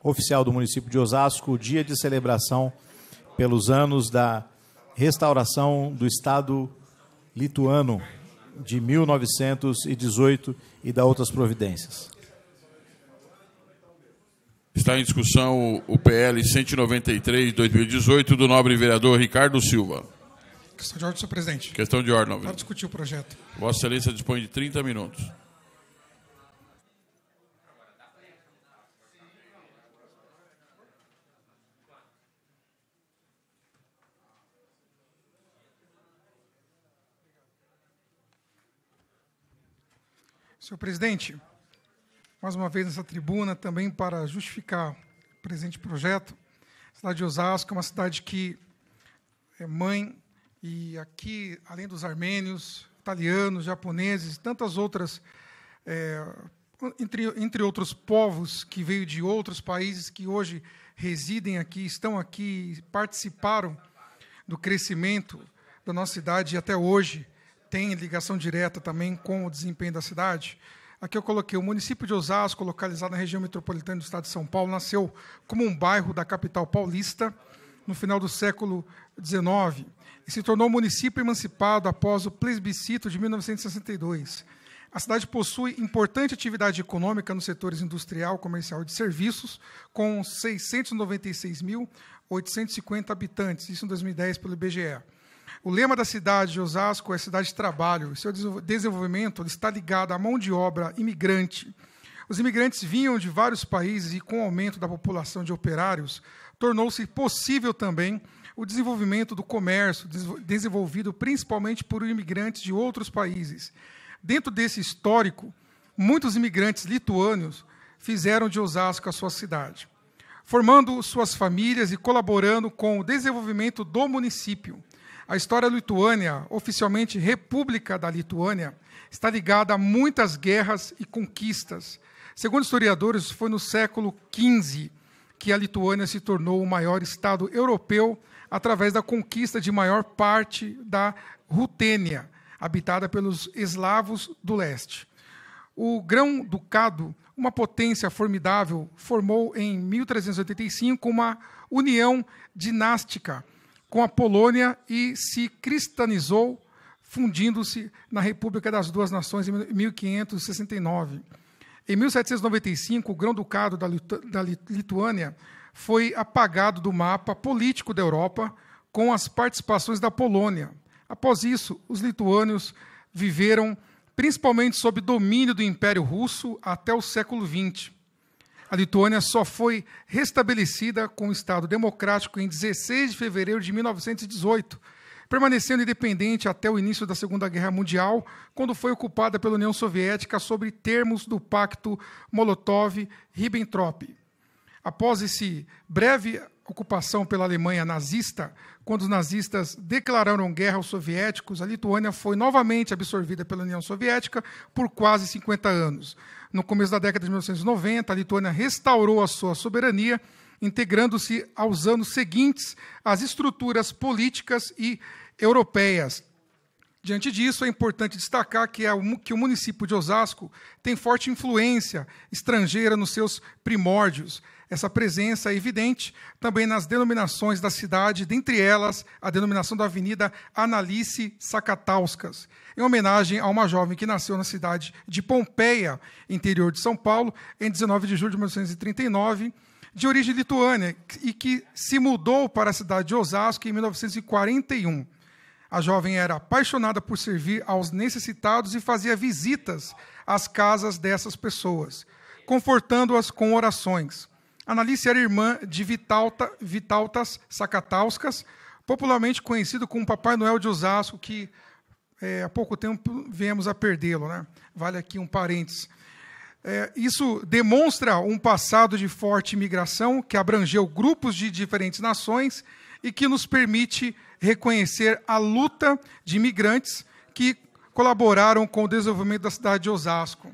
B: oficial do município de Osasco o dia de celebração pelos anos da restauração do Estado lituano de 1918 e da outras providências.
C: Está em discussão o PL 193 de 2018 do nobre vereador Ricardo Silva.
H: Questão de ordem, senhor presidente.
C: Questão de ordem, Para discutir o projeto. Vossa Excelência dispõe de 30 minutos.
H: Senhor presidente, mais uma vez nessa tribuna, também para justificar o presente projeto, a cidade de Osasco é uma cidade que é mãe, e aqui, além dos armênios, italianos, japoneses tantas outras, é, entre, entre outros povos que veio de outros países que hoje residem aqui, estão aqui, participaram do crescimento da nossa cidade até hoje tem ligação direta também com o desempenho da cidade. Aqui eu coloquei o município de Osasco, localizado na região metropolitana do estado de São Paulo, nasceu como um bairro da capital paulista no final do século XIX e se tornou município emancipado após o plebiscito de 1962. A cidade possui importante atividade econômica nos setores industrial, comercial e de serviços, com 696.850 habitantes, isso em 2010 pelo IBGE. O lema da cidade de Osasco é cidade de trabalho. seu desenvolvimento está ligado à mão de obra imigrante. Os imigrantes vinham de vários países e, com o aumento da população de operários, tornou-se possível também o desenvolvimento do comércio, desenvolvido principalmente por imigrantes de outros países. Dentro desse histórico, muitos imigrantes lituanos fizeram de Osasco a sua cidade, formando suas famílias e colaborando com o desenvolvimento do município. A história da lituânia, oficialmente República da Lituânia, está ligada a muitas guerras e conquistas. Segundo historiadores, foi no século XV que a Lituânia se tornou o maior Estado europeu através da conquista de maior parte da Rutênia, habitada pelos eslavos do leste. O Grão-Ducado, uma potência formidável, formou em 1385 uma união dinástica com a Polônia e se cristianizou, fundindo-se na República das Duas Nações em 1569. Em 1795, o Grão-Ducado da, Litu da Lituânia foi apagado do mapa político da Europa com as participações da Polônia. Após isso, os lituânios viveram principalmente sob domínio do Império Russo até o século XX. A Lituânia só foi restabelecida com o Estado Democrático em 16 de fevereiro de 1918, permanecendo independente até o início da Segunda Guerra Mundial, quando foi ocupada pela União Soviética sob termos do Pacto Molotov-Ribbentrop. Após esse breve ocupação pela Alemanha nazista, quando os nazistas declararam guerra aos soviéticos, a Lituânia foi novamente absorvida pela União Soviética por quase 50 anos. No começo da década de 1990, a Lituânia restaurou a sua soberania, integrando-se aos anos seguintes às estruturas políticas e europeias. Diante disso, é importante destacar que, é que, o município de Osasco tem forte influência estrangeira nos seus primórdios. Essa presença é evidente também nas denominações da cidade, dentre elas a denominação da Avenida Analice Sakatauskas, em homenagem a uma jovem que nasceu na cidade de Pompeia, interior de São Paulo, em 19 de julho de 1939, de origem lituana, e que se mudou para a cidade de Osasco em 1941. A jovem era apaixonada por servir aos necessitados e fazia visitas às casas dessas pessoas, confortando-as com orações. Analice era irmã de Vitalta, Vitaltas Sakatauskas, popularmente conhecido como Papai Noel de Osasco, que é, há pouco tempo viemos a perdê-lo. Né? Vale aqui um parênteses. É, isso demonstra um passado de forte imigração que abrangeu grupos de diferentes nações e que nos permite reconhecer a luta de imigrantes que colaboraram com o desenvolvimento da cidade de Osasco.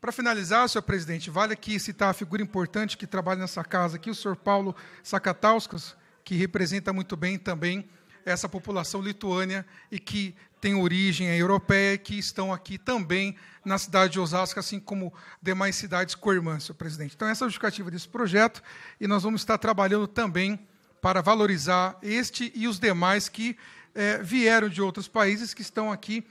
H: Para finalizar, senhor presidente, vale aqui citar a figura importante que trabalha nessa casa aqui, o senhor Paulo Sakatauskas, que representa muito bem também essa população lituânia e que tem origem europeia, que estão aqui também na cidade de Osasco, assim como demais cidades co-irmãs, senhor presidente. Então, essa é a justificativa desse projeto e nós vamos estar trabalhando também para valorizar este e os demais que eh, vieram de outros países que estão aqui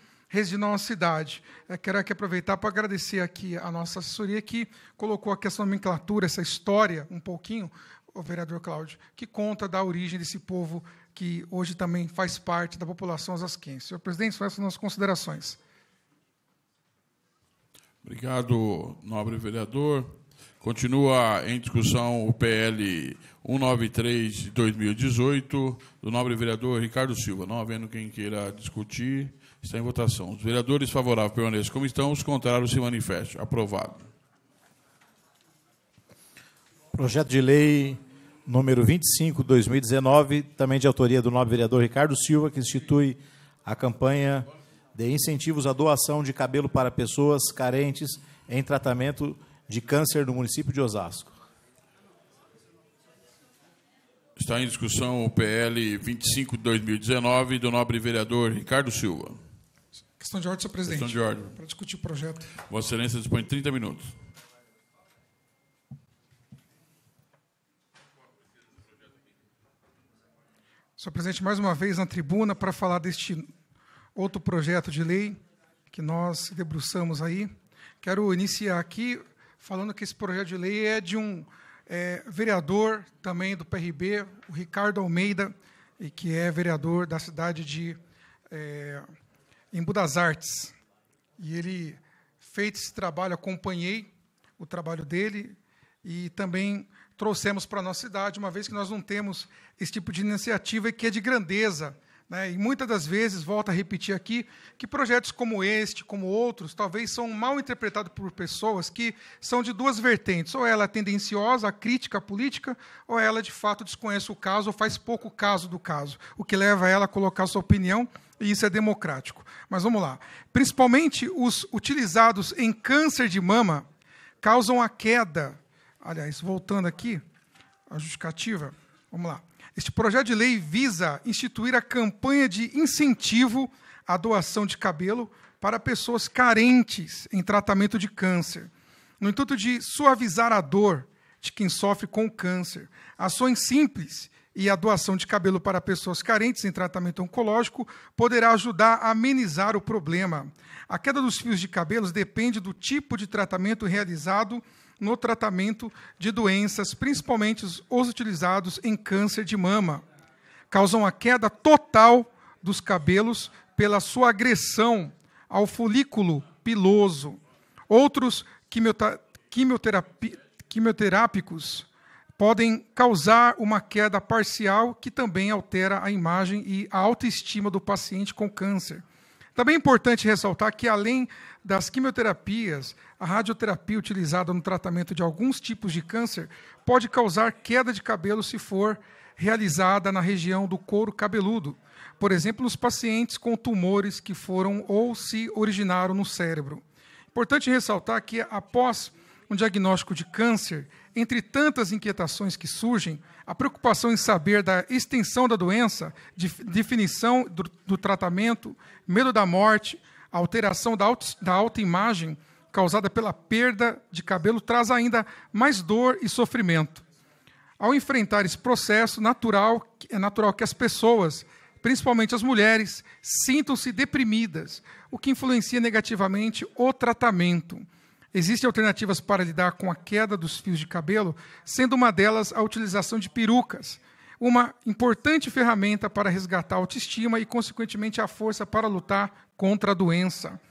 H: nossa Cidade. Eu é, quero aqui aproveitar para agradecer aqui a nossa assessoria que colocou aqui essa nomenclatura, essa história um pouquinho, o vereador Cláudio, que conta da origem desse povo que hoje também faz parte da população osasquense. Senhor presidente, são essas nossas considerações.
C: Obrigado, nobre vereador. Continua em discussão o PL 193 de 2018, do nobre vereador Ricardo Silva. Não havendo quem queira discutir, Está em votação. Os vereadores favoráveis permaneçam como estão, os contrários se manifestam. Aprovado.
B: Projeto de lei número 25, 2019, também de autoria do nobre vereador Ricardo Silva, que institui a campanha de incentivos à doação de cabelo para pessoas carentes em tratamento de câncer no município de Osasco.
C: Está em discussão o PL 25 de 2019 do nobre vereador Ricardo Silva.
H: Questão de ordem, senhor presidente. Questão de ordem. Para discutir o projeto.
C: Vossa Excelência dispõe de 30 minutos.
H: Senhor presidente, mais uma vez na tribuna para falar deste outro projeto de lei que nós debruçamos aí. Quero iniciar aqui falando que esse projeto de lei é de um é, vereador também do PRB, o Ricardo Almeida, e que é vereador da cidade de é, em Budas Artes. E ele feito esse trabalho, acompanhei o trabalho dele e também trouxemos para a nossa cidade, uma vez que nós não temos esse tipo de iniciativa que é de grandeza. Né? E muitas das vezes, volto a repetir aqui, que projetos como este, como outros, talvez são mal interpretados por pessoas que são de duas vertentes. Ou ela é tendenciosa crítica à política, ou ela de fato desconhece o caso ou faz pouco caso do caso, o que leva ela a colocar sua opinião e isso é democrático. Mas vamos lá. Principalmente os utilizados em câncer de mama causam a queda. Aliás, voltando aqui, a justificativa. Vamos lá. Este projeto de lei visa instituir a campanha de incentivo à doação de cabelo para pessoas carentes em tratamento de câncer, no intuito de suavizar a dor de quem sofre com câncer. Ações simples e a doação de cabelo para pessoas carentes em tratamento oncológico poderá ajudar a amenizar o problema. A queda dos fios de cabelos depende do tipo de tratamento realizado no tratamento de doenças, principalmente os utilizados em câncer de mama. Causam a queda total dos cabelos pela sua agressão ao folículo piloso. Outros quimioterápicos podem causar uma queda parcial que também altera a imagem e a autoestima do paciente com câncer. Também é importante ressaltar que, além das quimioterapias, a radioterapia utilizada no tratamento de alguns tipos de câncer pode causar queda de cabelo se for realizada na região do couro cabeludo, por exemplo, nos pacientes com tumores que foram ou se originaram no cérebro. Importante ressaltar que, após um diagnóstico de câncer, entre tantas inquietações que surgem, a preocupação em saber da extensão da doença, definição do, do, tratamento, medo da morte, alteração da, auto, da autoimagem causada pela perda de cabelo traz ainda mais dor e sofrimento. Ao enfrentar esse processo, natural, é natural que as pessoas, principalmente as mulheres, sintam-se deprimidas, o que influencia negativamente o tratamento. Existem alternativas para lidar com a queda dos fios de cabelo, sendo uma delas a utilização de perucas, uma importante ferramenta para resgatar a autoestima e, consequentemente, a força para lutar contra a doença.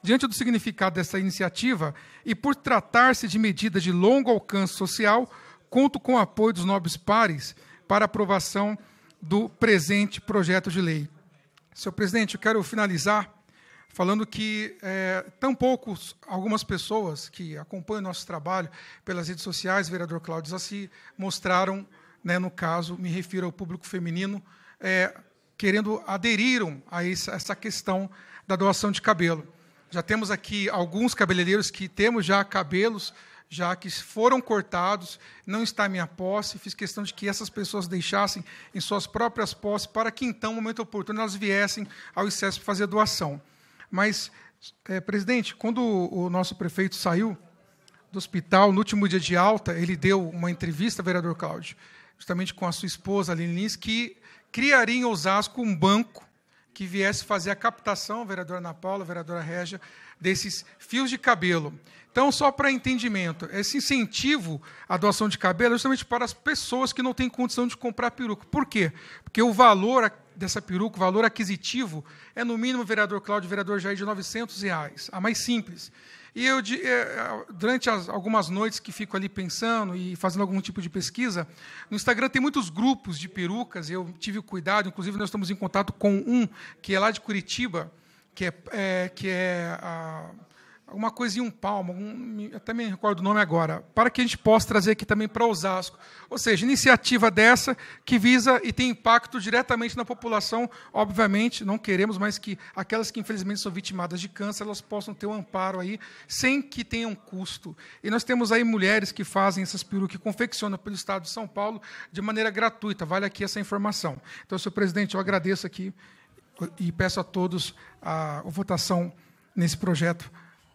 H: Diante do significado dessa iniciativa e por tratar-se de medida de longo alcance social, conto com o apoio dos nobres pares para aprovação do presente projeto de lei. Senhor presidente, eu quero finalizar falando que é, tão poucos, algumas pessoas que acompanham nosso trabalho pelas redes sociais, vereador Cláudio Zassi, mostraram, né, no caso, me refiro ao público feminino, é, querendo aderiram a essa questão da doação de cabelo. Já temos aqui alguns cabeleireiros que temos já cabelos já que foram cortados, não está em minha posse, fiz questão de que essas pessoas deixassem em suas próprias posses para que então, no momento oportuno, elas viessem ao ICESP fazer doação. Mas, é, presidente, quando o nosso prefeito saiu do hospital, no último dia de alta, ele deu uma entrevista, vereador Cláudio, justamente com a sua esposa, Aline Lins, que criaria em Osasco um banco que viesse fazer a captação, vereadora Ana Paula, vereadora Régia, desses fios de cabelo. Então, só para entendimento, esse incentivo à doação de cabelo é justamente para as pessoas que não têm condição de comprar peruca. Por quê? Porque o valor dessa peruca, o valor aquisitivo, é no mínimo, vereador Cláudio, vereador Jair, de 900 reais, a mais simples. E eu, é, é, durante as, algumas noites que fico ali pensando e fazendo algum tipo de pesquisa, no Instagram tem muitos grupos de perucas, eu tive o cuidado, inclusive nós estamos em contato com um que é lá de Curitiba, que é, é que é a alguma coisa em um palmo, um, até me recordo o nome agora, para que a gente possa trazer aqui também para Osasco. Ou seja, iniciativa dessa que visa e tem impacto diretamente na população, obviamente, não queremos, mas que aquelas que infelizmente são vitimadas de câncer, elas possam ter um amparo aí, sem que tenham custo. E nós temos aí mulheres que fazem essas perucas, que confeccionam pelo Estado de São Paulo de maneira gratuita, vale aqui essa informação. Então, senhor presidente, eu agradeço aqui e peço a todos a, a votação nesse projeto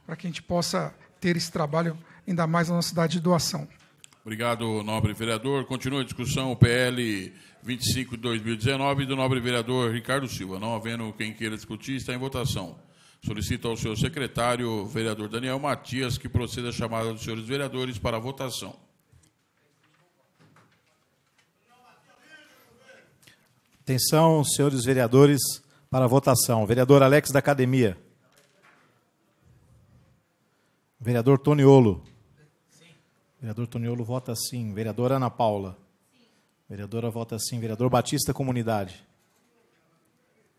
H: para que a gente possa ter esse trabalho ainda mais na nossa cidade de doação.
C: Obrigado, nobre vereador. Continua a discussão, o PL 25 de 2019, do nobre vereador Ricardo Silva. Não havendo quem queira discutir, está em votação. Solicito ao senhor secretário, vereador Daniel Matias, que proceda a chamada dos senhores vereadores para a votação.
B: Atenção, senhores vereadores, para a votação. Vereador Alex da Academia. Vereador Toniolo. Sim. Vereador Toniolo vota sim. Vereadora Ana Paula. Sim. Vereadora vota sim. Vereador Batista Comunidade.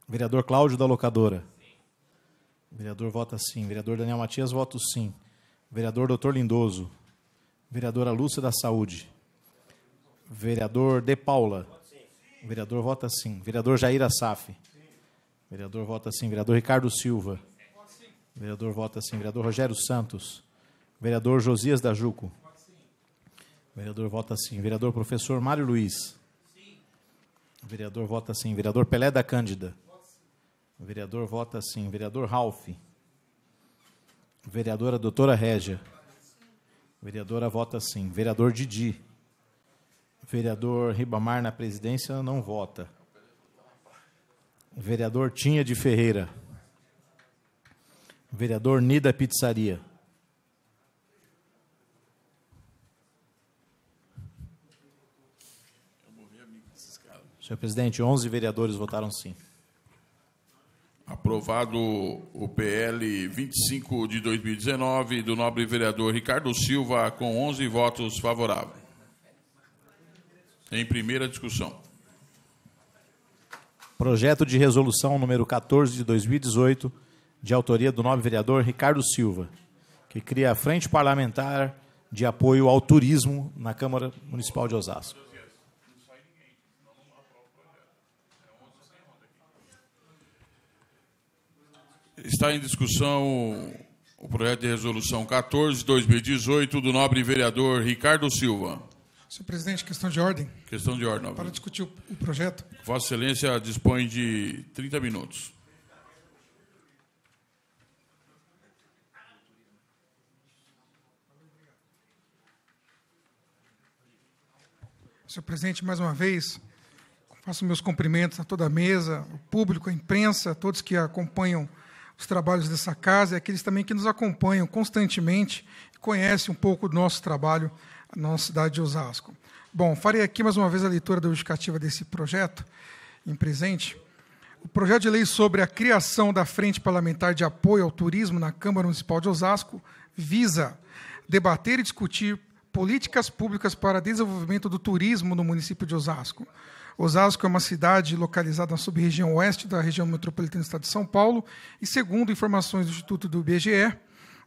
B: Vereador Cláudio da Locadora. Sim. Vereador vota sim. Vereador Daniel Matias vota sim. Vereador Doutor Lindoso. Vereadora Lúcia da Saúde. Vereador De Paula. Vereador vota sim. Vereador Jair Assaf. Vereador vota sim. Vereador Ricardo Silva vereador vota sim. Vereador Rogério Santos. Vereador Josias da Juco. Vereador vota sim. Vereador professor Mário Luiz. Sim. Vereador vota sim. Vereador Pelé da Cândida. Vereador vota sim. Vereador Ralph. Vereadora doutora Régia. Vereadora vota sim. Vereador Didi. Vereador Ribamar na presidência não vota. Vereador Tinha de Ferreira. Vereador Nida Pizzaria. Senhor presidente, 11 vereadores votaram sim.
C: Aprovado o PL 25 de 2019 do nobre vereador Ricardo Silva com 11 votos favoráveis. Em primeira discussão.
B: Projeto de resolução número 14 de 2018 de autoria do nobre vereador Ricardo Silva, que cria a Frente Parlamentar de Apoio ao Turismo na Câmara Municipal de Osasco.
C: Está em discussão o projeto de resolução 14 2018 do nobre vereador Ricardo Silva.
H: Senhor presidente, questão de ordem.
C: Questão de ordem. Para discutir o projeto. Vossa Excelência dispõe de 30 minutos.
H: Senhor Presidente, mais uma vez. Faço meus cumprimentos a toda a mesa, o público, a imprensa, a todos que acompanham os trabalhos dessa casa e aqueles também que nos acompanham constantemente e conhecem um pouco do nosso trabalho na nossa cidade de Osasco. Bom, farei aqui mais uma vez a leitura da justificativa desse projeto em presente. O projeto de lei sobre a criação da Frente Parlamentar de Apoio ao Turismo na Câmara Municipal de Osasco visa debater e discutir políticas públicas para desenvolvimento do turismo no município de Osasco. Osasco é uma cidade localizada na sub-região oeste da região metropolitana do estado de São Paulo, e segundo informações do Instituto do IBGE,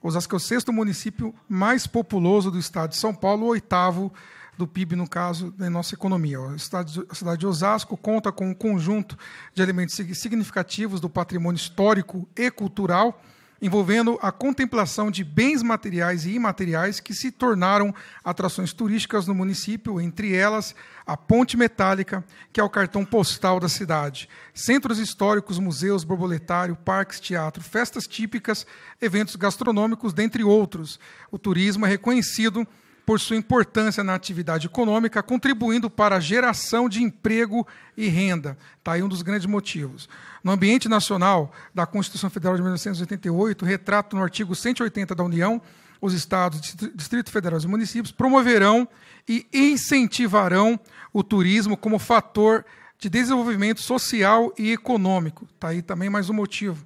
H: Osasco é o sexto município mais populoso do estado de São Paulo, o oitavo do PIB, no caso, da nossa economia. A cidade de Osasco conta com um conjunto de elementos significativos do patrimônio histórico e cultural, envolvendo a contemplação de bens materiais e imateriais que se tornaram atrações turísticas no município, entre elas a Ponte Metálica, que é o cartão postal da cidade, centros históricos, museus, borboletário, parques, teatro, festas típicas, eventos gastronômicos, dentre outros. O turismo é reconhecido por sua importância na atividade econômica, contribuindo para a geração de emprego e renda. Está aí um dos grandes motivos. No ambiente nacional da Constituição Federal de 1988, retrato no artigo 180 da União, os estados, Distrito Federal e municípios promoverão e incentivarão o turismo como fator de desenvolvimento social e econômico. Está aí também mais um motivo.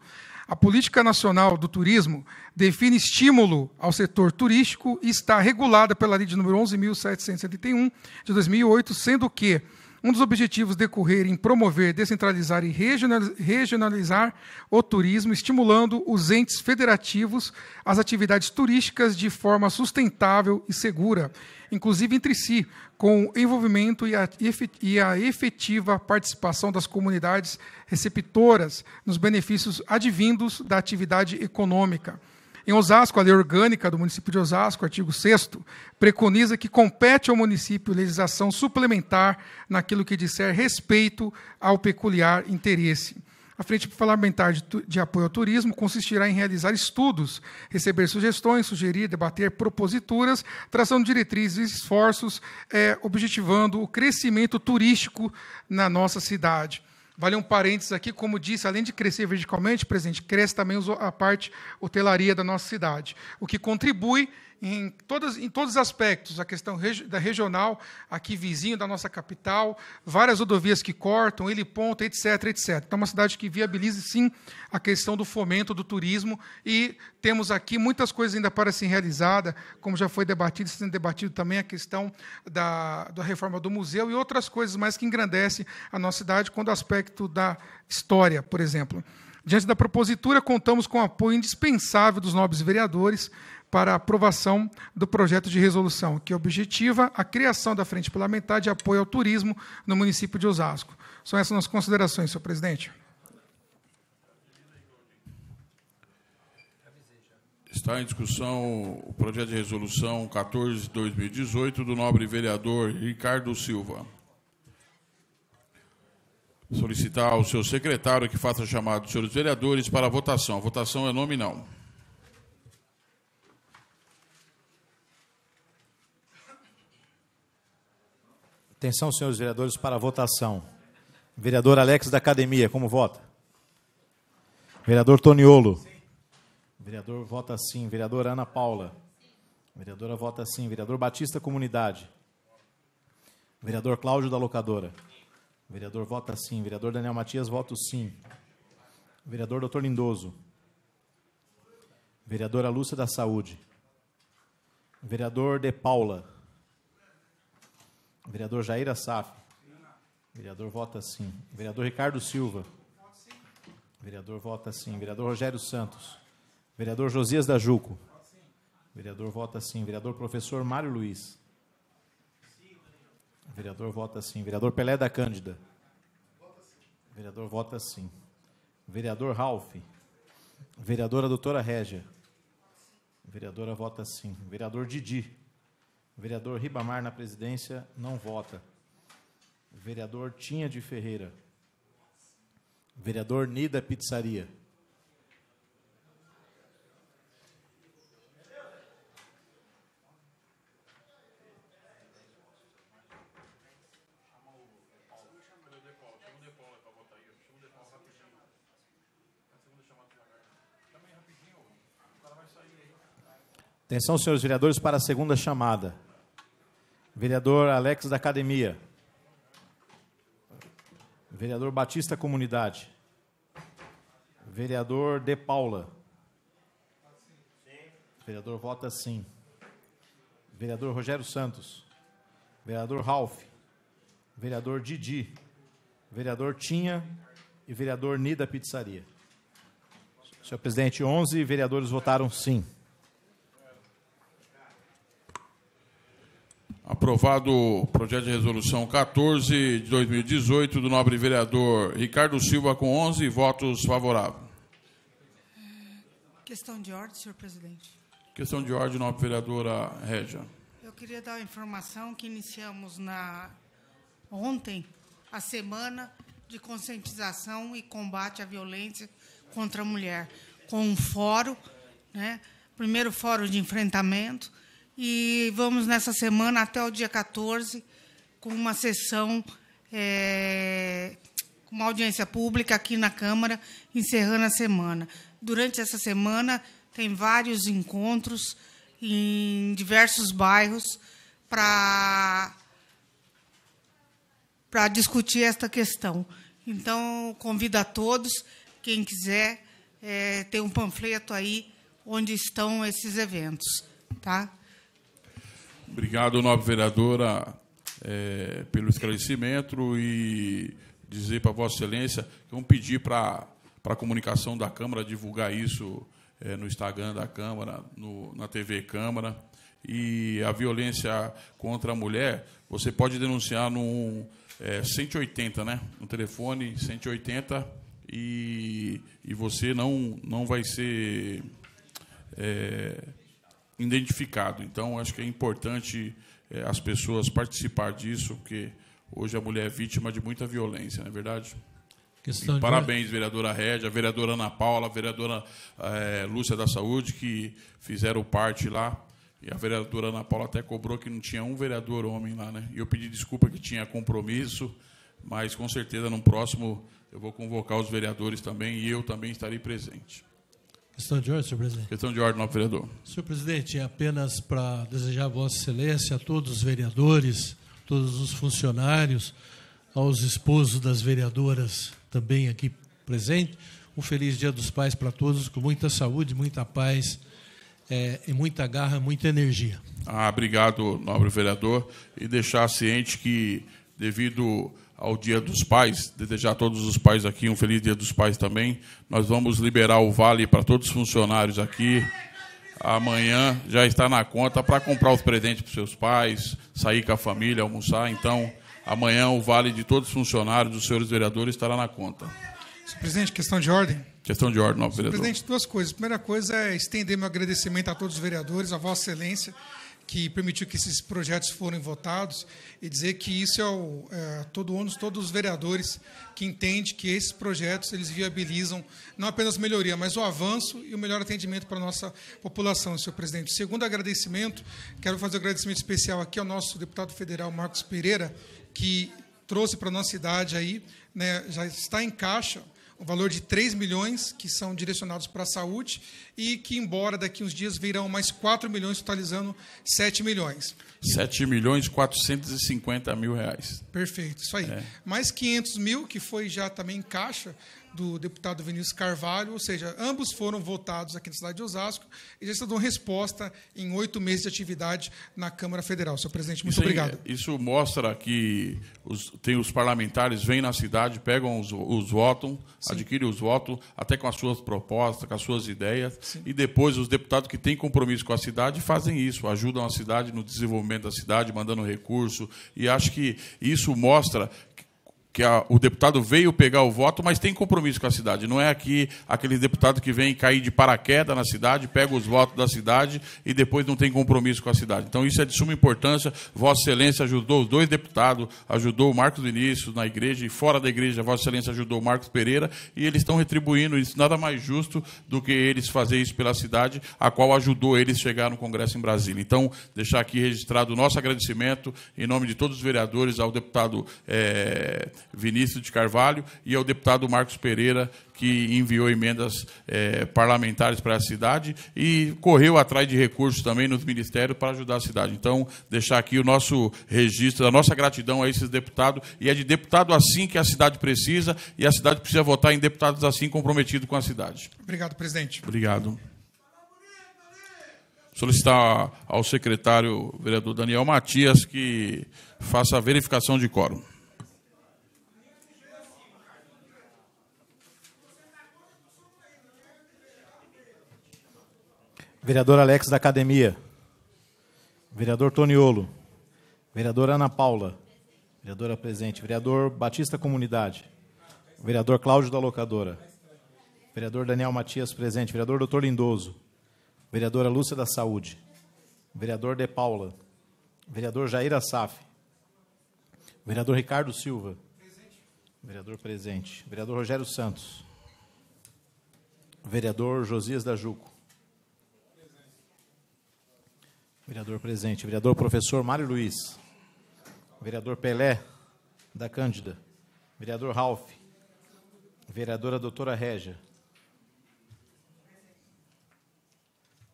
H: A Política Nacional do Turismo define estímulo ao setor turístico e está regulada pela Lei de número 11.771 de 2008, sendo que um dos objetivos decorrer em promover, descentralizar e regionalizar o turismo, estimulando os entes federativos às atividades turísticas de forma sustentável e segura, inclusive entre si, com o envolvimento e a efetiva participação das comunidades receptoras nos benefícios advindos da atividade econômica em Osasco, a Lei Orgânica do município de Osasco, artigo 6, preconiza que compete ao município legislação suplementar naquilo que disser respeito ao peculiar interesse. A Frente Parlamentar de, de, Apoio ao Turismo consistirá em realizar estudos, receber sugestões, sugerir, debater proposituras, traçando diretrizes e esforços, é, objetivando o crescimento turístico na nossa cidade. Vale um parênteses aqui, como disse, além de crescer verticalmente, presente, cresce também a parte hotelaria da nossa cidade, o que contribui em, todas, em todos os aspectos, a questão regi da regional, aqui vizinho da nossa capital, várias rodovias que cortam, ele ponta, etc, etc. Então, é uma cidade que viabilize, sim, a questão do fomento do turismo e temos aqui muitas coisas ainda para serem realizadas, como já foi debatido, sendo debatido também a questão da, da reforma do museu e outras coisas mais que engrandecem a nossa cidade quando o aspecto da história, por exemplo. Diante da propositura, contamos com o apoio indispensável dos nobres vereadores, para a aprovação do projeto de resolução, que objetiva a criação da Frente Parlamentar de Apoio ao Turismo no município de Osasco. São essas nossas considerações, senhor presidente.
C: Está em discussão o projeto de resolução 14-2018 do nobre vereador Ricardo Silva. Solicitar ao seu secretário que faça chamado dos senhores vereadores para a votação. A votação é nominal.
B: Atenção, senhores vereadores, para a votação. Vereador Alex da Academia, como vota? Vereador Toniolo. Sim. Vereador vota sim. Vereadora Ana Paula. Sim. Vereadora vota sim. Vereador Batista Comunidade. Vereador Cláudio da Locadora. Vereador vota sim. Vereador Daniel Matias voto sim. Vereador Doutor Lindoso. Vereadora Lúcia da Saúde. Vereador De Paula. Vereador Jair Assaf. Vereador vota sim. Vereador Ricardo Silva. Vereador vota sim. Vereador Rogério Santos. Vereador Josias da Juco. Vereador vota sim. Vereador professor Mário Luiz. Vereador vota sim. Vereador Pelé da Cândida. Vereador vota sim. Vereador Ralph. Vereadora doutora Régia. Vereadora vota sim. Vereador Didi. Vereador Ribamar na presidência não vota. Vereador Tinha de Ferreira. Vereador Nida Pizzaria. Atenção, senhores vereadores, para a segunda chamada. Vereador Alex da Academia. Vereador Batista Comunidade. Vereador De Paula. Vereador vota sim. Vereador Rogério Santos. Vereador Ralph. Vereador Didi. Vereador Tinha e vereador Nida Pizzaria. Senhor presidente, 11 vereadores votaram sim.
C: Aprovado o projeto de resolução 14 de 2018 do nobre vereador Ricardo Silva, com 11 votos favoráveis.
K: Questão de ordem, senhor presidente.
C: Questão de ordem, nobre vereadora Régia.
K: Eu queria dar a informação que iniciamos na ontem a semana
C: de conscientização e combate à violência contra a mulher, com um fórum, né? primeiro fórum de enfrentamento, e vamos nessa semana até o dia 14 com uma sessão, é, uma audiência pública aqui na Câmara, encerrando a semana. Durante essa semana tem vários encontros em diversos bairros para para discutir esta questão. Então, convido a todos, quem quiser, é, tem um panfleto aí onde estão esses eventos. Tá? Obrigado, nobre vereadora, é, pelo esclarecimento e dizer para Vossa Excelência que vamos pedir para, para a comunicação da Câmara divulgar isso é, no Instagram da Câmara, no, na TV Câmara. E a violência contra a mulher, você pode denunciar no é, 180, né? No telefone 180 e, e você não, não vai ser. É, identificado. Então, acho que é importante é, as pessoas participar disso, porque hoje a mulher é vítima de muita violência, não é verdade? de... Parabéns, vereadora Rédia, vereadora Ana Paula, vereadora é, Lúcia da Saúde, que fizeram parte lá. E a vereadora Ana Paula até cobrou que não tinha um vereador homem lá, né? E eu pedi desculpa que tinha compromisso, mas com certeza no próximo eu vou convocar os vereadores também e eu também estarei presente.
G: Questão de ordem, senhor presidente.
C: Questão de ordem, novo vereador.
G: Senhor presidente, é apenas para desejar a Vossa Excelência, a todos os vereadores, todos os funcionários, aos esposos das vereadoras também aqui presentes, um feliz Dia dos Pais para todos, com muita saúde, muita paz. É, e muita garra, muita energia.
C: Ah, obrigado, nobre vereador, e deixar ciente que devido ao Dia dos Pais, desejar a todos os pais aqui um feliz Dia dos Pais também. Nós vamos liberar o vale para todos os funcionários aqui. Amanhã já está na conta para comprar os presentes para seus pais, sair com a família, almoçar. Então, amanhã o vale de todos os funcionários, dos senhores vereadores, estará na conta. Senhor presidente, questão de ordem. Questão de ordem, novo vereador.
H: Presidente, duas coisas. A primeira coisa é estender meu agradecimento a todos os vereadores, a Vossa Excelência que permitiu que esses projetos fossem votados e dizer que isso é, o, é todo o ônus, todos os vereadores que entendem que esses projetos eles viabilizam não apenas melhoria, mas o avanço e o melhor atendimento para a nossa população, senhor presidente. Segundo agradecimento, quero fazer um agradecimento especial aqui ao nosso deputado federal Marcos Pereira, que trouxe para a nossa cidade aí, né, já está em caixa um valor de 3 milhões que são direcionados para a saúde e que, embora daqui uns dias, virão mais 4 milhões, totalizando 7 milhões.
C: 7 milhões e 450 mil reais.
H: Perfeito, isso aí. É. Mais 500 mil, que foi já também em caixa, do deputado Vinícius Carvalho, ou seja, ambos foram votados aqui na cidade de Osasco e já estão dando resposta em oito meses de atividade na Câmara Federal. Senhor presidente, muito isso, obrigado.
C: É, isso mostra que os, tem os parlamentares vêm na cidade, pegam os, os votos, adquirem os votos, até com as suas propostas, com as suas ideias, Sim. e depois os deputados que têm compromisso com a cidade fazem isso, ajudam a cidade no desenvolvimento da cidade, mandando recurso, e acho que isso mostra que a, o deputado veio pegar o voto, mas tem compromisso com a cidade. Não é aqui aquele deputado que vem cair de paraquedas na cidade, pega os votos da cidade e depois não tem compromisso com a cidade. Então isso é de suma importância. Vossa Excelência ajudou os dois deputados, ajudou o Marcos Vinícius na igreja e fora da igreja, Vossa Excelência ajudou o Marcos Pereira e eles estão retribuindo isso. Nada mais justo do que eles fazer isso pela cidade, a qual ajudou eles chegar no Congresso em Brasília. Então deixar aqui registrado o nosso agradecimento em nome de todos os vereadores ao deputado. É Vinícius de Carvalho, e ao deputado Marcos Pereira, que enviou emendas eh, parlamentares para a cidade e correu atrás de recursos também nos ministérios para ajudar a cidade. Então, deixar aqui o nosso registro, a nossa gratidão a esses deputados, e é de deputado assim que a cidade precisa, e a cidade precisa votar em deputados assim comprometidos com a cidade.
H: Obrigado, presidente. Obrigado
C: solicitar ao secretário vereador Daniel Matias que faça a verificação de quórum.
B: Vereador Alex da Academia. Vereador Toniolo. Vereadora Ana Paula. Vereadora presente. Vereador Batista Comunidade. Vereador Cláudio da Locadora. Vereador Daniel Matias presente. Vereador Doutor Lindoso. Vereadora Lúcia da Saúde. Vereador De Paula. Vereador Jair Assaf. Vereador Ricardo Silva. Presente. Vereador presente. Vereador Rogério Santos. Vereador Josias da Juco. Vereador presente. Vereador professor Mário Luiz. Vereador Pelé, da Cândida. Vereador Ralph. Vereadora doutora Régia.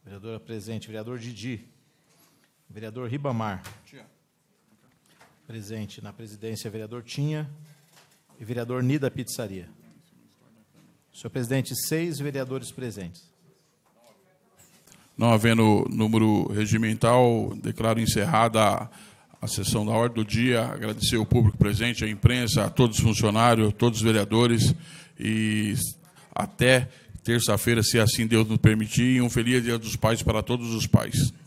B: Vereadora presente. Vereador Didi. Vereador Ribamar. Presente na presidência, vereador Tinha e vereador Nida Pizzaria. Senhor presidente, seis vereadores presentes.
C: Não havendo número regimental, declaro encerrada a, a sessão da ordem do dia. Agradecer ao público presente, à imprensa, a todos os funcionários, a todos os vereadores. E até terça-feira, se assim Deus nos permitir. E um feliz Dia dos Pais para todos os pais.